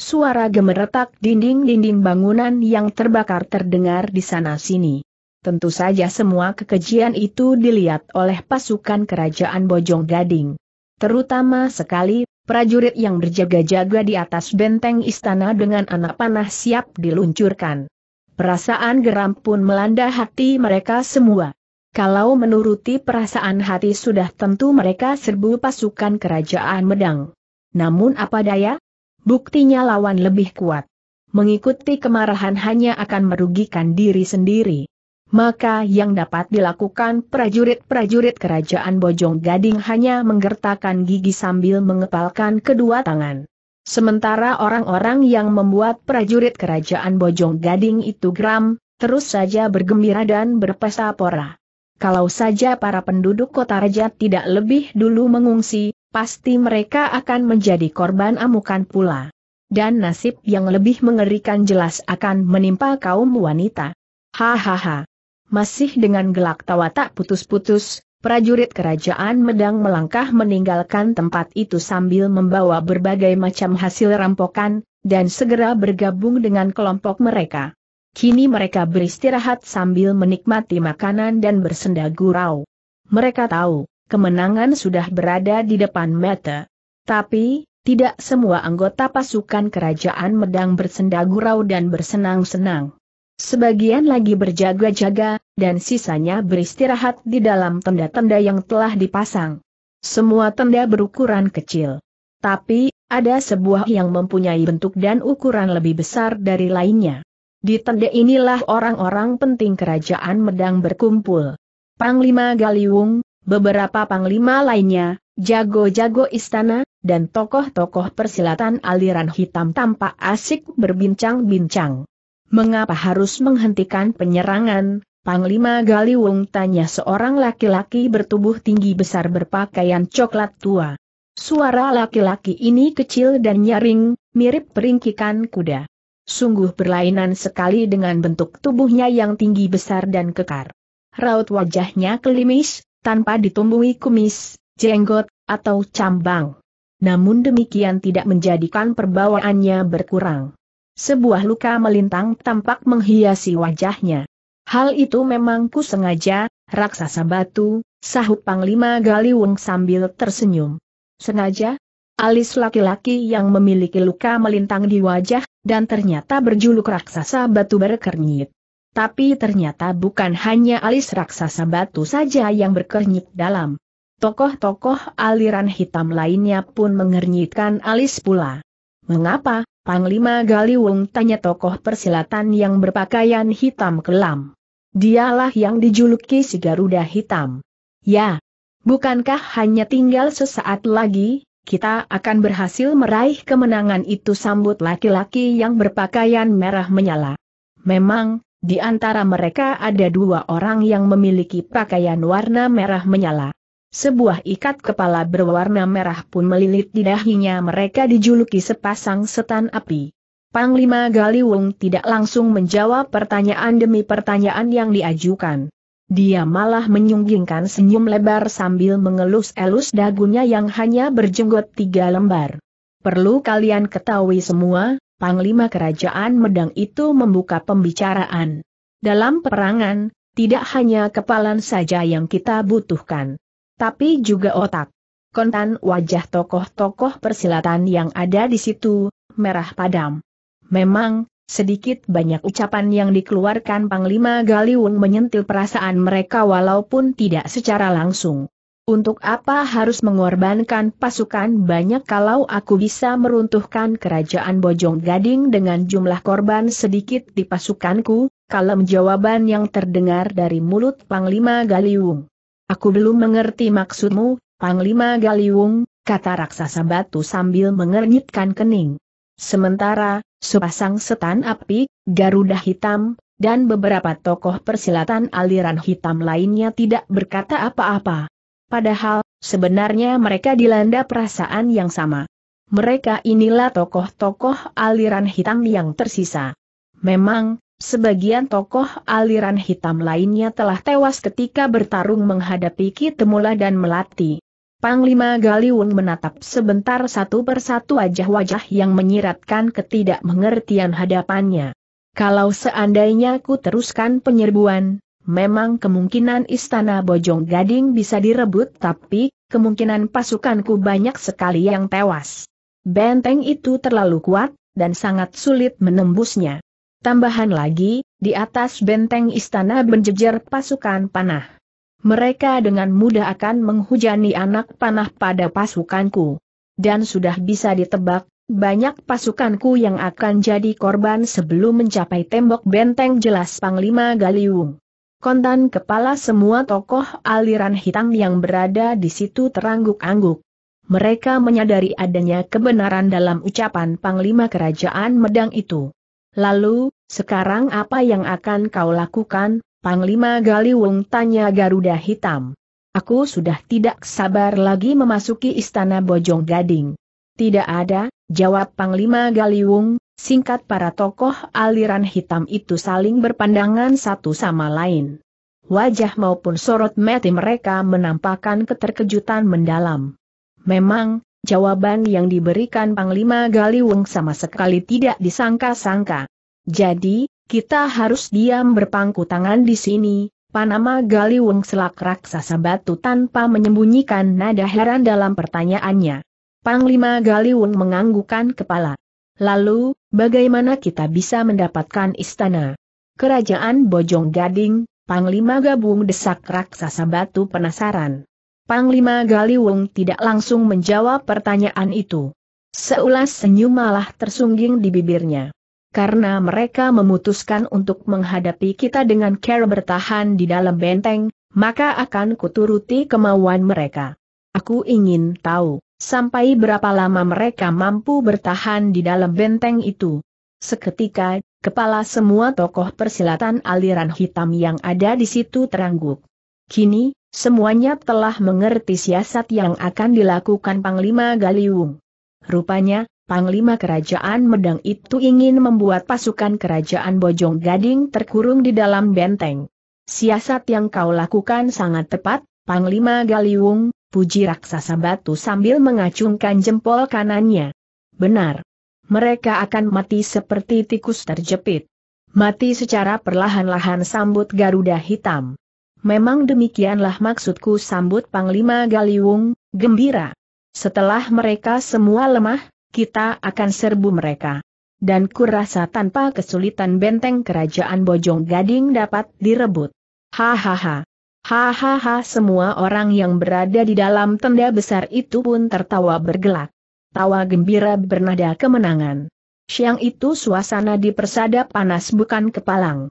Suara gemeretak dinding-dinding bangunan yang terbakar terdengar di sana-sini. Tentu saja semua kekejian itu dilihat oleh pasukan kerajaan Bojong Gading. Terutama sekali prajurit yang berjaga-jaga di atas benteng istana dengan anak panah siap diluncurkan. Perasaan geram pun melanda hati mereka semua. Kalau menuruti perasaan hati sudah tentu mereka serbu pasukan kerajaan Medang. Namun apa daya? Buktinya lawan lebih kuat. Mengikuti kemarahan hanya akan merugikan diri sendiri maka yang dapat dilakukan prajurit-prajurit kerajaan Bojong Gading hanya menggertakkan gigi sambil mengepalkan kedua tangan. Sementara orang-orang yang membuat prajurit kerajaan Bojong Gading itu geram, terus saja bergembira dan berpesta pora. Kalau saja para penduduk kota raja tidak lebih dulu mengungsi, pasti mereka akan menjadi korban amukan pula. Dan nasib yang lebih mengerikan jelas akan menimpa kaum wanita. Hahaha. Masih dengan gelak tawa tak putus-putus, prajurit kerajaan Medang melangkah meninggalkan tempat itu sambil membawa berbagai macam hasil rampokan, dan segera bergabung dengan kelompok mereka. Kini mereka beristirahat sambil menikmati makanan dan bersenda gurau. Mereka tahu, kemenangan sudah berada di depan mata. Tapi, tidak semua anggota pasukan kerajaan Medang bersenda gurau dan bersenang-senang. Sebagian lagi berjaga-jaga, dan sisanya beristirahat di dalam tenda-tenda yang telah dipasang. Semua tenda berukuran kecil. Tapi, ada sebuah yang mempunyai bentuk dan ukuran lebih besar dari lainnya. Di tenda inilah orang-orang penting kerajaan Medang berkumpul. Panglima Galiwung, beberapa panglima lainnya, jago-jago istana, dan tokoh-tokoh persilatan aliran hitam tampak asik berbincang-bincang. Mengapa harus menghentikan penyerangan? Panglima Galiwung tanya seorang laki-laki bertubuh tinggi besar berpakaian coklat tua. Suara laki-laki ini kecil dan nyaring, mirip peringkikan kuda. Sungguh berlainan sekali dengan bentuk tubuhnya yang tinggi besar dan kekar. Raut wajahnya kelimis, tanpa ditumbuhi kumis, jenggot, atau cambang. Namun demikian tidak menjadikan perbawaannya berkurang. Sebuah luka melintang tampak menghiasi wajahnya. Hal itu memang ku sengaja, raksasa batu, sahut Panglima Galiwung sambil tersenyum. Sengaja? Alis laki-laki yang memiliki luka melintang di wajah, dan ternyata berjuluk raksasa batu berkernyit. Tapi ternyata bukan hanya alis raksasa batu saja yang berkernyit dalam. Tokoh-tokoh aliran hitam lainnya pun mengernyitkan alis pula. Mengapa, Panglima Galiwung tanya tokoh persilatan yang berpakaian hitam kelam. Dialah yang dijuluki si Garuda Hitam. Ya, bukankah hanya tinggal sesaat lagi, kita akan berhasil meraih kemenangan itu sambut laki-laki yang berpakaian merah menyala. Memang, di antara mereka ada dua orang yang memiliki pakaian warna merah menyala. Sebuah ikat kepala berwarna merah pun melilit di dahinya mereka dijuluki sepasang setan api. Panglima Galiwung tidak langsung menjawab pertanyaan demi pertanyaan yang diajukan. Dia malah menyunggingkan senyum lebar sambil mengelus-elus dagunya yang hanya berjenggot tiga lembar. Perlu kalian ketahui semua, Panglima Kerajaan Medang itu membuka pembicaraan. Dalam perangan, tidak hanya kepalan saja yang kita butuhkan tapi juga otak. Kontan wajah tokoh-tokoh persilatan yang ada di situ, merah padam. Memang, sedikit banyak ucapan yang dikeluarkan Panglima Galiwung menyentil perasaan mereka walaupun tidak secara langsung. Untuk apa harus mengorbankan pasukan banyak kalau aku bisa meruntuhkan kerajaan Bojong Gading dengan jumlah korban sedikit di pasukanku? Kalem jawaban yang terdengar dari mulut Panglima Galiwung. Aku belum mengerti maksudmu, Panglima Galiwung, kata raksasa batu sambil mengernyitkan kening. Sementara, sepasang setan api, Garuda hitam, dan beberapa tokoh persilatan aliran hitam lainnya tidak berkata apa-apa. Padahal, sebenarnya mereka dilanda perasaan yang sama. Mereka inilah tokoh-tokoh aliran hitam yang tersisa. Memang, sebagian tokoh aliran hitam lainnya telah tewas ketika bertarung menghadapi Kitemula dan Melati. Panglima Galiwung menatap sebentar satu persatu wajah-wajah yang menyiratkan ketidakmengertian hadapannya. Kalau seandainya ku teruskan penyerbuan, memang kemungkinan istana Bojong Gading bisa direbut tapi, kemungkinan pasukanku banyak sekali yang tewas. Benteng itu terlalu kuat, dan sangat sulit menembusnya. Tambahan lagi, di atas benteng istana berjejer pasukan panah. Mereka dengan mudah akan menghujani anak panah pada pasukanku. Dan sudah bisa ditebak, banyak pasukanku yang akan jadi korban sebelum mencapai tembok benteng jelas Panglima Galiung. Kontan kepala semua tokoh aliran hitam yang berada di situ terangguk-angguk. Mereka menyadari adanya kebenaran dalam ucapan Panglima Kerajaan Medang itu. Lalu, sekarang apa yang akan kau lakukan, Panglima Galiwung tanya Garuda Hitam. Aku sudah tidak sabar lagi memasuki istana Bojong Gading. Tidak ada, jawab Panglima Galiwung, singkat para tokoh aliran hitam itu saling berpandangan satu sama lain. Wajah maupun sorot mati mereka menampakkan keterkejutan mendalam. Memang, Jawaban yang diberikan Panglima Galiwung sama sekali tidak disangka-sangka. Jadi, kita harus diam berpangku tangan di sini, Panama Galiwung selak raksasa batu tanpa menyembunyikan nada heran dalam pertanyaannya. Panglima Galiwung menganggukan kepala. Lalu, bagaimana kita bisa mendapatkan istana? Kerajaan Bojong Gading, Panglima Gabung desak raksasa batu penasaran. Panglima Galiwung tidak langsung menjawab pertanyaan itu. Seulas senyum malah tersungging di bibirnya. Karena mereka memutuskan untuk menghadapi kita dengan cara bertahan di dalam benteng, maka akan kuturuti kemauan mereka. Aku ingin tahu, sampai berapa lama mereka mampu bertahan di dalam benteng itu. Seketika, kepala semua tokoh persilatan aliran hitam yang ada di situ terangguk. Kini, Semuanya telah mengerti siasat yang akan dilakukan Panglima Galiung. Rupanya, Panglima Kerajaan Medang itu ingin membuat pasukan Kerajaan Bojong Gading terkurung di dalam benteng. Siasat yang kau lakukan sangat tepat, Panglima Galiung, puji raksasa batu sambil mengacungkan jempol kanannya. Benar. Mereka akan mati seperti tikus terjepit. Mati secara perlahan-lahan sambut Garuda Hitam. Memang demikianlah maksudku sambut Panglima Galiwung, gembira. Setelah mereka semua lemah, kita akan serbu mereka. Dan kurasa tanpa kesulitan benteng kerajaan Bojong Gading dapat direbut. Hahaha. Hahaha semua orang yang berada di dalam tenda besar itu pun tertawa bergelak. Tawa gembira bernada kemenangan. Siang itu suasana di persada panas bukan kepalang.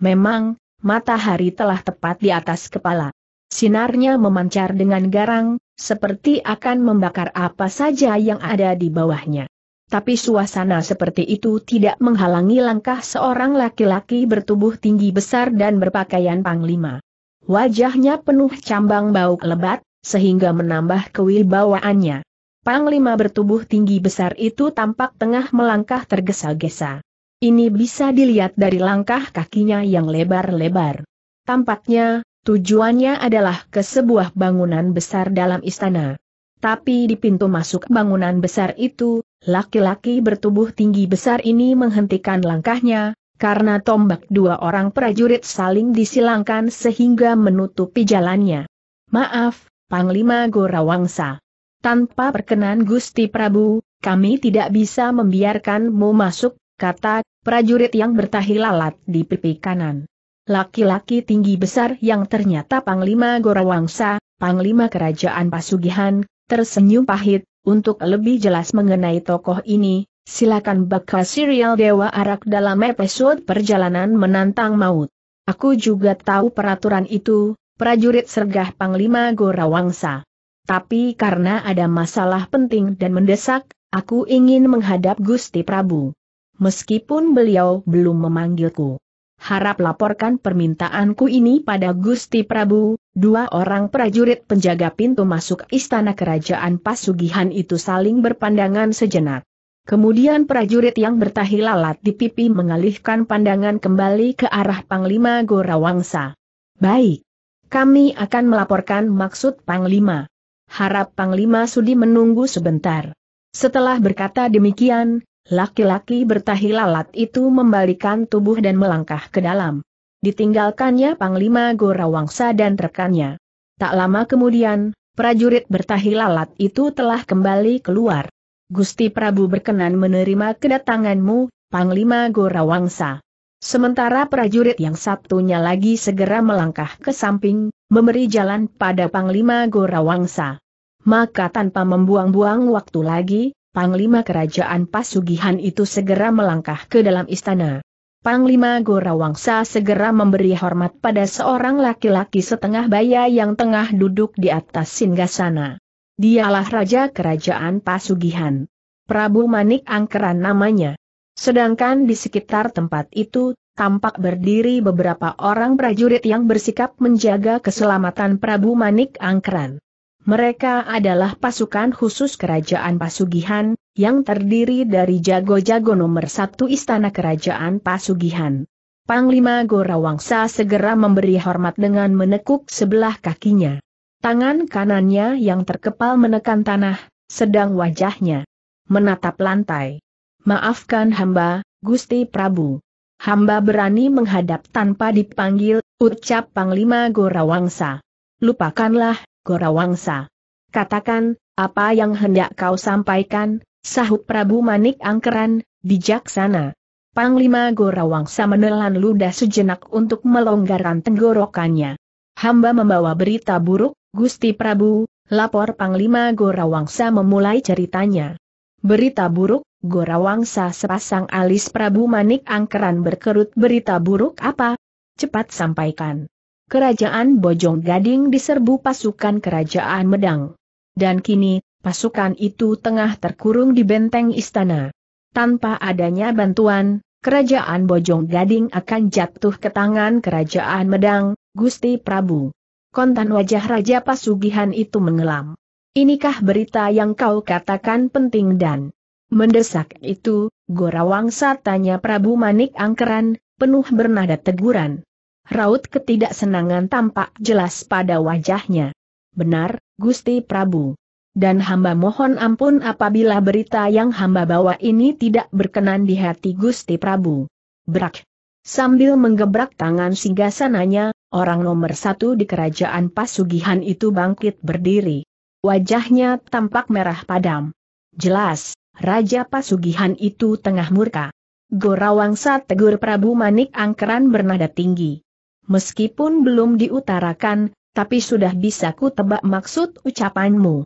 Memang, matahari telah tepat di atas kepala. Sinarnya memancar dengan garang, seperti akan membakar apa saja yang ada di bawahnya. Tapi suasana seperti itu tidak menghalangi langkah seorang laki-laki bertubuh tinggi besar dan berpakaian panglima. Wajahnya penuh cambang bau lebat, sehingga menambah kewibawaannya. Panglima bertubuh tinggi besar itu tampak tengah melangkah tergesa-gesa. Ini bisa dilihat dari langkah kakinya yang lebar-lebar. Tampaknya, tujuannya adalah ke sebuah bangunan besar dalam istana. Tapi di pintu masuk bangunan besar itu, laki-laki bertubuh tinggi besar ini menghentikan langkahnya, karena tombak dua orang prajurit saling disilangkan sehingga menutupi jalannya. Maaf, Panglima Gorawangsa. Tanpa perkenan Gusti Prabu, kami tidak bisa membiarkanmu masuk, berkata, prajurit yang bertahi lalat di pipi kanan. Laki-laki tinggi besar yang ternyata Panglima Gorawangsa, Panglima Kerajaan Pasugihan, tersenyum pahit, untuk lebih jelas mengenai tokoh ini, silakan baca serial Dewa Arak dalam episode Perjalanan Menantang Maut. Aku juga tahu peraturan itu, prajurit sergah Panglima Gorawangsa. Tapi karena ada masalah penting dan mendesak, aku ingin menghadap Gusti Prabu meskipun beliau belum memanggilku. Harap laporkan permintaanku ini pada Gusti Prabu, dua orang prajurit penjaga pintu masuk istana kerajaan Pasugihan itu saling berpandangan sejenak. Kemudian prajurit yang bertahi lalat di pipi mengalihkan pandangan kembali ke arah Panglima Gorawangsa. Baik. Kami akan melaporkan maksud Panglima. Harap Panglima Sudi menunggu sebentar. Setelah berkata demikian, Laki-laki bertahi lalat itu membalikan tubuh dan melangkah ke dalam. Ditinggalkannya Panglima Gorawangsa dan rekannya. Tak lama kemudian, prajurit bertahi lalat itu telah kembali keluar. Gusti Prabu berkenan menerima kedatanganmu, Panglima Gorawangsa. Sementara prajurit yang satunya lagi segera melangkah ke samping, memberi jalan pada Panglima Gorawangsa. Maka tanpa membuang-buang waktu lagi, Panglima Kerajaan Pasugihan itu segera melangkah ke dalam istana. Panglima Gorawangsa segera memberi hormat pada seorang laki-laki setengah baya yang tengah duduk di atas singgasana. Dialah Raja Kerajaan Pasugihan. Prabu Manik Angkeran namanya. Sedangkan di sekitar tempat itu, tampak berdiri beberapa orang prajurit yang bersikap menjaga keselamatan Prabu Manik Angkeran. Mereka adalah pasukan khusus kerajaan Pasugihan, yang terdiri dari jago-jago nomor satu istana kerajaan Pasugihan. Panglima Gorawangsa segera memberi hormat dengan menekuk sebelah kakinya. Tangan kanannya yang terkepal menekan tanah, sedang wajahnya menatap lantai. Maafkan hamba, Gusti Prabu. Hamba berani menghadap tanpa dipanggil, ucap Panglima Gorawangsa. Lupakanlah, Gorawangsa. Katakan, apa yang hendak kau sampaikan, sahut Prabu Manik Angkeran, bijaksana. Panglima Gorawangsa menelan ludah sejenak untuk melonggarkan tenggorokannya. Hamba membawa berita buruk, Gusti Prabu, lapor Panglima Gorawangsa memulai ceritanya. Berita buruk, Gorawangsa sepasang alis Prabu Manik Angkeran berkerut berita buruk apa? Cepat sampaikan kerajaan Bojong Gading diserbu pasukan kerajaan Medang. Dan kini, pasukan itu tengah terkurung di benteng istana. Tanpa adanya bantuan, kerajaan Bojong Gading akan jatuh ke tangan kerajaan Medang, Gusti Prabu. Kontan wajah Raja Pasugihan itu mengelam. Inikah berita yang kau katakan penting dan mendesak itu, Gorawangsa tanya Prabu Manik Angkeran, penuh bernada teguran. Raut ketidaksenangan tampak jelas pada wajahnya. Benar, Gusti Prabu. Dan hamba mohon ampun apabila berita yang hamba bawa ini tidak berkenan di hati Gusti Prabu. Berak. Sambil menggebrak tangan singgasananya, orang nomor satu di kerajaan Pasugihan itu bangkit berdiri. Wajahnya tampak merah padam. Jelas, Raja Pasugihan itu tengah murka. Gorawangsa tegur Prabu Manik Angkeran bernada tinggi. Meskipun belum diutarakan, tapi sudah bisa ku tebak maksud ucapanmu.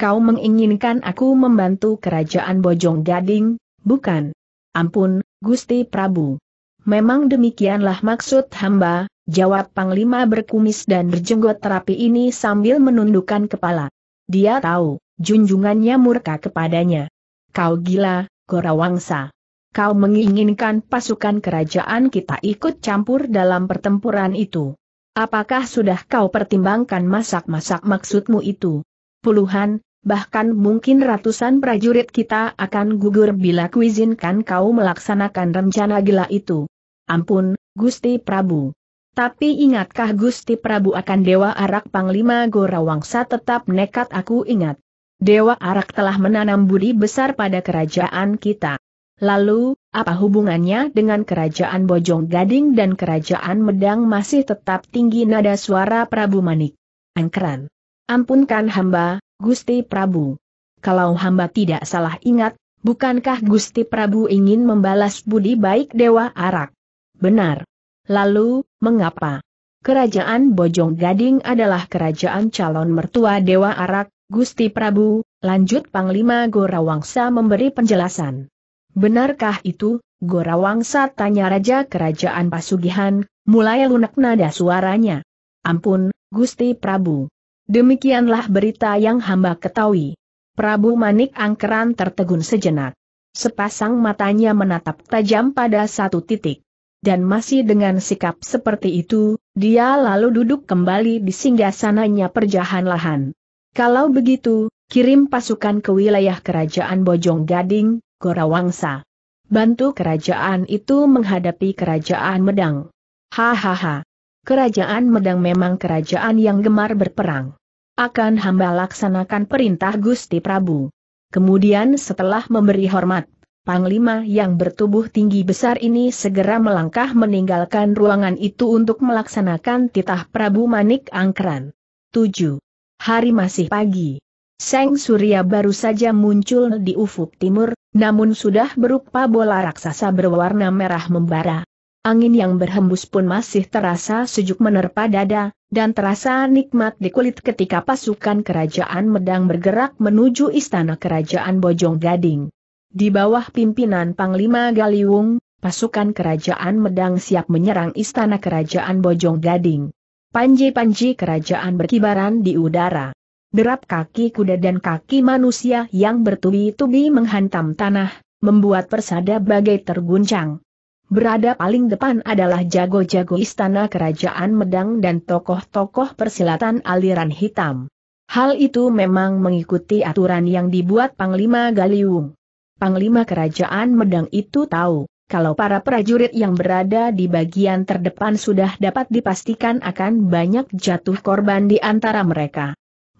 Kau menginginkan aku membantu kerajaan Bojong Gading, bukan? Ampun, Gusti Prabu. Memang demikianlah maksud hamba, jawab Panglima berkumis dan berjenggot terapi ini sambil menundukkan kepala. Dia tahu, junjungannya murka kepadanya. Kau gila, Gorawangsa kau menginginkan pasukan kerajaan kita ikut campur dalam pertempuran itu. Apakah sudah kau pertimbangkan masak-masak maksudmu itu? Puluhan, bahkan mungkin ratusan prajurit kita akan gugur bila kuizinkan kau melaksanakan rencana gila itu. Ampun, Gusti Prabu. Tapi ingatkah Gusti Prabu akan Dewa Arak Panglima Gorawangsa tetap nekat aku ingat. Dewa Arak telah menanam budi besar pada kerajaan kita. Lalu, apa hubungannya dengan kerajaan Bojong Gading dan kerajaan Medang masih tetap tinggi nada suara Prabu Manik? Angkeran. Ampunkan hamba, Gusti Prabu. Kalau hamba tidak salah ingat, bukankah Gusti Prabu ingin membalas budi baik Dewa Arak? Benar. Lalu, mengapa? Kerajaan Bojong Gading adalah kerajaan calon mertua Dewa Arak, Gusti Prabu, lanjut Panglima Gorawangsa memberi penjelasan. Benarkah itu, Gorawangsa tanya Raja Kerajaan Pasugihan, mulai lunak nada suaranya. Ampun, Gusti Prabu. Demikianlah berita yang hamba ketahui. Prabu Manik Angkeran tertegun sejenak. Sepasang matanya menatap tajam pada satu titik. Dan masih dengan sikap seperti itu, dia lalu duduk kembali di singgah sananya perjahan lahan. Kalau begitu, Kirim pasukan ke wilayah kerajaan Bojong Gading, Gorawangsa. Bantu kerajaan itu menghadapi kerajaan Medang. Hahaha. Kerajaan Medang memang kerajaan yang gemar berperang. Akan hamba laksanakan perintah Gusti Prabu. Kemudian setelah memberi hormat, Panglima yang bertubuh tinggi besar ini segera melangkah meninggalkan ruangan itu untuk melaksanakan titah Prabu Manik Angkran. 7. Hari masih pagi. Seng Surya baru saja muncul di ufuk timur, namun sudah berupa bola raksasa berwarna merah membara. Angin yang berhembus pun masih terasa sejuk menerpa dada, dan terasa nikmat di kulit ketika pasukan kerajaan Medang bergerak menuju istana kerajaan Bojong Gading. Di bawah pimpinan Panglima Galiwung, pasukan kerajaan Medang siap menyerang istana kerajaan Bojong Gading. Panji-panji kerajaan berkibaran di udara derap kaki kuda dan kaki manusia yang bertubi-tubi menghantam tanah, membuat persada bagai terguncang. Berada paling depan adalah jago-jago istana kerajaan Medang dan tokoh-tokoh persilatan aliran hitam. Hal itu memang mengikuti aturan yang dibuat Panglima Galiung. Panglima kerajaan Medang itu tahu, kalau para prajurit yang berada di bagian terdepan sudah dapat dipastikan akan banyak jatuh korban di antara mereka.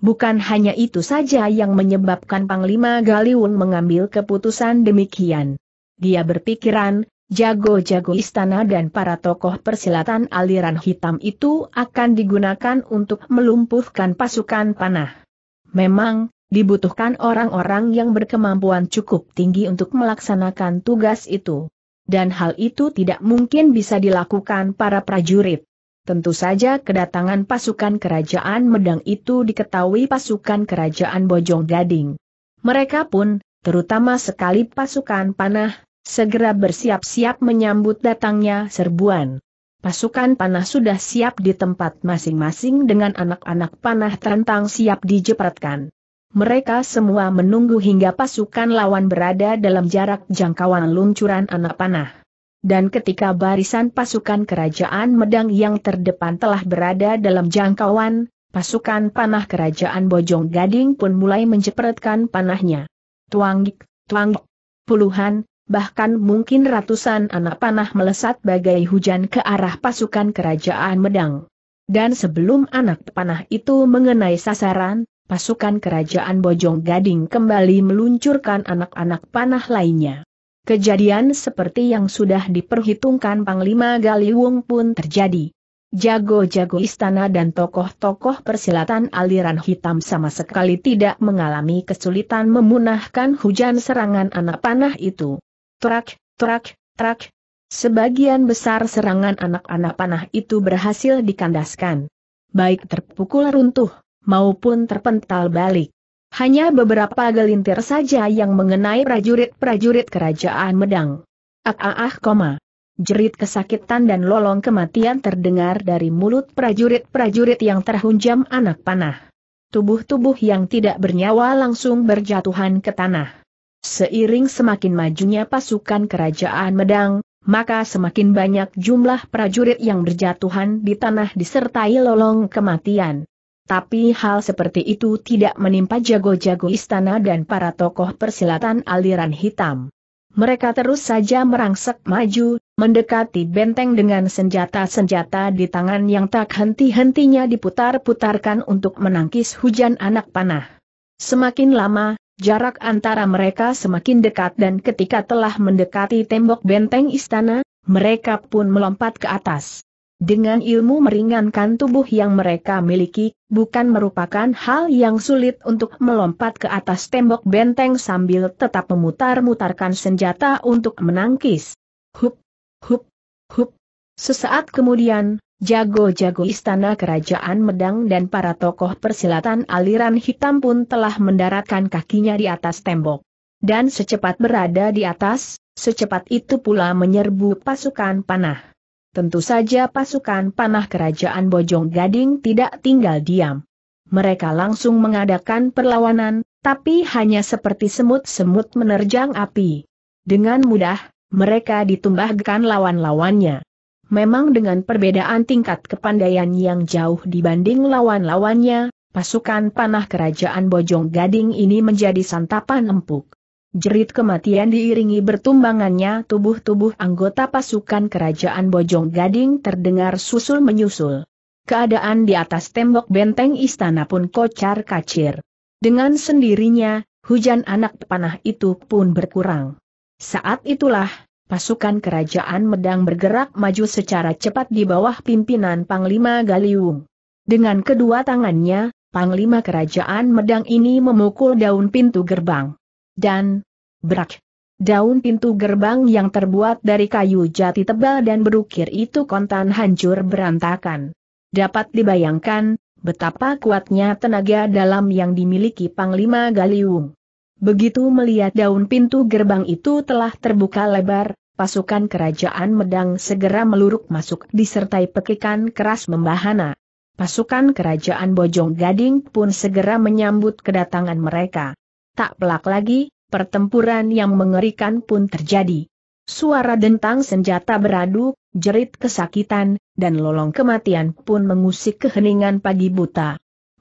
Bukan hanya itu saja yang menyebabkan Panglima Galiun mengambil keputusan demikian. Dia berpikiran, jago-jago istana dan para tokoh persilatan aliran hitam itu akan digunakan untuk melumpuhkan pasukan panah. Memang, dibutuhkan orang-orang yang berkemampuan cukup tinggi untuk melaksanakan tugas itu. Dan hal itu tidak mungkin bisa dilakukan para prajurit. Tentu saja kedatangan pasukan kerajaan Medang itu diketahui pasukan kerajaan Bojong Gading. Mereka pun, terutama sekali pasukan panah, segera bersiap-siap menyambut datangnya serbuan. Pasukan panah sudah siap di tempat masing-masing dengan anak-anak panah terentang siap dijepretkan. Mereka semua menunggu hingga pasukan lawan berada dalam jarak jangkauan luncuran anak panah dan ketika barisan pasukan kerajaan Medang yang terdepan telah berada dalam jangkauan, pasukan panah kerajaan Bojong Gading pun mulai menjepretkan panahnya. Tuanggik, tuanggik, puluhan, bahkan mungkin ratusan anak panah melesat bagai hujan ke arah pasukan kerajaan Medang. Dan sebelum anak panah itu mengenai sasaran, pasukan kerajaan Bojong Gading kembali meluncurkan anak-anak panah lainnya. Kejadian seperti yang sudah diperhitungkan Panglima Galiwung pun terjadi. Jago-jago istana dan tokoh-tokoh persilatan aliran hitam sama sekali tidak mengalami kesulitan memunahkan hujan serangan anak panah itu. Trak, trak, trak. Sebagian besar serangan anak-anak panah itu berhasil dikandaskan. Baik terpukul runtuh, maupun terpental balik. Hanya beberapa gelintir saja yang mengenai prajurit-prajurit kerajaan Medang. Ah ah ah koma. Jerit kesakitan dan lolong kematian terdengar dari mulut prajurit-prajurit yang terhunjam anak panah. Tubuh-tubuh yang tidak bernyawa langsung berjatuhan ke tanah. Seiring semakin majunya pasukan kerajaan Medang, maka semakin banyak jumlah prajurit yang berjatuhan di tanah disertai lolong kematian. Tapi hal seperti itu tidak menimpa jago-jago istana dan para tokoh persilatan aliran hitam. Mereka terus saja merangsek maju, mendekati benteng dengan senjata-senjata di tangan yang tak henti-hentinya diputar-putarkan untuk menangkis hujan anak panah. Semakin lama, jarak antara mereka semakin dekat dan ketika telah mendekati tembok benteng istana, mereka pun melompat ke atas dengan ilmu meringankan tubuh yang mereka miliki, bukan merupakan hal yang sulit untuk melompat ke atas tembok benteng sambil tetap memutar-mutarkan senjata untuk menangkis. Hup, hup, hup. Sesaat kemudian, jago-jago istana kerajaan Medang dan para tokoh persilatan aliran hitam pun telah mendaratkan kakinya di atas tembok. Dan secepat berada di atas, secepat itu pula menyerbu pasukan panah. Tentu saja pasukan panah kerajaan Bojong Gading tidak tinggal diam. Mereka langsung mengadakan perlawanan, tapi hanya seperti semut-semut menerjang api. Dengan mudah, mereka ditumbahkan lawan-lawannya. Memang dengan perbedaan tingkat kepandaian yang jauh dibanding lawan-lawannya, pasukan panah kerajaan Bojong Gading ini menjadi santapan empuk. Jerit kematian diiringi bertumbangannya tubuh-tubuh anggota pasukan kerajaan Bojong Gading terdengar susul-menyusul. Keadaan di atas tembok benteng istana pun kocar kacir. Dengan sendirinya, hujan anak panah itu pun berkurang. Saat itulah, pasukan kerajaan Medang bergerak maju secara cepat di bawah pimpinan Panglima Galiung. Dengan kedua tangannya, Panglima kerajaan Medang ini memukul daun pintu gerbang dan berak. Daun pintu gerbang yang terbuat dari kayu jati tebal dan berukir itu kontan hancur berantakan. Dapat dibayangkan, betapa kuatnya tenaga dalam yang dimiliki Panglima Galiung. Begitu melihat daun pintu gerbang itu telah terbuka lebar, pasukan kerajaan Medang segera meluruk masuk disertai pekikan keras membahana. Pasukan kerajaan Bojong Gading pun segera menyambut kedatangan mereka. Tak pelak lagi, pertempuran yang mengerikan pun terjadi. Suara dentang senjata beradu, jerit kesakitan, dan lolong kematian pun mengusik keheningan pagi buta.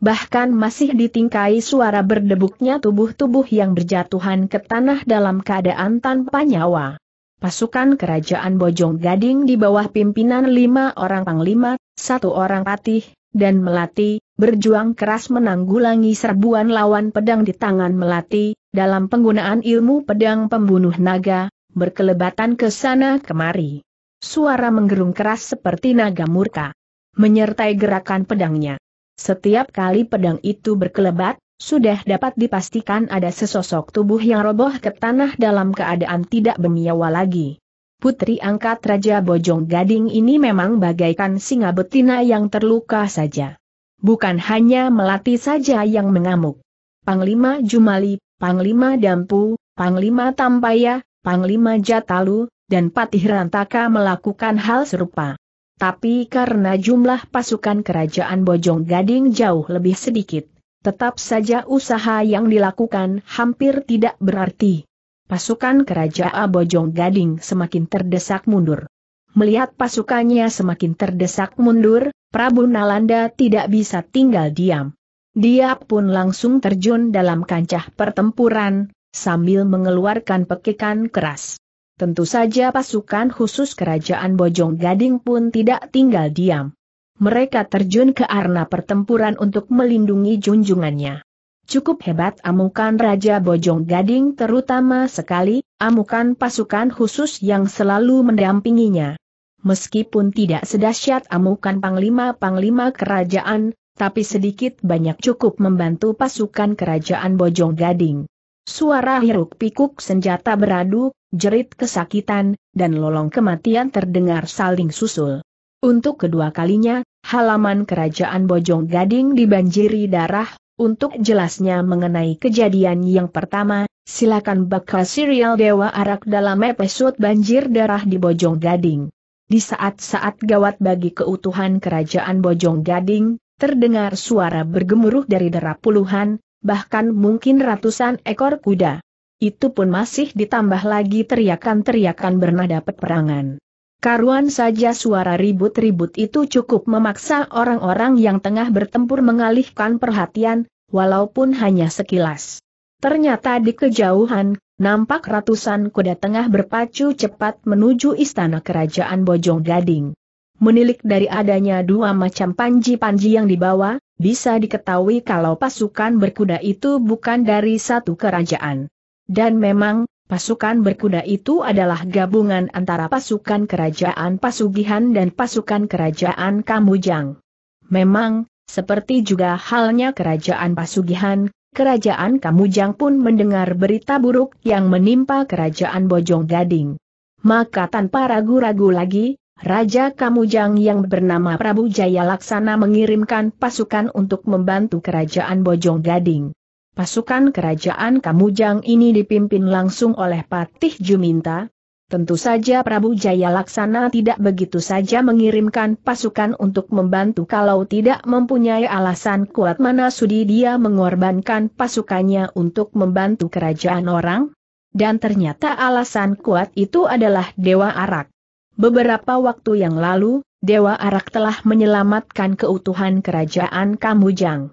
Bahkan masih ditingkai suara berdebuknya tubuh-tubuh yang berjatuhan ke tanah dalam keadaan tanpa nyawa. Pasukan kerajaan Bojong Gading di bawah pimpinan lima orang panglima, satu orang patih, dan melati, berjuang keras menanggulangi serbuan lawan pedang di tangan Melati, dalam penggunaan ilmu pedang pembunuh naga, berkelebatan ke sana kemari. Suara menggerung keras seperti naga murka, menyertai gerakan pedangnya. Setiap kali pedang itu berkelebat, sudah dapat dipastikan ada sesosok tubuh yang roboh ke tanah dalam keadaan tidak bernyawa lagi. Putri angkat Raja Bojong Gading ini memang bagaikan singa betina yang terluka saja. Bukan hanya melatih saja yang mengamuk. Panglima Jumali, Panglima Dampu, Panglima Tampaya, Panglima Jatalu, dan Patih Rantaka melakukan hal serupa. Tapi karena jumlah pasukan kerajaan Bojong Gading jauh lebih sedikit, tetap saja usaha yang dilakukan hampir tidak berarti. Pasukan kerajaan Bojong Gading semakin terdesak mundur. Melihat pasukannya semakin terdesak mundur, Prabu Nalanda tidak bisa tinggal diam. Dia pun langsung terjun dalam kancah pertempuran, sambil mengeluarkan pekikan keras. Tentu saja pasukan khusus kerajaan Bojong Gading pun tidak tinggal diam. Mereka terjun ke arena pertempuran untuk melindungi junjungannya. Cukup hebat amukan Raja Bojong Gading terutama sekali, amukan pasukan khusus yang selalu mendampinginya meskipun tidak sedahsyat amukan panglima-panglima kerajaan, tapi sedikit banyak cukup membantu pasukan kerajaan Bojong Gading. Suara hiruk pikuk senjata beradu, jerit kesakitan, dan lolong kematian terdengar saling susul. Untuk kedua kalinya, halaman kerajaan Bojong Gading dibanjiri darah, untuk jelasnya mengenai kejadian yang pertama, silakan bakal serial Dewa Arak dalam episode Banjir Darah di Bojong Gading. Di saat-saat gawat bagi keutuhan kerajaan Bojong Gading, terdengar suara bergemuruh dari derap puluhan, bahkan mungkin ratusan ekor kuda. Itu pun masih ditambah lagi teriakan-teriakan bernada peperangan. Karuan saja suara ribut-ribut itu cukup memaksa orang-orang yang tengah bertempur mengalihkan perhatian, walaupun hanya sekilas. Ternyata di kejauhan, nampak ratusan kuda tengah berpacu cepat menuju istana kerajaan Bojong Gading. Menilik dari adanya dua macam panji-panji yang dibawa, bisa diketahui kalau pasukan berkuda itu bukan dari satu kerajaan. Dan memang, pasukan berkuda itu adalah gabungan antara pasukan kerajaan Pasugihan dan pasukan kerajaan Kamujang. Memang, seperti juga halnya kerajaan Pasugihan, Kerajaan Kamujang pun mendengar berita buruk yang menimpa kerajaan Bojong Gading. Maka tanpa ragu-ragu lagi, Raja Kamujang yang bernama Prabu Jaya Laksana mengirimkan pasukan untuk membantu kerajaan Bojong Gading. Pasukan kerajaan Kamujang ini dipimpin langsung oleh Patih Juminta, Tentu saja Prabu Jaya Laksana tidak begitu saja mengirimkan pasukan untuk membantu kalau tidak mempunyai alasan kuat mana sudi dia mengorbankan pasukannya untuk membantu kerajaan orang. Dan ternyata alasan kuat itu adalah Dewa Arak. Beberapa waktu yang lalu, Dewa Arak telah menyelamatkan keutuhan kerajaan Kamujang.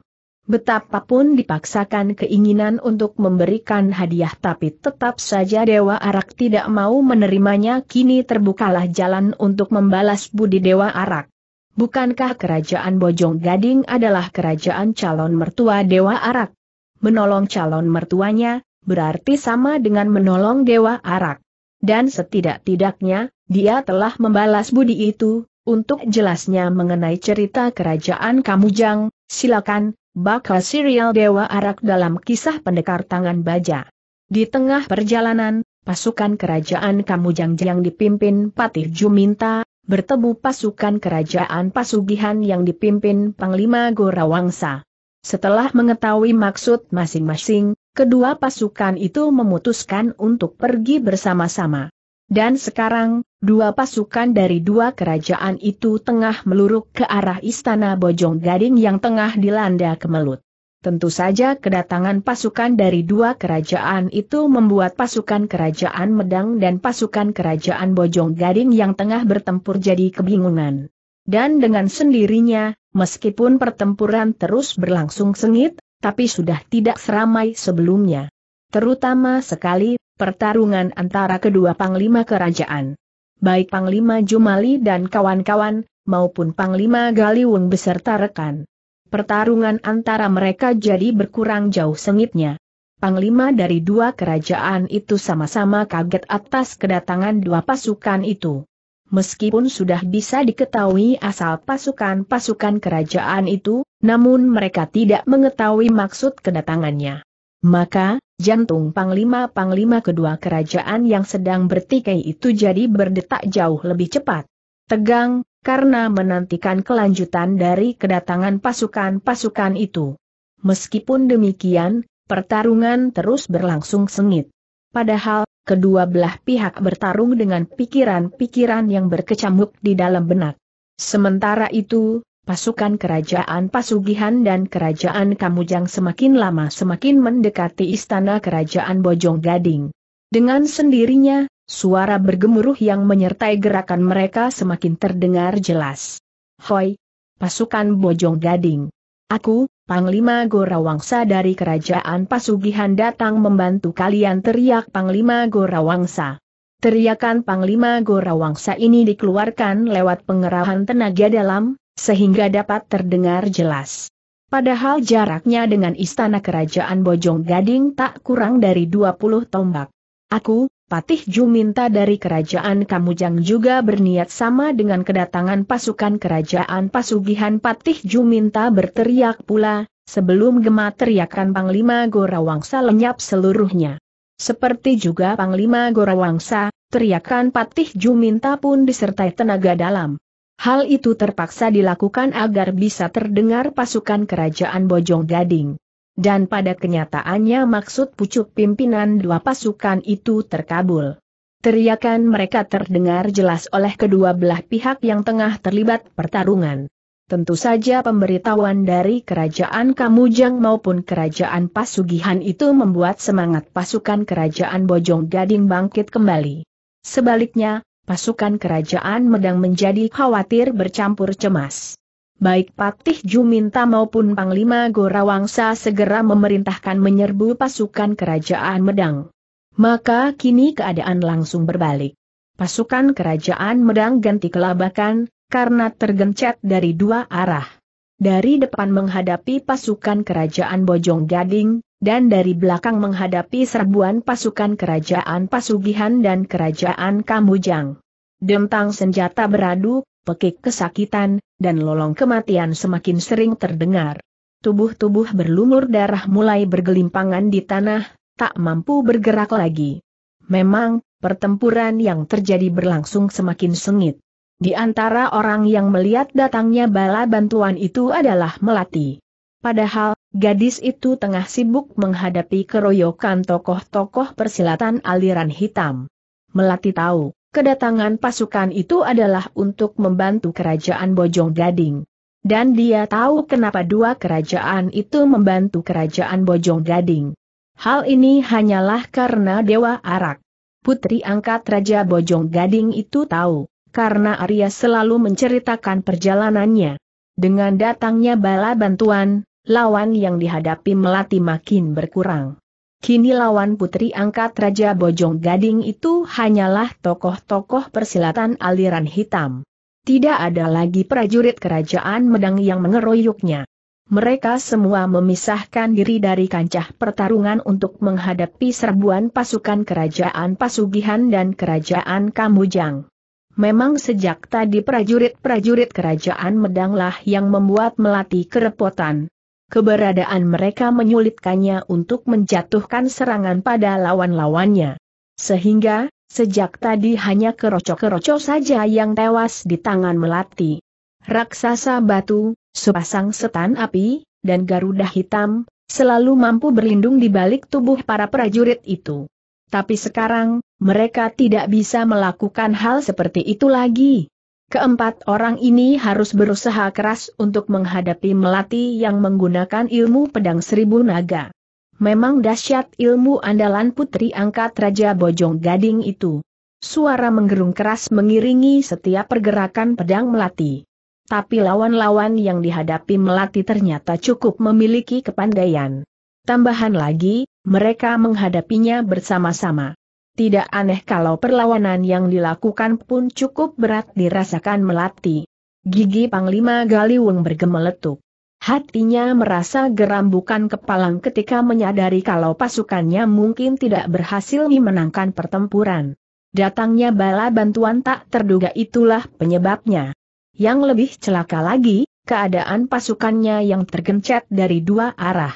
Betapapun dipaksakan keinginan untuk memberikan hadiah tapi tetap saja Dewa Arak tidak mau menerimanya kini terbukalah jalan untuk membalas budi Dewa Arak. Bukankah kerajaan Bojong Gading adalah kerajaan calon mertua Dewa Arak? Menolong calon mertuanya, berarti sama dengan menolong Dewa Arak. Dan setidak-tidaknya, dia telah membalas budi itu, untuk jelasnya mengenai cerita kerajaan Kamujang, silakan, bakal serial Dewa Arak dalam kisah pendekar tangan baja. Di tengah perjalanan, pasukan kerajaan Kamujang yang dipimpin Patih Juminta, bertemu pasukan kerajaan Pasugihan yang dipimpin Panglima Gorawangsa. Setelah mengetahui maksud masing-masing, kedua pasukan itu memutuskan untuk pergi bersama-sama. Dan sekarang, Dua pasukan dari dua kerajaan itu tengah meluruk ke arah istana Bojong Gading yang tengah dilanda kemelut. Tentu saja kedatangan pasukan dari dua kerajaan itu membuat pasukan kerajaan Medang dan pasukan kerajaan Bojong Gading yang tengah bertempur jadi kebingungan. Dan dengan sendirinya, meskipun pertempuran terus berlangsung sengit, tapi sudah tidak seramai sebelumnya. Terutama sekali, pertarungan antara kedua panglima kerajaan baik Panglima Jumali dan kawan-kawan, maupun Panglima Galiwung beserta rekan. Pertarungan antara mereka jadi berkurang jauh sengitnya. Panglima dari dua kerajaan itu sama-sama kaget atas kedatangan dua pasukan itu. Meskipun sudah bisa diketahui asal pasukan-pasukan kerajaan itu, namun mereka tidak mengetahui maksud kedatangannya. Maka, jantung panglima-panglima kedua kerajaan yang sedang bertikai itu jadi berdetak jauh lebih cepat. Tegang, karena menantikan kelanjutan dari kedatangan pasukan-pasukan itu. Meskipun demikian, pertarungan terus berlangsung sengit. Padahal, kedua belah pihak bertarung dengan pikiran-pikiran yang berkecamuk di dalam benak. Sementara itu, pasukan kerajaan Pasugihan dan kerajaan Kamujang semakin lama semakin mendekati istana kerajaan Bojong Gading. Dengan sendirinya, suara bergemuruh yang menyertai gerakan mereka semakin terdengar jelas. Hoi! Pasukan Bojong Gading. Aku, Panglima Gorawangsa dari kerajaan Pasugihan datang membantu kalian teriak Panglima Gorawangsa. Teriakan Panglima Gorawangsa ini dikeluarkan lewat pengerahan tenaga dalam, sehingga dapat terdengar jelas. Padahal jaraknya dengan istana kerajaan Bojong Gading tak kurang dari 20 tombak. Aku, Patih Juminta dari kerajaan Kamujang juga berniat sama dengan kedatangan pasukan kerajaan Pasugihan Patih Juminta berteriak pula, sebelum gema teriakan Panglima Gorawangsa lenyap seluruhnya. Seperti juga Panglima Gorawangsa, teriakan Patih Juminta pun disertai tenaga dalam. Hal itu terpaksa dilakukan agar bisa terdengar pasukan kerajaan Bojong Gading. Dan pada kenyataannya maksud pucuk pimpinan dua pasukan itu terkabul. Teriakan mereka terdengar jelas oleh kedua belah pihak yang tengah terlibat pertarungan. Tentu saja pemberitahuan dari kerajaan Kamujang maupun kerajaan Pasugihan itu membuat semangat pasukan kerajaan Bojong Gading bangkit kembali. Sebaliknya, pasukan kerajaan Medang menjadi khawatir bercampur cemas. Baik Patih Juminta maupun Panglima Gorawangsa segera memerintahkan menyerbu pasukan kerajaan Medang. Maka kini keadaan langsung berbalik. Pasukan kerajaan Medang ganti kelabakan, karena tergencet dari dua arah dari depan menghadapi pasukan kerajaan Bojong Gading, dan dari belakang menghadapi serbuan pasukan kerajaan Pasugihan dan kerajaan Kamujang. Dentang senjata beradu, pekik kesakitan, dan lolong kematian semakin sering terdengar. Tubuh-tubuh berlumur darah mulai bergelimpangan di tanah, tak mampu bergerak lagi. Memang, pertempuran yang terjadi berlangsung semakin sengit. Di antara orang yang melihat datangnya bala bantuan itu adalah Melati. Padahal, gadis itu tengah sibuk menghadapi keroyokan tokoh-tokoh persilatan aliran hitam. Melati tahu, kedatangan pasukan itu adalah untuk membantu kerajaan Bojong Gading. Dan dia tahu kenapa dua kerajaan itu membantu kerajaan Bojong Gading. Hal ini hanyalah karena Dewa Arak. Putri angkat Raja Bojong Gading itu tahu karena Arya selalu menceritakan perjalanannya. Dengan datangnya bala bantuan, lawan yang dihadapi Melati makin berkurang. Kini lawan putri angkat Raja Bojong Gading itu hanyalah tokoh-tokoh persilatan aliran hitam. Tidak ada lagi prajurit kerajaan Medang yang mengeroyoknya. Mereka semua memisahkan diri dari kancah pertarungan untuk menghadapi serbuan pasukan kerajaan Pasugihan dan kerajaan Kamujang. Memang sejak tadi prajurit-prajurit kerajaan Medanglah yang membuat Melati kerepotan. Keberadaan mereka menyulitkannya untuk menjatuhkan serangan pada lawan-lawannya. Sehingga, sejak tadi hanya keroco-keroco saja yang tewas di tangan Melati. Raksasa batu, sepasang setan api, dan garuda hitam, selalu mampu berlindung di balik tubuh para prajurit itu. Tapi sekarang, mereka tidak bisa melakukan hal seperti itu lagi. Keempat orang ini harus berusaha keras untuk menghadapi Melati yang menggunakan ilmu pedang seribu naga. Memang dahsyat ilmu andalan putri angkat Raja Bojong Gading itu. Suara menggerung keras mengiringi setiap pergerakan pedang Melati. Tapi lawan-lawan yang dihadapi Melati ternyata cukup memiliki kepandaian. Tambahan lagi, mereka menghadapinya bersama-sama. Tidak aneh kalau perlawanan yang dilakukan pun cukup berat dirasakan melati. Gigi Panglima Galiwung bergemeletuk. Hatinya merasa geram bukan kepalang ketika menyadari kalau pasukannya mungkin tidak berhasil memenangkan pertempuran. Datangnya bala bantuan tak terduga itulah penyebabnya. Yang lebih celaka lagi, keadaan pasukannya yang tergencet dari dua arah.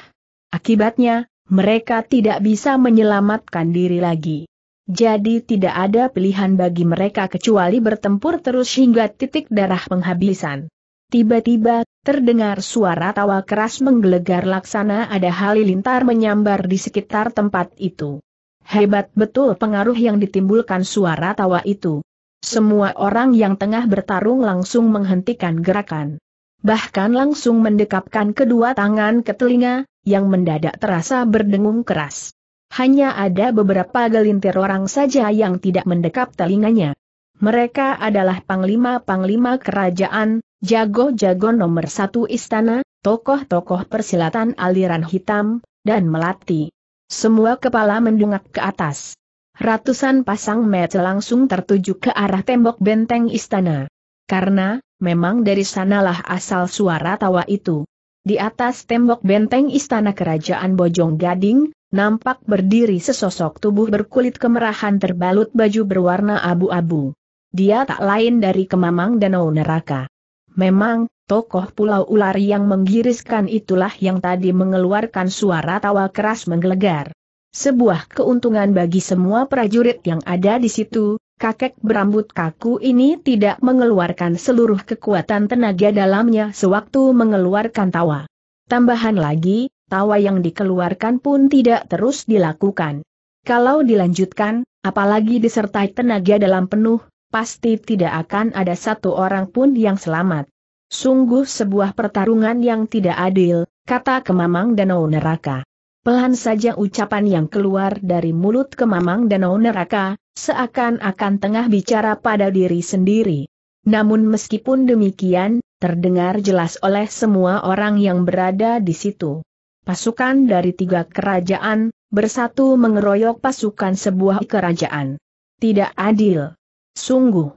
Akibatnya, mereka tidak bisa menyelamatkan diri lagi. Jadi tidak ada pilihan bagi mereka kecuali bertempur terus hingga titik darah penghabisan. Tiba-tiba, terdengar suara tawa keras menggelegar laksana ada halilintar menyambar di sekitar tempat itu. Hebat betul pengaruh yang ditimbulkan suara tawa itu. Semua orang yang tengah bertarung langsung menghentikan gerakan. Bahkan langsung mendekapkan kedua tangan ke telinga, yang mendadak terasa berdengung keras. Hanya ada beberapa gelintir orang saja yang tidak mendekap telinganya. Mereka adalah panglima-panglima kerajaan, jago-jago nomor satu istana, tokoh-tokoh persilatan aliran hitam, dan melati. Semua kepala mendungak ke atas. Ratusan pasang mata langsung tertuju ke arah tembok benteng istana. Karena, memang dari sanalah asal suara tawa itu. Di atas tembok benteng istana kerajaan Bojong Gading, nampak berdiri sesosok tubuh berkulit kemerahan terbalut baju berwarna abu-abu. Dia tak lain dari kemamang danau neraka. Memang, tokoh pulau ular yang menggiriskan itulah yang tadi mengeluarkan suara tawa keras menggelegar. Sebuah keuntungan bagi semua prajurit yang ada di situ, kakek berambut kaku ini tidak mengeluarkan seluruh kekuatan tenaga dalamnya sewaktu mengeluarkan tawa. Tambahan lagi, tawa yang dikeluarkan pun tidak terus dilakukan. Kalau dilanjutkan, apalagi disertai tenaga dalam penuh, pasti tidak akan ada satu orang pun yang selamat. Sungguh sebuah pertarungan yang tidak adil, kata Kemamang Danau Neraka. Pelan saja ucapan yang keluar dari mulut kemamang danau neraka, seakan-akan tengah bicara pada diri sendiri. Namun meskipun demikian, terdengar jelas oleh semua orang yang berada di situ. Pasukan dari tiga kerajaan, bersatu mengeroyok pasukan sebuah kerajaan. Tidak adil. Sungguh.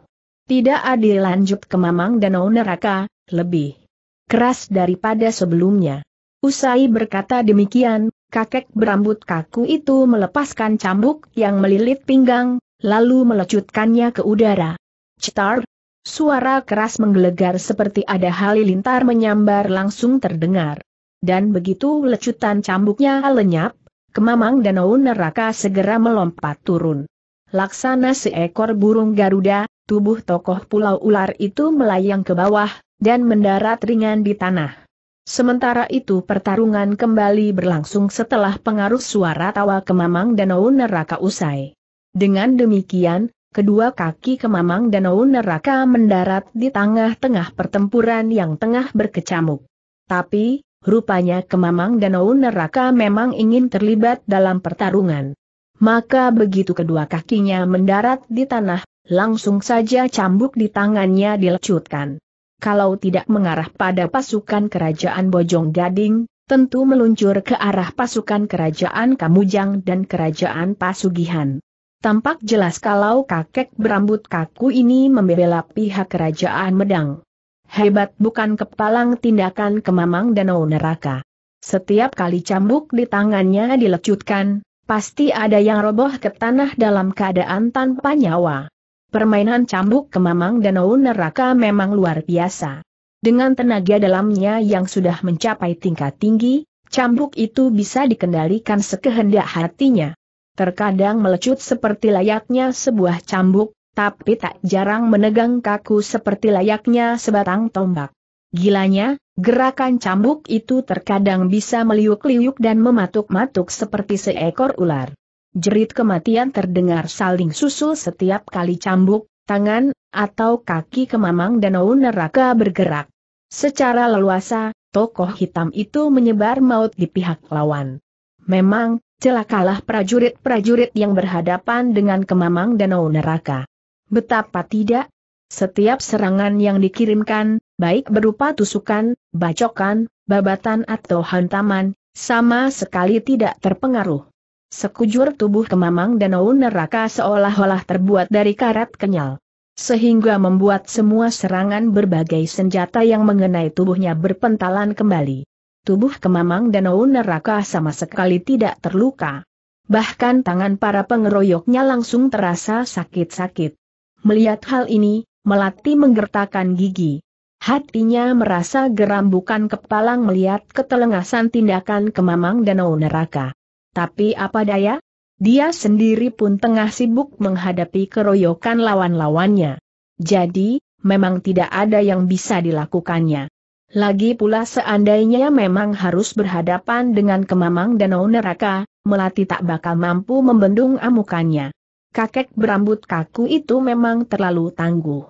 Tidak adil lanjut kemamang danau neraka, lebih keras daripada sebelumnya. Usai berkata demikian, kakek berambut kaku itu melepaskan cambuk yang melilit pinggang, lalu melecutkannya ke udara. Cetar! Suara keras menggelegar seperti ada halilintar menyambar langsung terdengar. Dan begitu lecutan cambuknya lenyap, kemamang danau neraka segera melompat turun. Laksana seekor burung Garuda, tubuh tokoh pulau ular itu melayang ke bawah, dan mendarat ringan di tanah. Sementara itu pertarungan kembali berlangsung setelah pengaruh suara tawa Kemamang Danau Neraka usai. Dengan demikian, kedua kaki Kemamang Danau Neraka mendarat di tengah-tengah pertempuran yang tengah berkecamuk. Tapi, rupanya Kemamang Danau Neraka memang ingin terlibat dalam pertarungan. Maka begitu kedua kakinya mendarat di tanah, langsung saja cambuk di tangannya dilecutkan kalau tidak mengarah pada pasukan kerajaan Bojong Gading, tentu meluncur ke arah pasukan kerajaan Kamujang dan kerajaan Pasugihan. Tampak jelas kalau kakek berambut kaku ini membela pihak kerajaan Medang. Hebat bukan kepalang tindakan kemamang danau neraka. Setiap kali cambuk di tangannya dilecutkan, pasti ada yang roboh ke tanah dalam keadaan tanpa nyawa. Permainan cambuk kemamang danau neraka memang luar biasa. Dengan tenaga dalamnya yang sudah mencapai tingkat tinggi, cambuk itu bisa dikendalikan sekehendak hatinya. Terkadang melecut seperti layaknya sebuah cambuk, tapi tak jarang menegang kaku seperti layaknya sebatang tombak. Gilanya, gerakan cambuk itu terkadang bisa meliuk-liuk dan mematuk-matuk seperti seekor ular. Jerit kematian terdengar saling susul setiap kali cambuk, tangan, atau kaki kemamang danau neraka bergerak. Secara leluasa, tokoh hitam itu menyebar maut di pihak lawan. Memang, celakalah prajurit-prajurit yang berhadapan dengan kemamang danau neraka. Betapa tidak, setiap serangan yang dikirimkan, baik berupa tusukan, bacokan, babatan atau hantaman, sama sekali tidak terpengaruh. Sekujur tubuh kemamang danau neraka seolah-olah terbuat dari karat kenyal. Sehingga membuat semua serangan berbagai senjata yang mengenai tubuhnya berpentalan kembali. Tubuh kemamang danau neraka sama sekali tidak terluka. Bahkan tangan para pengeroyoknya langsung terasa sakit-sakit. Melihat hal ini, Melati menggertakkan gigi. Hatinya merasa geram bukan kepalang melihat ketelengasan tindakan kemamang danau neraka. Tapi apa daya? Dia sendiri pun tengah sibuk menghadapi keroyokan lawan-lawannya. Jadi, memang tidak ada yang bisa dilakukannya. Lagi pula seandainya memang harus berhadapan dengan kemamang danau neraka, Melati tak bakal mampu membendung amukannya. Kakek berambut kaku itu memang terlalu tangguh.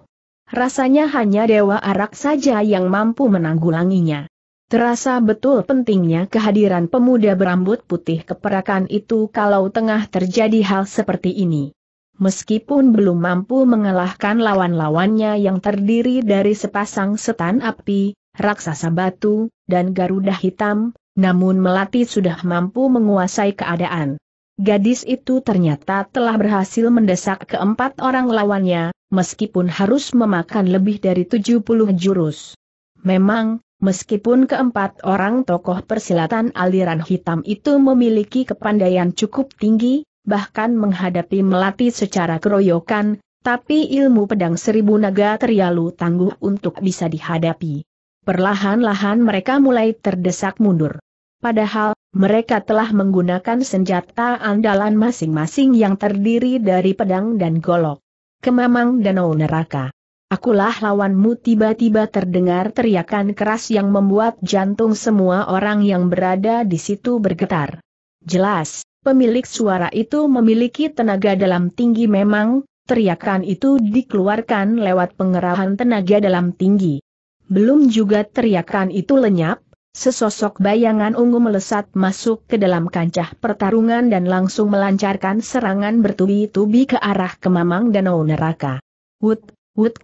Rasanya hanya Dewa Arak saja yang mampu menanggulanginya. Terasa betul pentingnya kehadiran pemuda berambut putih keperakan itu kalau tengah terjadi hal seperti ini. Meskipun belum mampu mengalahkan lawan-lawannya yang terdiri dari sepasang setan api, raksasa batu, dan garuda hitam, namun Melati sudah mampu menguasai keadaan. Gadis itu ternyata telah berhasil mendesak keempat orang lawannya, meskipun harus memakan lebih dari 70 jurus. Memang, Meskipun keempat orang tokoh persilatan aliran hitam itu memiliki kepandaian cukup tinggi, bahkan menghadapi melati secara keroyokan, tapi ilmu pedang seribu naga terlalu tangguh untuk bisa dihadapi. Perlahan-lahan mereka mulai terdesak mundur. Padahal, mereka telah menggunakan senjata andalan masing-masing yang terdiri dari pedang dan golok. Kemamang danau neraka. Akulah lawanmu tiba-tiba terdengar teriakan keras yang membuat jantung semua orang yang berada di situ bergetar. Jelas, pemilik suara itu memiliki tenaga dalam tinggi memang, teriakan itu dikeluarkan lewat pengerahan tenaga dalam tinggi. Belum juga teriakan itu lenyap, sesosok bayangan ungu melesat masuk ke dalam kancah pertarungan dan langsung melancarkan serangan bertubi-tubi ke arah kemamang danau neraka. Wut, wut,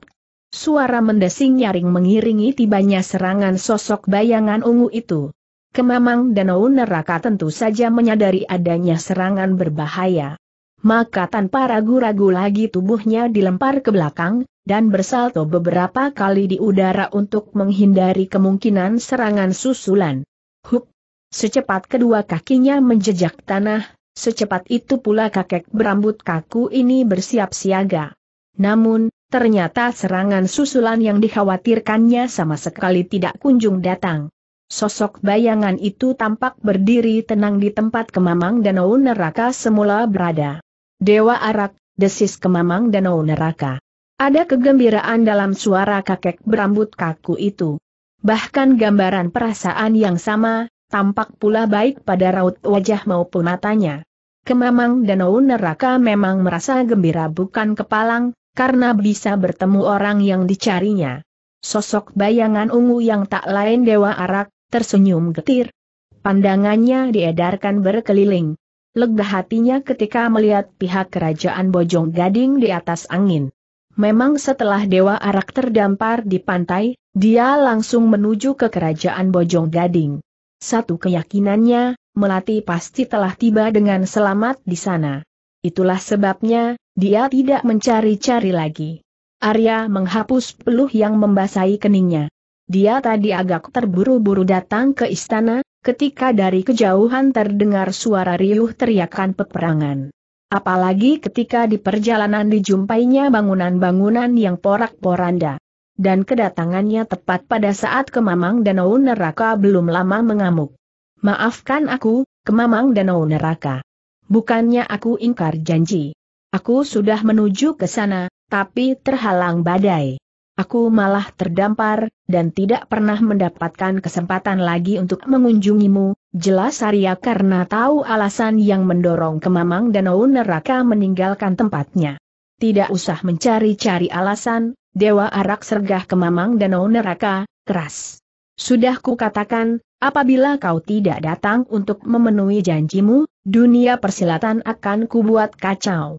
Suara mendesing nyaring mengiringi tibanya serangan sosok bayangan ungu itu. Kemamang Danau Neraka tentu saja menyadari adanya serangan berbahaya. Maka tanpa ragu-ragu lagi tubuhnya dilempar ke belakang, dan bersalto beberapa kali di udara untuk menghindari kemungkinan serangan susulan. Hup! Secepat kedua kakinya menjejak tanah, secepat itu pula kakek berambut kaku ini bersiap siaga. Namun, Ternyata serangan susulan yang dikhawatirkannya sama sekali tidak kunjung datang. Sosok bayangan itu tampak berdiri tenang di tempat kemamang danau neraka semula berada. Dewa Arak, desis kemamang danau neraka. Ada kegembiraan dalam suara kakek berambut kaku itu. Bahkan gambaran perasaan yang sama, tampak pula baik pada raut wajah maupun matanya. Kemamang danau neraka memang merasa gembira bukan kepalang, karena bisa bertemu orang yang dicarinya. Sosok bayangan ungu yang tak lain Dewa Arak, tersenyum getir. Pandangannya diedarkan berkeliling. Lega hatinya ketika melihat pihak kerajaan Bojong Gading di atas angin. Memang setelah Dewa Arak terdampar di pantai, dia langsung menuju ke kerajaan Bojong Gading. Satu keyakinannya, Melati pasti telah tiba dengan selamat di sana. Itulah sebabnya, dia tidak mencari-cari lagi. Arya menghapus peluh yang membasahi keningnya. Dia tadi agak terburu-buru datang ke istana, ketika dari kejauhan terdengar suara riuh teriakan peperangan. Apalagi ketika di perjalanan dijumpainya bangunan-bangunan yang porak-poranda dan kedatangannya tepat pada saat Kemamang Danau Neraka belum lama mengamuk. Maafkan aku, Kemamang Danau Neraka. Bukannya aku ingkar janji. Aku sudah menuju ke sana, tapi terhalang badai. Aku malah terdampar, dan tidak pernah mendapatkan kesempatan lagi untuk mengunjungimu, jelas Arya karena tahu alasan yang mendorong Kemamang Danau Neraka meninggalkan tempatnya. Tidak usah mencari-cari alasan, Dewa Arak sergah Kemamang Danau Neraka, keras. Sudah kukatakan, apabila kau tidak datang untuk memenuhi janjimu, dunia persilatan akan kubuat kacau.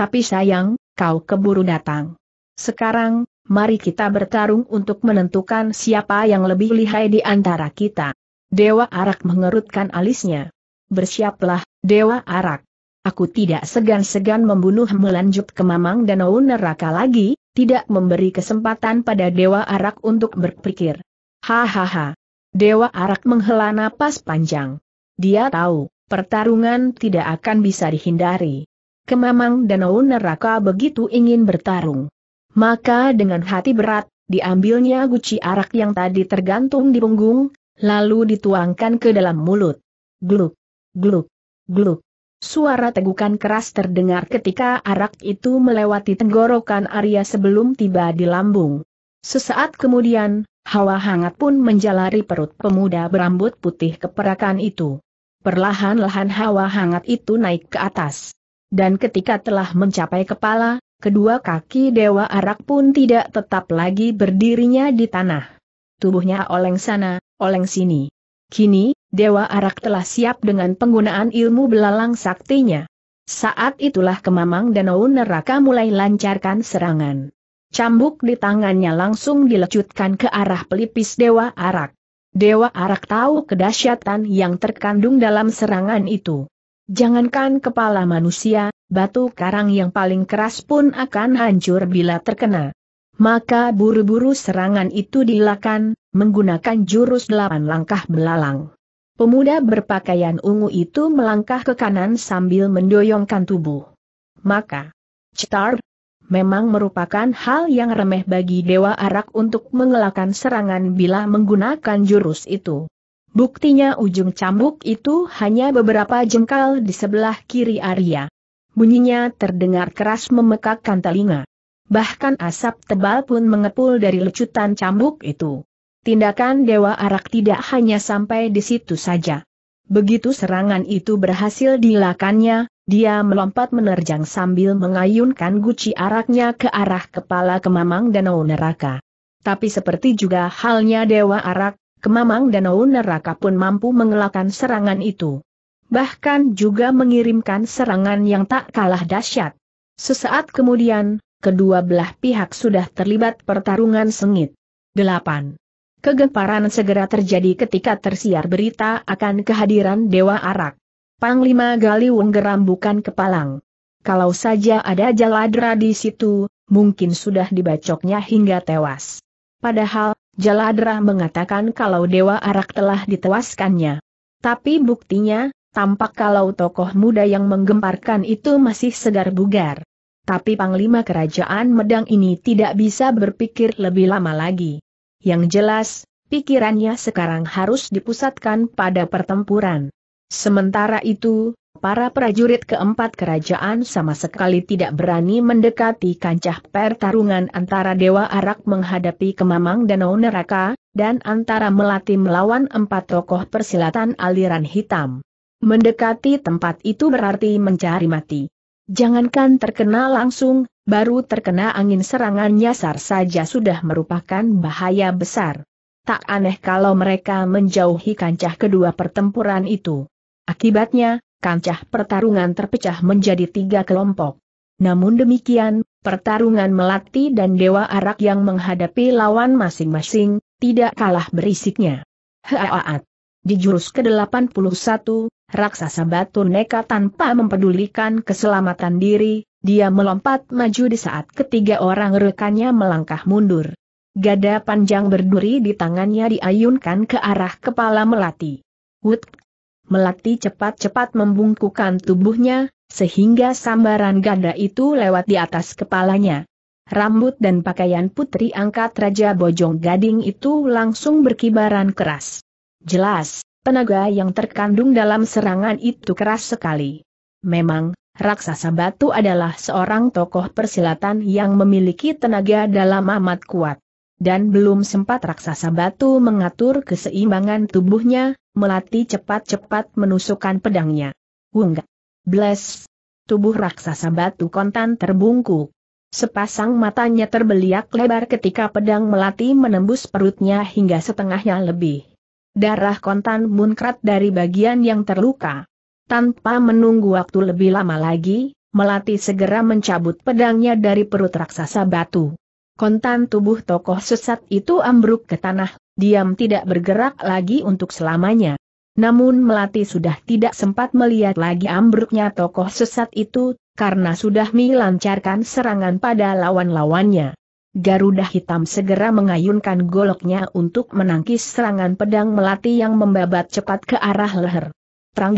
Tapi sayang, kau keburu datang. Sekarang, mari kita bertarung untuk menentukan siapa yang lebih lihai di antara kita. Dewa Arak mengerutkan alisnya. Bersiaplah, Dewa Arak. Aku tidak segan-segan membunuh melanjut ke Mamang Danau Neraka lagi, tidak memberi kesempatan pada Dewa Arak untuk berpikir. Hahaha. Dewa Arak menghela napas panjang. Dia tahu, pertarungan tidak akan bisa dihindari. Kemamang Danau Neraka begitu ingin bertarung. Maka dengan hati berat, diambilnya guci arak yang tadi tergantung di punggung, lalu dituangkan ke dalam mulut. Gluk, gluk, gluk. Suara tegukan keras terdengar ketika arak itu melewati tenggorokan Arya sebelum tiba di lambung. Sesaat kemudian, hawa hangat pun menjalari perut pemuda berambut putih keperakan itu. Perlahan-lahan hawa hangat itu naik ke atas dan ketika telah mencapai kepala, kedua kaki Dewa Arak pun tidak tetap lagi berdirinya di tanah. Tubuhnya oleng sana, oleng sini. Kini, Dewa Arak telah siap dengan penggunaan ilmu belalang saktinya. Saat itulah kemamang danau neraka mulai lancarkan serangan. Cambuk di tangannya langsung dilecutkan ke arah pelipis Dewa Arak. Dewa Arak tahu kedahsyatan yang terkandung dalam serangan itu. Jangankan kepala manusia, batu karang yang paling keras pun akan hancur bila terkena. Maka buru-buru serangan itu dilakukan, menggunakan jurus delapan langkah belalang. Pemuda berpakaian ungu itu melangkah ke kanan sambil mendoyongkan tubuh. Maka, cetar memang merupakan hal yang remeh bagi Dewa Arak untuk mengelakkan serangan bila menggunakan jurus itu. Buktinya ujung cambuk itu hanya beberapa jengkal di sebelah kiri Arya. Bunyinya terdengar keras memekakkan telinga. Bahkan asap tebal pun mengepul dari lecutan cambuk itu. Tindakan Dewa Arak tidak hanya sampai di situ saja. Begitu serangan itu berhasil dilakannya, dia melompat menerjang sambil mengayunkan guci araknya ke arah kepala kemamang danau neraka. Tapi seperti juga halnya Dewa Arak, Kemamang Danau Neraka pun mampu mengelakkan serangan itu. Bahkan juga mengirimkan serangan yang tak kalah dahsyat. Sesaat kemudian, kedua belah pihak sudah terlibat pertarungan sengit. 8. Kegemparan segera terjadi ketika tersiar berita akan kehadiran Dewa Arak. Panglima Gali geram bukan kepalang. Kalau saja ada Jaladra di situ, mungkin sudah dibacoknya hingga tewas. Padahal, Jaladra mengatakan kalau Dewa Arak telah ditewaskannya. Tapi buktinya, tampak kalau tokoh muda yang menggemparkan itu masih segar bugar. Tapi Panglima Kerajaan Medang ini tidak bisa berpikir lebih lama lagi. Yang jelas, pikirannya sekarang harus dipusatkan pada pertempuran. Sementara itu, Para prajurit keempat kerajaan sama sekali tidak berani mendekati kancah pertarungan antara Dewa Arak menghadapi Kemamang Danau Neraka, dan antara Melati melawan empat tokoh persilatan aliran hitam. Mendekati tempat itu berarti mencari mati. Jangankan terkena langsung, baru terkena angin serangan nyasar saja sudah merupakan bahaya besar. Tak aneh kalau mereka menjauhi kancah kedua pertempuran itu. Akibatnya, kancah pertarungan terpecah menjadi tiga kelompok. Namun demikian, pertarungan Melati dan Dewa Arak yang menghadapi lawan masing-masing, tidak kalah berisiknya. Haaat! Di jurus ke-81, raksasa batu neka tanpa mempedulikan keselamatan diri, dia melompat maju di saat ketiga orang rekannya melangkah mundur. Gada panjang berduri di tangannya diayunkan ke arah kepala Melati. Wut Melati cepat-cepat membungkukan tubuhnya, sehingga sambaran ganda itu lewat di atas kepalanya. Rambut dan pakaian putri angkat Raja Bojong Gading itu langsung berkibaran keras. Jelas, tenaga yang terkandung dalam serangan itu keras sekali. Memang, raksasa batu adalah seorang tokoh persilatan yang memiliki tenaga dalam amat kuat dan belum sempat raksasa batu mengatur keseimbangan tubuhnya, Melati cepat-cepat menusukkan pedangnya. Wungga. Bless. Tubuh raksasa batu kontan terbungkuk. Sepasang matanya terbeliak lebar ketika pedang Melati menembus perutnya hingga setengahnya lebih. Darah kontan munkrat dari bagian yang terluka. Tanpa menunggu waktu lebih lama lagi, Melati segera mencabut pedangnya dari perut raksasa batu. Kontan tubuh tokoh sesat itu ambruk ke tanah, diam tidak bergerak lagi untuk selamanya. Namun Melati sudah tidak sempat melihat lagi ambruknya tokoh sesat itu, karena sudah melancarkan serangan pada lawan-lawannya. Garuda hitam segera mengayunkan goloknya untuk menangkis serangan pedang Melati yang membabat cepat ke arah leher. Trang!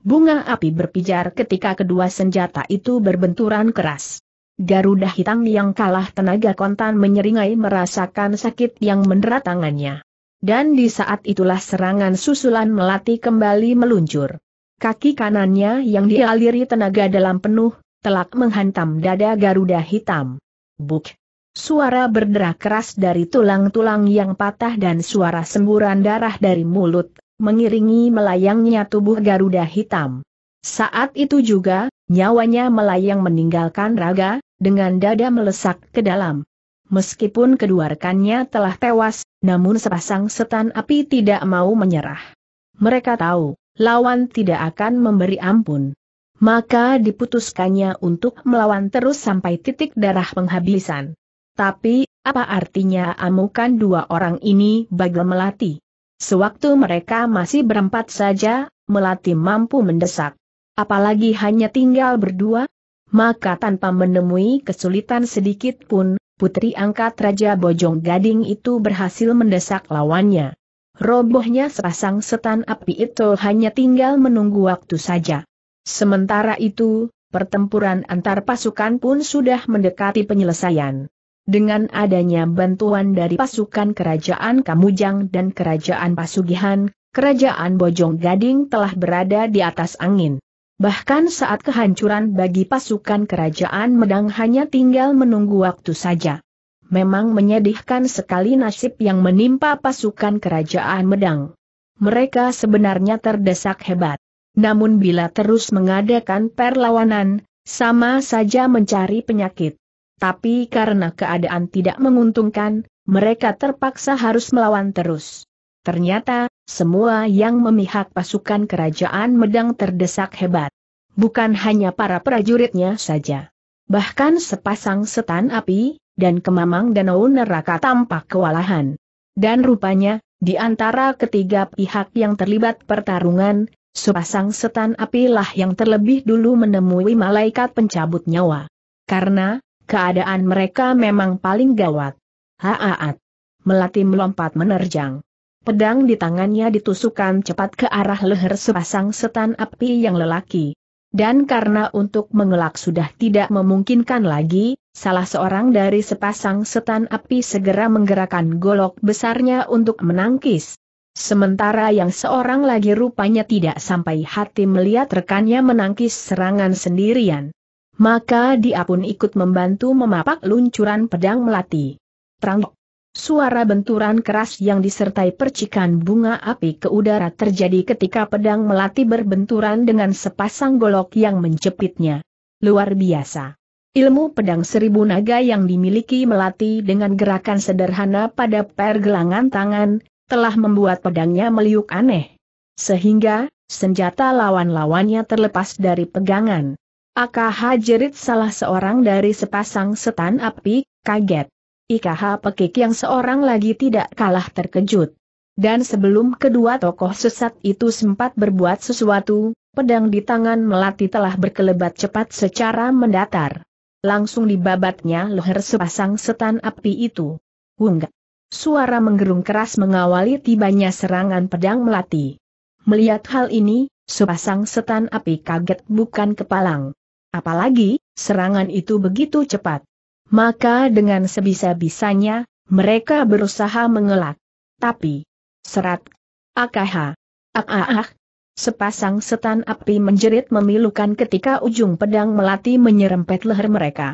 Bunga api berpijar ketika kedua senjata itu berbenturan keras. Garuda hitam yang kalah tenaga kontan menyeringai merasakan sakit yang mendera tangannya. Dan di saat itulah serangan susulan melati kembali meluncur. Kaki kanannya yang dialiri tenaga dalam penuh, telak menghantam dada Garuda hitam. Buk! Suara berderak keras dari tulang-tulang yang patah dan suara semburan darah dari mulut, mengiringi melayangnya tubuh Garuda hitam. Saat itu juga, nyawanya melayang meninggalkan raga, dengan dada melesak ke dalam. Meskipun kedua rekannya telah tewas, namun sepasang setan api tidak mau menyerah. Mereka tahu, lawan tidak akan memberi ampun. Maka diputuskannya untuk melawan terus sampai titik darah penghabisan. Tapi, apa artinya amukan dua orang ini bagel melati? Sewaktu mereka masih berempat saja, melati mampu mendesak. Apalagi hanya tinggal berdua, maka tanpa menemui kesulitan sedikit pun, putri angkat Raja Bojong Gading itu berhasil mendesak lawannya. Robohnya sepasang setan api itu hanya tinggal menunggu waktu saja. Sementara itu, pertempuran antar pasukan pun sudah mendekati penyelesaian. Dengan adanya bantuan dari pasukan kerajaan Kamujang dan kerajaan Pasugihan, kerajaan Bojong Gading telah berada di atas angin. Bahkan saat kehancuran bagi pasukan kerajaan Medang hanya tinggal menunggu waktu saja. Memang menyedihkan sekali nasib yang menimpa pasukan kerajaan Medang. Mereka sebenarnya terdesak hebat. Namun bila terus mengadakan perlawanan, sama saja mencari penyakit. Tapi karena keadaan tidak menguntungkan, mereka terpaksa harus melawan terus. Ternyata, semua yang memihak pasukan kerajaan Medang terdesak hebat. Bukan hanya para prajuritnya saja. Bahkan sepasang setan api, dan kemamang danau neraka tampak kewalahan. Dan rupanya, di antara ketiga pihak yang terlibat pertarungan, sepasang setan apilah yang terlebih dulu menemui malaikat pencabut nyawa. Karena, keadaan mereka memang paling gawat. Haat, Melati melompat menerjang. Pedang di tangannya ditusukkan cepat ke arah leher sepasang setan api yang lelaki. Dan karena untuk mengelak sudah tidak memungkinkan lagi, salah seorang dari sepasang setan api segera menggerakkan golok besarnya untuk menangkis. Sementara yang seorang lagi rupanya tidak sampai hati melihat rekannya menangkis serangan sendirian. Maka dia pun ikut membantu memapak luncuran pedang melati. Trang Suara benturan keras yang disertai percikan bunga api ke udara terjadi ketika pedang melati berbenturan dengan sepasang golok yang menjepitnya. Luar biasa. Ilmu pedang seribu naga yang dimiliki melati dengan gerakan sederhana pada pergelangan tangan, telah membuat pedangnya meliuk aneh. Sehingga, senjata lawan-lawannya terlepas dari pegangan. Akaha jerit salah seorang dari sepasang setan api, kaget. IKH Pekik yang seorang lagi tidak kalah terkejut. Dan sebelum kedua tokoh sesat itu sempat berbuat sesuatu, pedang di tangan Melati telah berkelebat cepat secara mendatar. Langsung dibabatnya leher sepasang setan api itu. Wungga. Suara menggerung keras mengawali tibanya serangan pedang Melati. Melihat hal ini, sepasang setan api kaget bukan kepalang. Apalagi, serangan itu begitu cepat. Maka dengan sebisa-bisanya, mereka berusaha mengelak. Tapi, serat, akaha, akah, sepasang setan api menjerit memilukan ketika ujung pedang melati menyerempet leher mereka.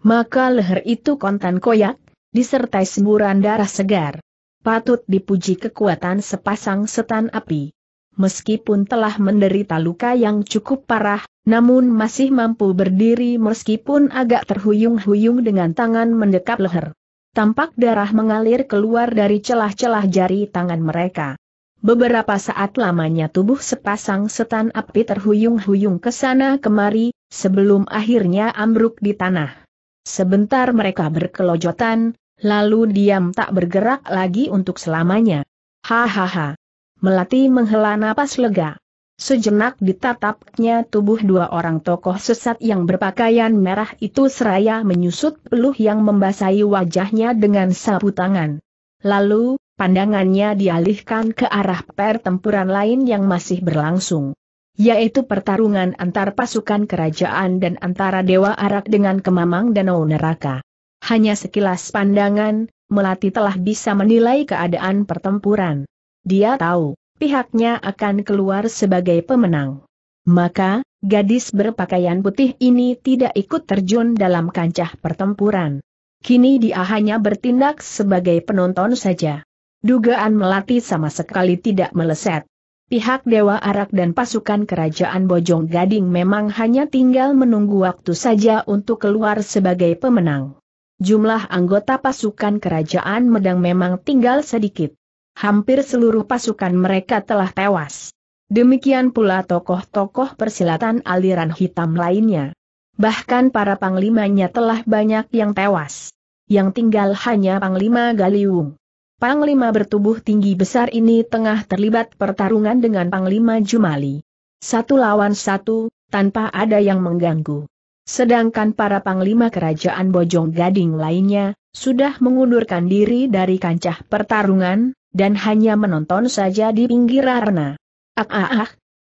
Maka leher itu kontan koyak, disertai semburan darah segar. Patut dipuji kekuatan sepasang setan api meskipun telah menderita luka yang cukup parah, namun masih mampu berdiri meskipun agak terhuyung-huyung dengan tangan mendekap leher. Tampak darah mengalir keluar dari celah-celah jari tangan mereka. Beberapa saat lamanya tubuh sepasang setan api terhuyung-huyung ke sana kemari, sebelum akhirnya ambruk di tanah. Sebentar mereka berkelojotan, lalu diam tak bergerak lagi untuk selamanya. Hahaha. Melati menghela napas lega. Sejenak ditatapnya tubuh dua orang tokoh sesat yang berpakaian merah itu seraya menyusut peluh yang membasahi wajahnya dengan sapu tangan. Lalu, pandangannya dialihkan ke arah pertempuran lain yang masih berlangsung. Yaitu pertarungan antar pasukan kerajaan dan antara Dewa Arak dengan Kemamang Danau Neraka. Hanya sekilas pandangan, Melati telah bisa menilai keadaan pertempuran. Dia tahu, pihaknya akan keluar sebagai pemenang. Maka, gadis berpakaian putih ini tidak ikut terjun dalam kancah pertempuran. Kini dia hanya bertindak sebagai penonton saja. Dugaan melati sama sekali tidak meleset. Pihak Dewa Arak dan pasukan kerajaan Bojong Gading memang hanya tinggal menunggu waktu saja untuk keluar sebagai pemenang. Jumlah anggota pasukan kerajaan Medang memang tinggal sedikit hampir seluruh pasukan mereka telah tewas. Demikian pula tokoh-tokoh persilatan aliran hitam lainnya. Bahkan para panglimanya telah banyak yang tewas. Yang tinggal hanya Panglima Galiung. Panglima bertubuh tinggi besar ini tengah terlibat pertarungan dengan Panglima Jumali. Satu lawan satu, tanpa ada yang mengganggu. Sedangkan para panglima kerajaan Bojong Gading lainnya, sudah mengundurkan diri dari kancah pertarungan, dan hanya menonton saja di pinggir arena. Ah ah ah.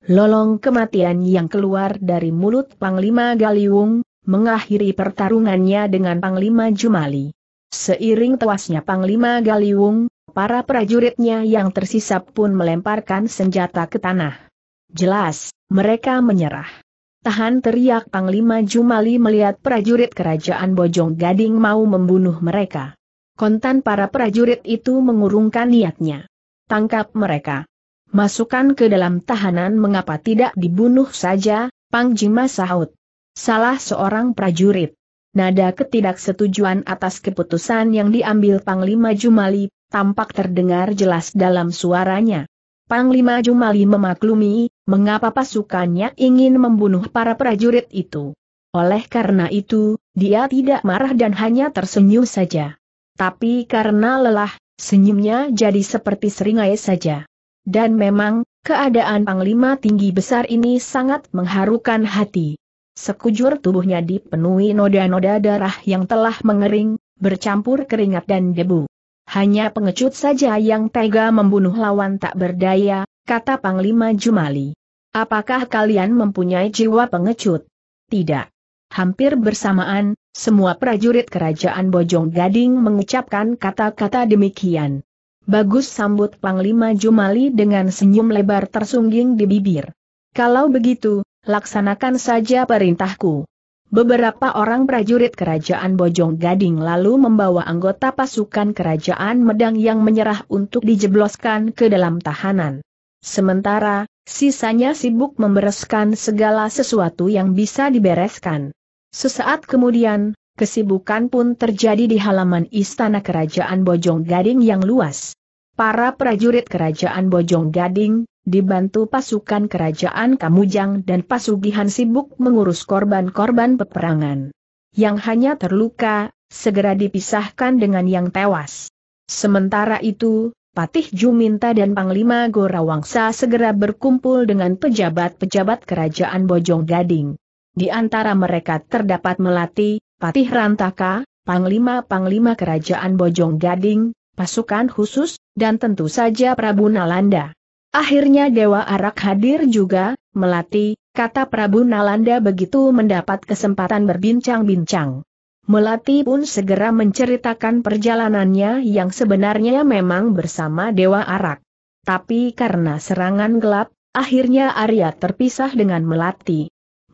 Lolong kematian yang keluar dari mulut Panglima Galiwung mengakhiri pertarungannya dengan Panglima Jumali. Seiring tewasnya Panglima Galiwung, para prajuritnya yang tersisa pun melemparkan senjata ke tanah. Jelas, mereka menyerah. Tahan teriak Panglima Jumali melihat prajurit kerajaan Bojong Gading mau membunuh mereka. Kontan para prajurit itu mengurungkan niatnya. Tangkap mereka. Masukkan ke dalam tahanan mengapa tidak dibunuh saja, Pang Jima sahut. Salah seorang prajurit. Nada ketidaksetujuan atas keputusan yang diambil Panglima Jumali, tampak terdengar jelas dalam suaranya. Panglima Jumali memaklumi, mengapa pasukannya ingin membunuh para prajurit itu. Oleh karena itu, dia tidak marah dan hanya tersenyum saja tapi karena lelah, senyumnya jadi seperti seringai saja. Dan memang, keadaan Panglima Tinggi Besar ini sangat mengharukan hati. Sekujur tubuhnya dipenuhi noda-noda darah yang telah mengering, bercampur keringat dan debu. Hanya pengecut saja yang tega membunuh lawan tak berdaya, kata Panglima Jumali. Apakah kalian mempunyai jiwa pengecut? Tidak. Hampir bersamaan, semua prajurit kerajaan Bojong Gading mengucapkan kata-kata demikian. Bagus sambut Panglima Jumali dengan senyum lebar tersungging di bibir. Kalau begitu, laksanakan saja perintahku. Beberapa orang prajurit kerajaan Bojong Gading lalu membawa anggota pasukan kerajaan Medang yang menyerah untuk dijebloskan ke dalam tahanan. Sementara, sisanya sibuk membereskan segala sesuatu yang bisa dibereskan. Sesaat kemudian, kesibukan pun terjadi di halaman istana kerajaan Bojong Gading yang luas. Para prajurit kerajaan Bojong Gading, dibantu pasukan kerajaan Kamujang dan Pasugihan sibuk mengurus korban-korban peperangan. Yang hanya terluka, segera dipisahkan dengan yang tewas. Sementara itu, Patih Juminta dan Panglima Gorawangsa segera berkumpul dengan pejabat-pejabat kerajaan Bojong Gading. Di antara mereka terdapat Melati, Patih Rantaka, Panglima-Panglima Kerajaan Bojong Gading, pasukan khusus, dan tentu saja Prabu Nalanda. Akhirnya Dewa Arak hadir juga, Melati, kata Prabu Nalanda begitu mendapat kesempatan berbincang-bincang. Melati pun segera menceritakan perjalanannya yang sebenarnya memang bersama Dewa Arak. Tapi karena serangan gelap, akhirnya Arya terpisah dengan Melati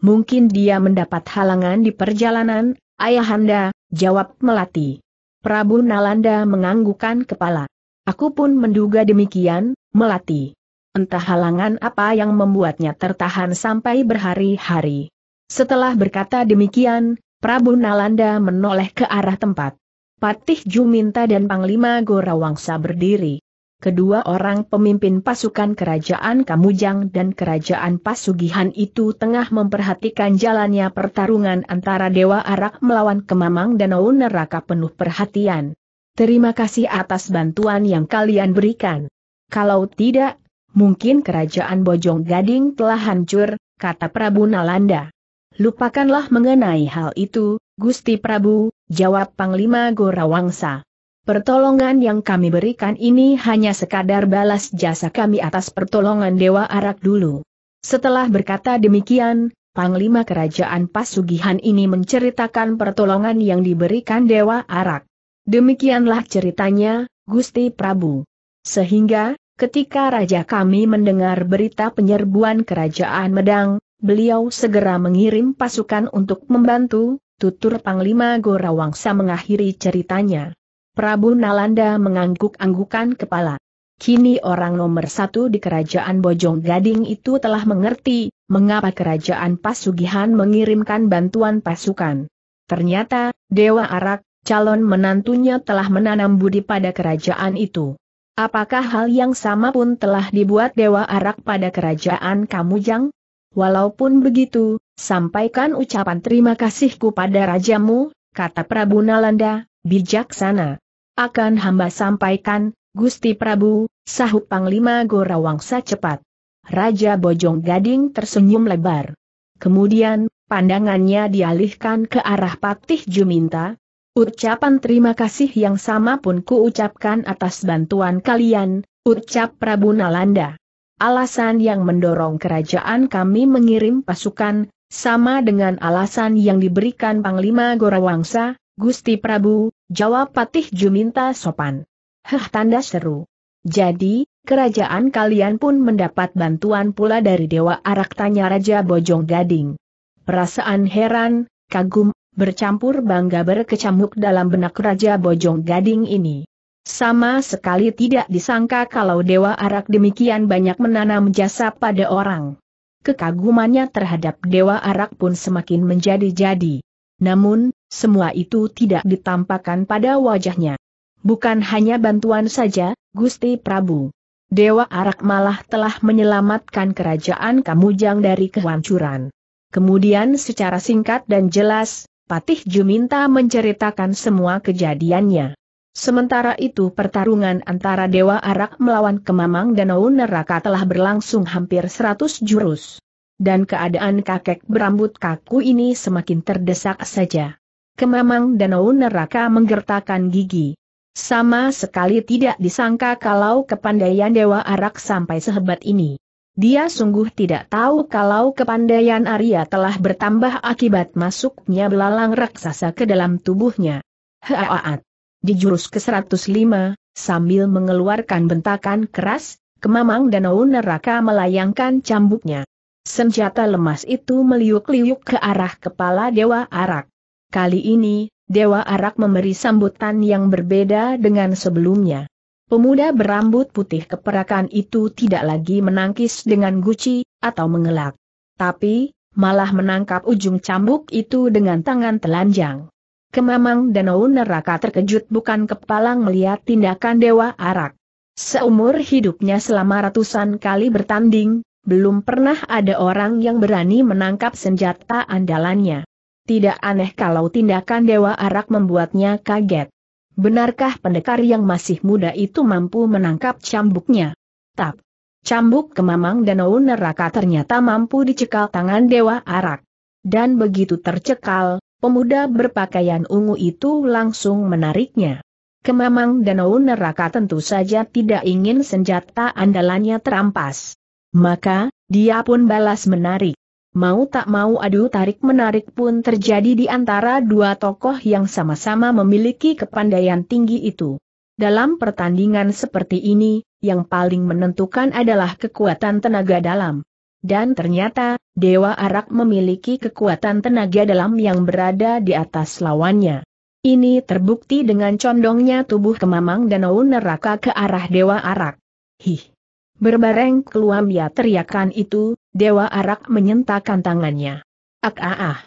mungkin dia mendapat halangan di perjalanan, Ayahanda, jawab Melati. Prabu Nalanda menganggukkan kepala. Aku pun menduga demikian, Melati. Entah halangan apa yang membuatnya tertahan sampai berhari-hari. Setelah berkata demikian, Prabu Nalanda menoleh ke arah tempat. Patih Juminta dan Panglima Gorawangsa berdiri kedua orang pemimpin pasukan kerajaan Kamujang dan kerajaan Pasugihan itu tengah memperhatikan jalannya pertarungan antara Dewa Arak melawan Kemamang Danau Neraka penuh perhatian. Terima kasih atas bantuan yang kalian berikan. Kalau tidak, mungkin kerajaan Bojong Gading telah hancur, kata Prabu Nalanda. Lupakanlah mengenai hal itu, Gusti Prabu, jawab Panglima Gorawangsa. Pertolongan yang kami berikan ini hanya sekadar balas jasa kami atas pertolongan Dewa Arak dulu. Setelah berkata demikian, Panglima Kerajaan Pasugihan ini menceritakan pertolongan yang diberikan Dewa Arak. Demikianlah ceritanya, Gusti Prabu. Sehingga, ketika Raja kami mendengar berita penyerbuan Kerajaan Medang, beliau segera mengirim pasukan untuk membantu, tutur Panglima Gorawangsa mengakhiri ceritanya. Prabu Nalanda mengangguk-anggukan kepala. Kini orang nomor satu di kerajaan Bojong Gading itu telah mengerti, mengapa kerajaan Pasugihan mengirimkan bantuan pasukan. Ternyata, Dewa Arak, calon menantunya telah menanam budi pada kerajaan itu. Apakah hal yang sama pun telah dibuat Dewa Arak pada kerajaan Kamujang? Walaupun begitu, sampaikan ucapan terima kasihku pada rajamu, kata Prabu Nalanda, bijaksana. Akan hamba sampaikan, Gusti Prabu, sahut Panglima Gorawangsa cepat. Raja Bojong Gading tersenyum lebar. Kemudian, pandangannya dialihkan ke arah Patih Juminta. Ucapan terima kasih yang sama pun kuucapkan atas bantuan kalian, ucap Prabu Nalanda. Alasan yang mendorong kerajaan kami mengirim pasukan, sama dengan alasan yang diberikan Panglima Gorawangsa, Gusti Prabu, jawab Patih Juminta sopan. Heh tanda seru. Jadi, kerajaan kalian pun mendapat bantuan pula dari Dewa Arak tanya Raja Bojong Gading. Perasaan heran, kagum, bercampur bangga berkecamuk dalam benak Raja Bojong Gading ini. Sama sekali tidak disangka kalau Dewa Arak demikian banyak menanam jasa pada orang. Kekagumannya terhadap Dewa Arak pun semakin menjadi-jadi. Namun, semua itu tidak ditampakkan pada wajahnya. Bukan hanya bantuan saja, Gusti Prabu. Dewa Arak malah telah menyelamatkan kerajaan Kamujang dari kehancuran. Kemudian secara singkat dan jelas, Patih Juminta menceritakan semua kejadiannya. Sementara itu pertarungan antara Dewa Arak melawan Kemamang Danau Neraka telah berlangsung hampir 100 jurus. Dan keadaan kakek berambut kaku ini semakin terdesak saja kemamang danau neraka menggertakkan gigi. Sama sekali tidak disangka kalau kepandaian Dewa Arak sampai sehebat ini. Dia sungguh tidak tahu kalau kepandaian Arya telah bertambah akibat masuknya belalang raksasa ke dalam tubuhnya. Heaat. Di jurus ke-105, sambil mengeluarkan bentakan keras, kemamang danau neraka melayangkan cambuknya. Senjata lemas itu meliuk-liuk ke arah kepala Dewa Arak. Kali ini, Dewa Arak memberi sambutan yang berbeda dengan sebelumnya. Pemuda berambut putih keperakan itu tidak lagi menangkis dengan guci, atau mengelak. Tapi, malah menangkap ujung cambuk itu dengan tangan telanjang. Kemamang danau neraka terkejut bukan kepala melihat tindakan Dewa Arak. Seumur hidupnya selama ratusan kali bertanding, belum pernah ada orang yang berani menangkap senjata andalannya. Tidak aneh kalau tindakan Dewa Arak membuatnya kaget. Benarkah pendekar yang masih muda itu mampu menangkap cambuknya? Tap. Cambuk kemamang danau neraka ternyata mampu dicekal tangan Dewa Arak. Dan begitu tercekal, pemuda berpakaian ungu itu langsung menariknya. Kemamang danau neraka tentu saja tidak ingin senjata andalannya terampas. Maka, dia pun balas menarik. Mau tak mau adu tarik-menarik pun terjadi di antara dua tokoh yang sama-sama memiliki kepandaian tinggi itu. Dalam pertandingan seperti ini, yang paling menentukan adalah kekuatan tenaga dalam. Dan ternyata, Dewa Arak memiliki kekuatan tenaga dalam yang berada di atas lawannya. Ini terbukti dengan condongnya tubuh kemamang danau neraka ke arah Dewa Arak. Hih! Berbareng keluar dia teriakan itu, Dewa Arak menyentakan tangannya. Ak ah ah.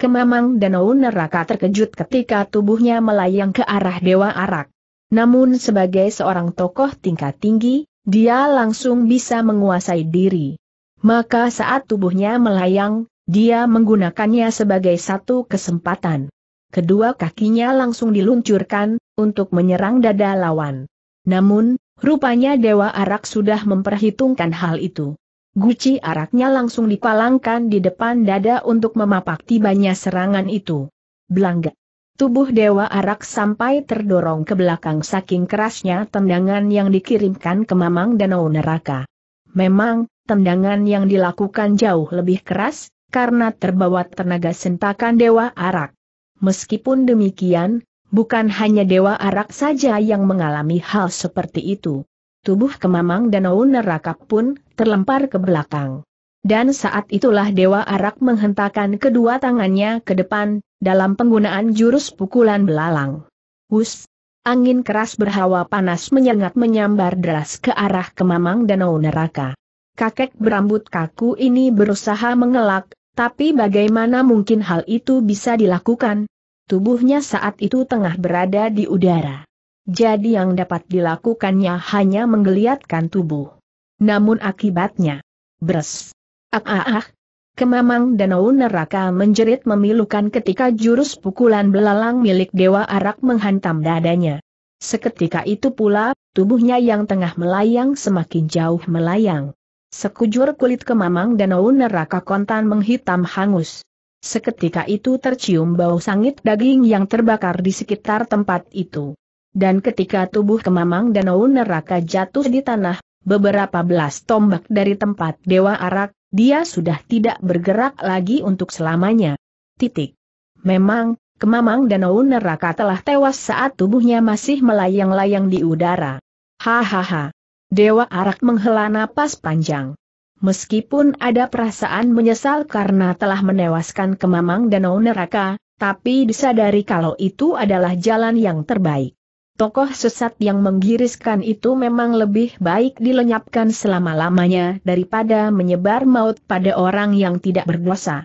Kemamang danau neraka terkejut ketika tubuhnya melayang ke arah Dewa Arak. Namun sebagai seorang tokoh tingkat tinggi, dia langsung bisa menguasai diri. Maka saat tubuhnya melayang, dia menggunakannya sebagai satu kesempatan. Kedua kakinya langsung diluncurkan, untuk menyerang dada lawan. Namun, Rupanya Dewa Arak sudah memperhitungkan hal itu. Guci araknya langsung dipalangkan di depan dada untuk memapak tibanya serangan itu. Belangga. Tubuh Dewa Arak sampai terdorong ke belakang saking kerasnya tendangan yang dikirimkan ke Mamang Danau Neraka. Memang, tendangan yang dilakukan jauh lebih keras, karena terbawa tenaga sentakan Dewa Arak. Meskipun demikian, Bukan hanya Dewa Arak saja yang mengalami hal seperti itu. Tubuh kemamang danau neraka pun terlempar ke belakang. Dan saat itulah Dewa Arak menghentakkan kedua tangannya ke depan, dalam penggunaan jurus pukulan belalang. Hus! Angin keras berhawa panas menyengat menyambar deras ke arah kemamang danau neraka. Kakek berambut kaku ini berusaha mengelak, tapi bagaimana mungkin hal itu bisa dilakukan, Tubuhnya saat itu tengah berada di udara. Jadi yang dapat dilakukannya hanya menggeliatkan tubuh. Namun akibatnya, bres. Ah ah ah. Kemamang danau neraka menjerit memilukan ketika jurus pukulan belalang milik Dewa Arak menghantam dadanya. Seketika itu pula, tubuhnya yang tengah melayang semakin jauh melayang. Sekujur kulit kemamang danau neraka kontan menghitam hangus. Seketika itu tercium bau sangit daging yang terbakar di sekitar tempat itu. Dan ketika tubuh kemamang danau neraka jatuh di tanah, beberapa belas tombak dari tempat Dewa Arak, dia sudah tidak bergerak lagi untuk selamanya. Titik. Memang, kemamang danau neraka telah tewas saat tubuhnya masih melayang-layang di udara. Hahaha. Dewa Arak menghela napas panjang. Meskipun ada perasaan menyesal karena telah menewaskan kemamang danau neraka, tapi disadari kalau itu adalah jalan yang terbaik. Tokoh sesat yang menggiriskan itu memang lebih baik dilenyapkan selama-lamanya daripada menyebar maut pada orang yang tidak berdosa.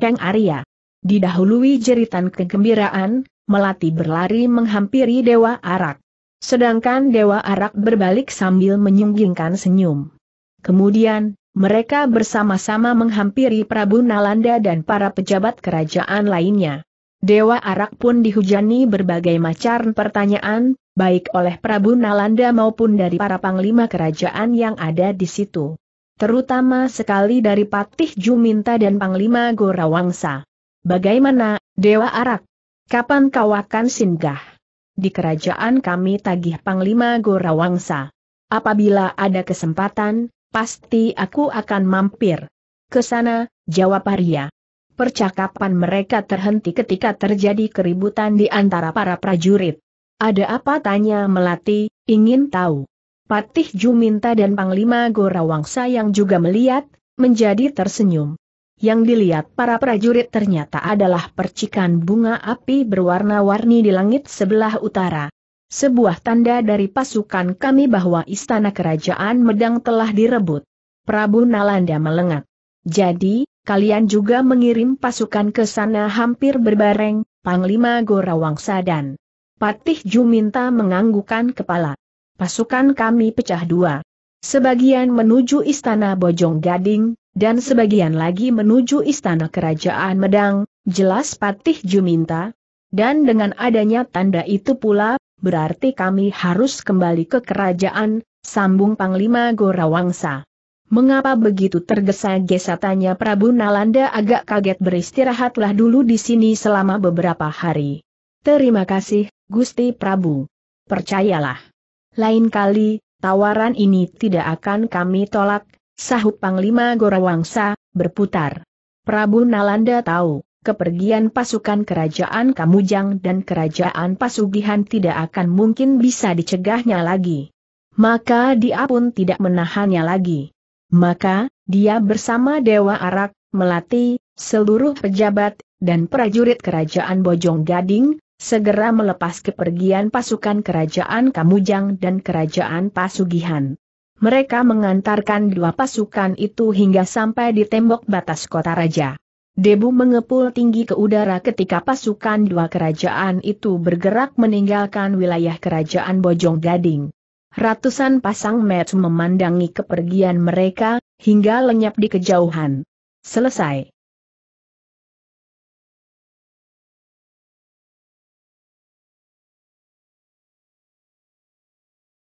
Kang Arya Didahului jeritan kegembiraan, Melati berlari menghampiri Dewa Arak. Sedangkan Dewa Arak berbalik sambil menyunggingkan senyum. Kemudian, mereka bersama-sama menghampiri Prabu Nalanda dan para pejabat kerajaan lainnya. Dewa Arak pun dihujani berbagai macam pertanyaan, baik oleh Prabu Nalanda maupun dari para panglima kerajaan yang ada di situ. Terutama sekali dari Patih Juminta dan Panglima Gorawangsa. Bagaimana, Dewa Arak? Kapan kau akan singgah? Di kerajaan kami tagih Panglima Gorawangsa. Apabila ada kesempatan, Pasti aku akan mampir. Ke sana, jawab Arya. Percakapan mereka terhenti ketika terjadi keributan di antara para prajurit. Ada apa tanya Melati, ingin tahu. Patih Juminta dan Panglima Gorawangsa yang juga melihat, menjadi tersenyum. Yang dilihat para prajurit ternyata adalah percikan bunga api berwarna-warni di langit sebelah utara. Sebuah tanda dari pasukan kami bahwa istana kerajaan Medang telah direbut. Prabu Nalanda melengak. Jadi, kalian juga mengirim pasukan ke sana hampir berbareng, Panglima Gorawangsa dan Patih Juminta menganggukan kepala. Pasukan kami pecah dua. Sebagian menuju istana Bojong Gading, dan sebagian lagi menuju istana kerajaan Medang, jelas Patih Juminta. Dan dengan adanya tanda itu pula berarti kami harus kembali ke kerajaan, sambung Panglima Gorawangsa. Mengapa begitu tergesa-gesa tanya Prabu Nalanda agak kaget beristirahatlah dulu di sini selama beberapa hari. Terima kasih, Gusti Prabu. Percayalah. Lain kali, tawaran ini tidak akan kami tolak, sahut Panglima Gorawangsa, berputar. Prabu Nalanda tahu, kepergian pasukan kerajaan Kamujang dan kerajaan Pasugihan tidak akan mungkin bisa dicegahnya lagi. Maka dia pun tidak menahannya lagi. Maka, dia bersama Dewa Arak, Melati, seluruh pejabat, dan prajurit kerajaan Bojong Gading, segera melepas kepergian pasukan kerajaan Kamujang dan kerajaan Pasugihan. Mereka mengantarkan dua pasukan itu hingga sampai di tembok batas kota raja. Debu mengepul tinggi ke udara ketika pasukan dua kerajaan itu bergerak meninggalkan wilayah kerajaan Bojong Gading. Ratusan pasang mata memandangi kepergian mereka, hingga lenyap di kejauhan. Selesai.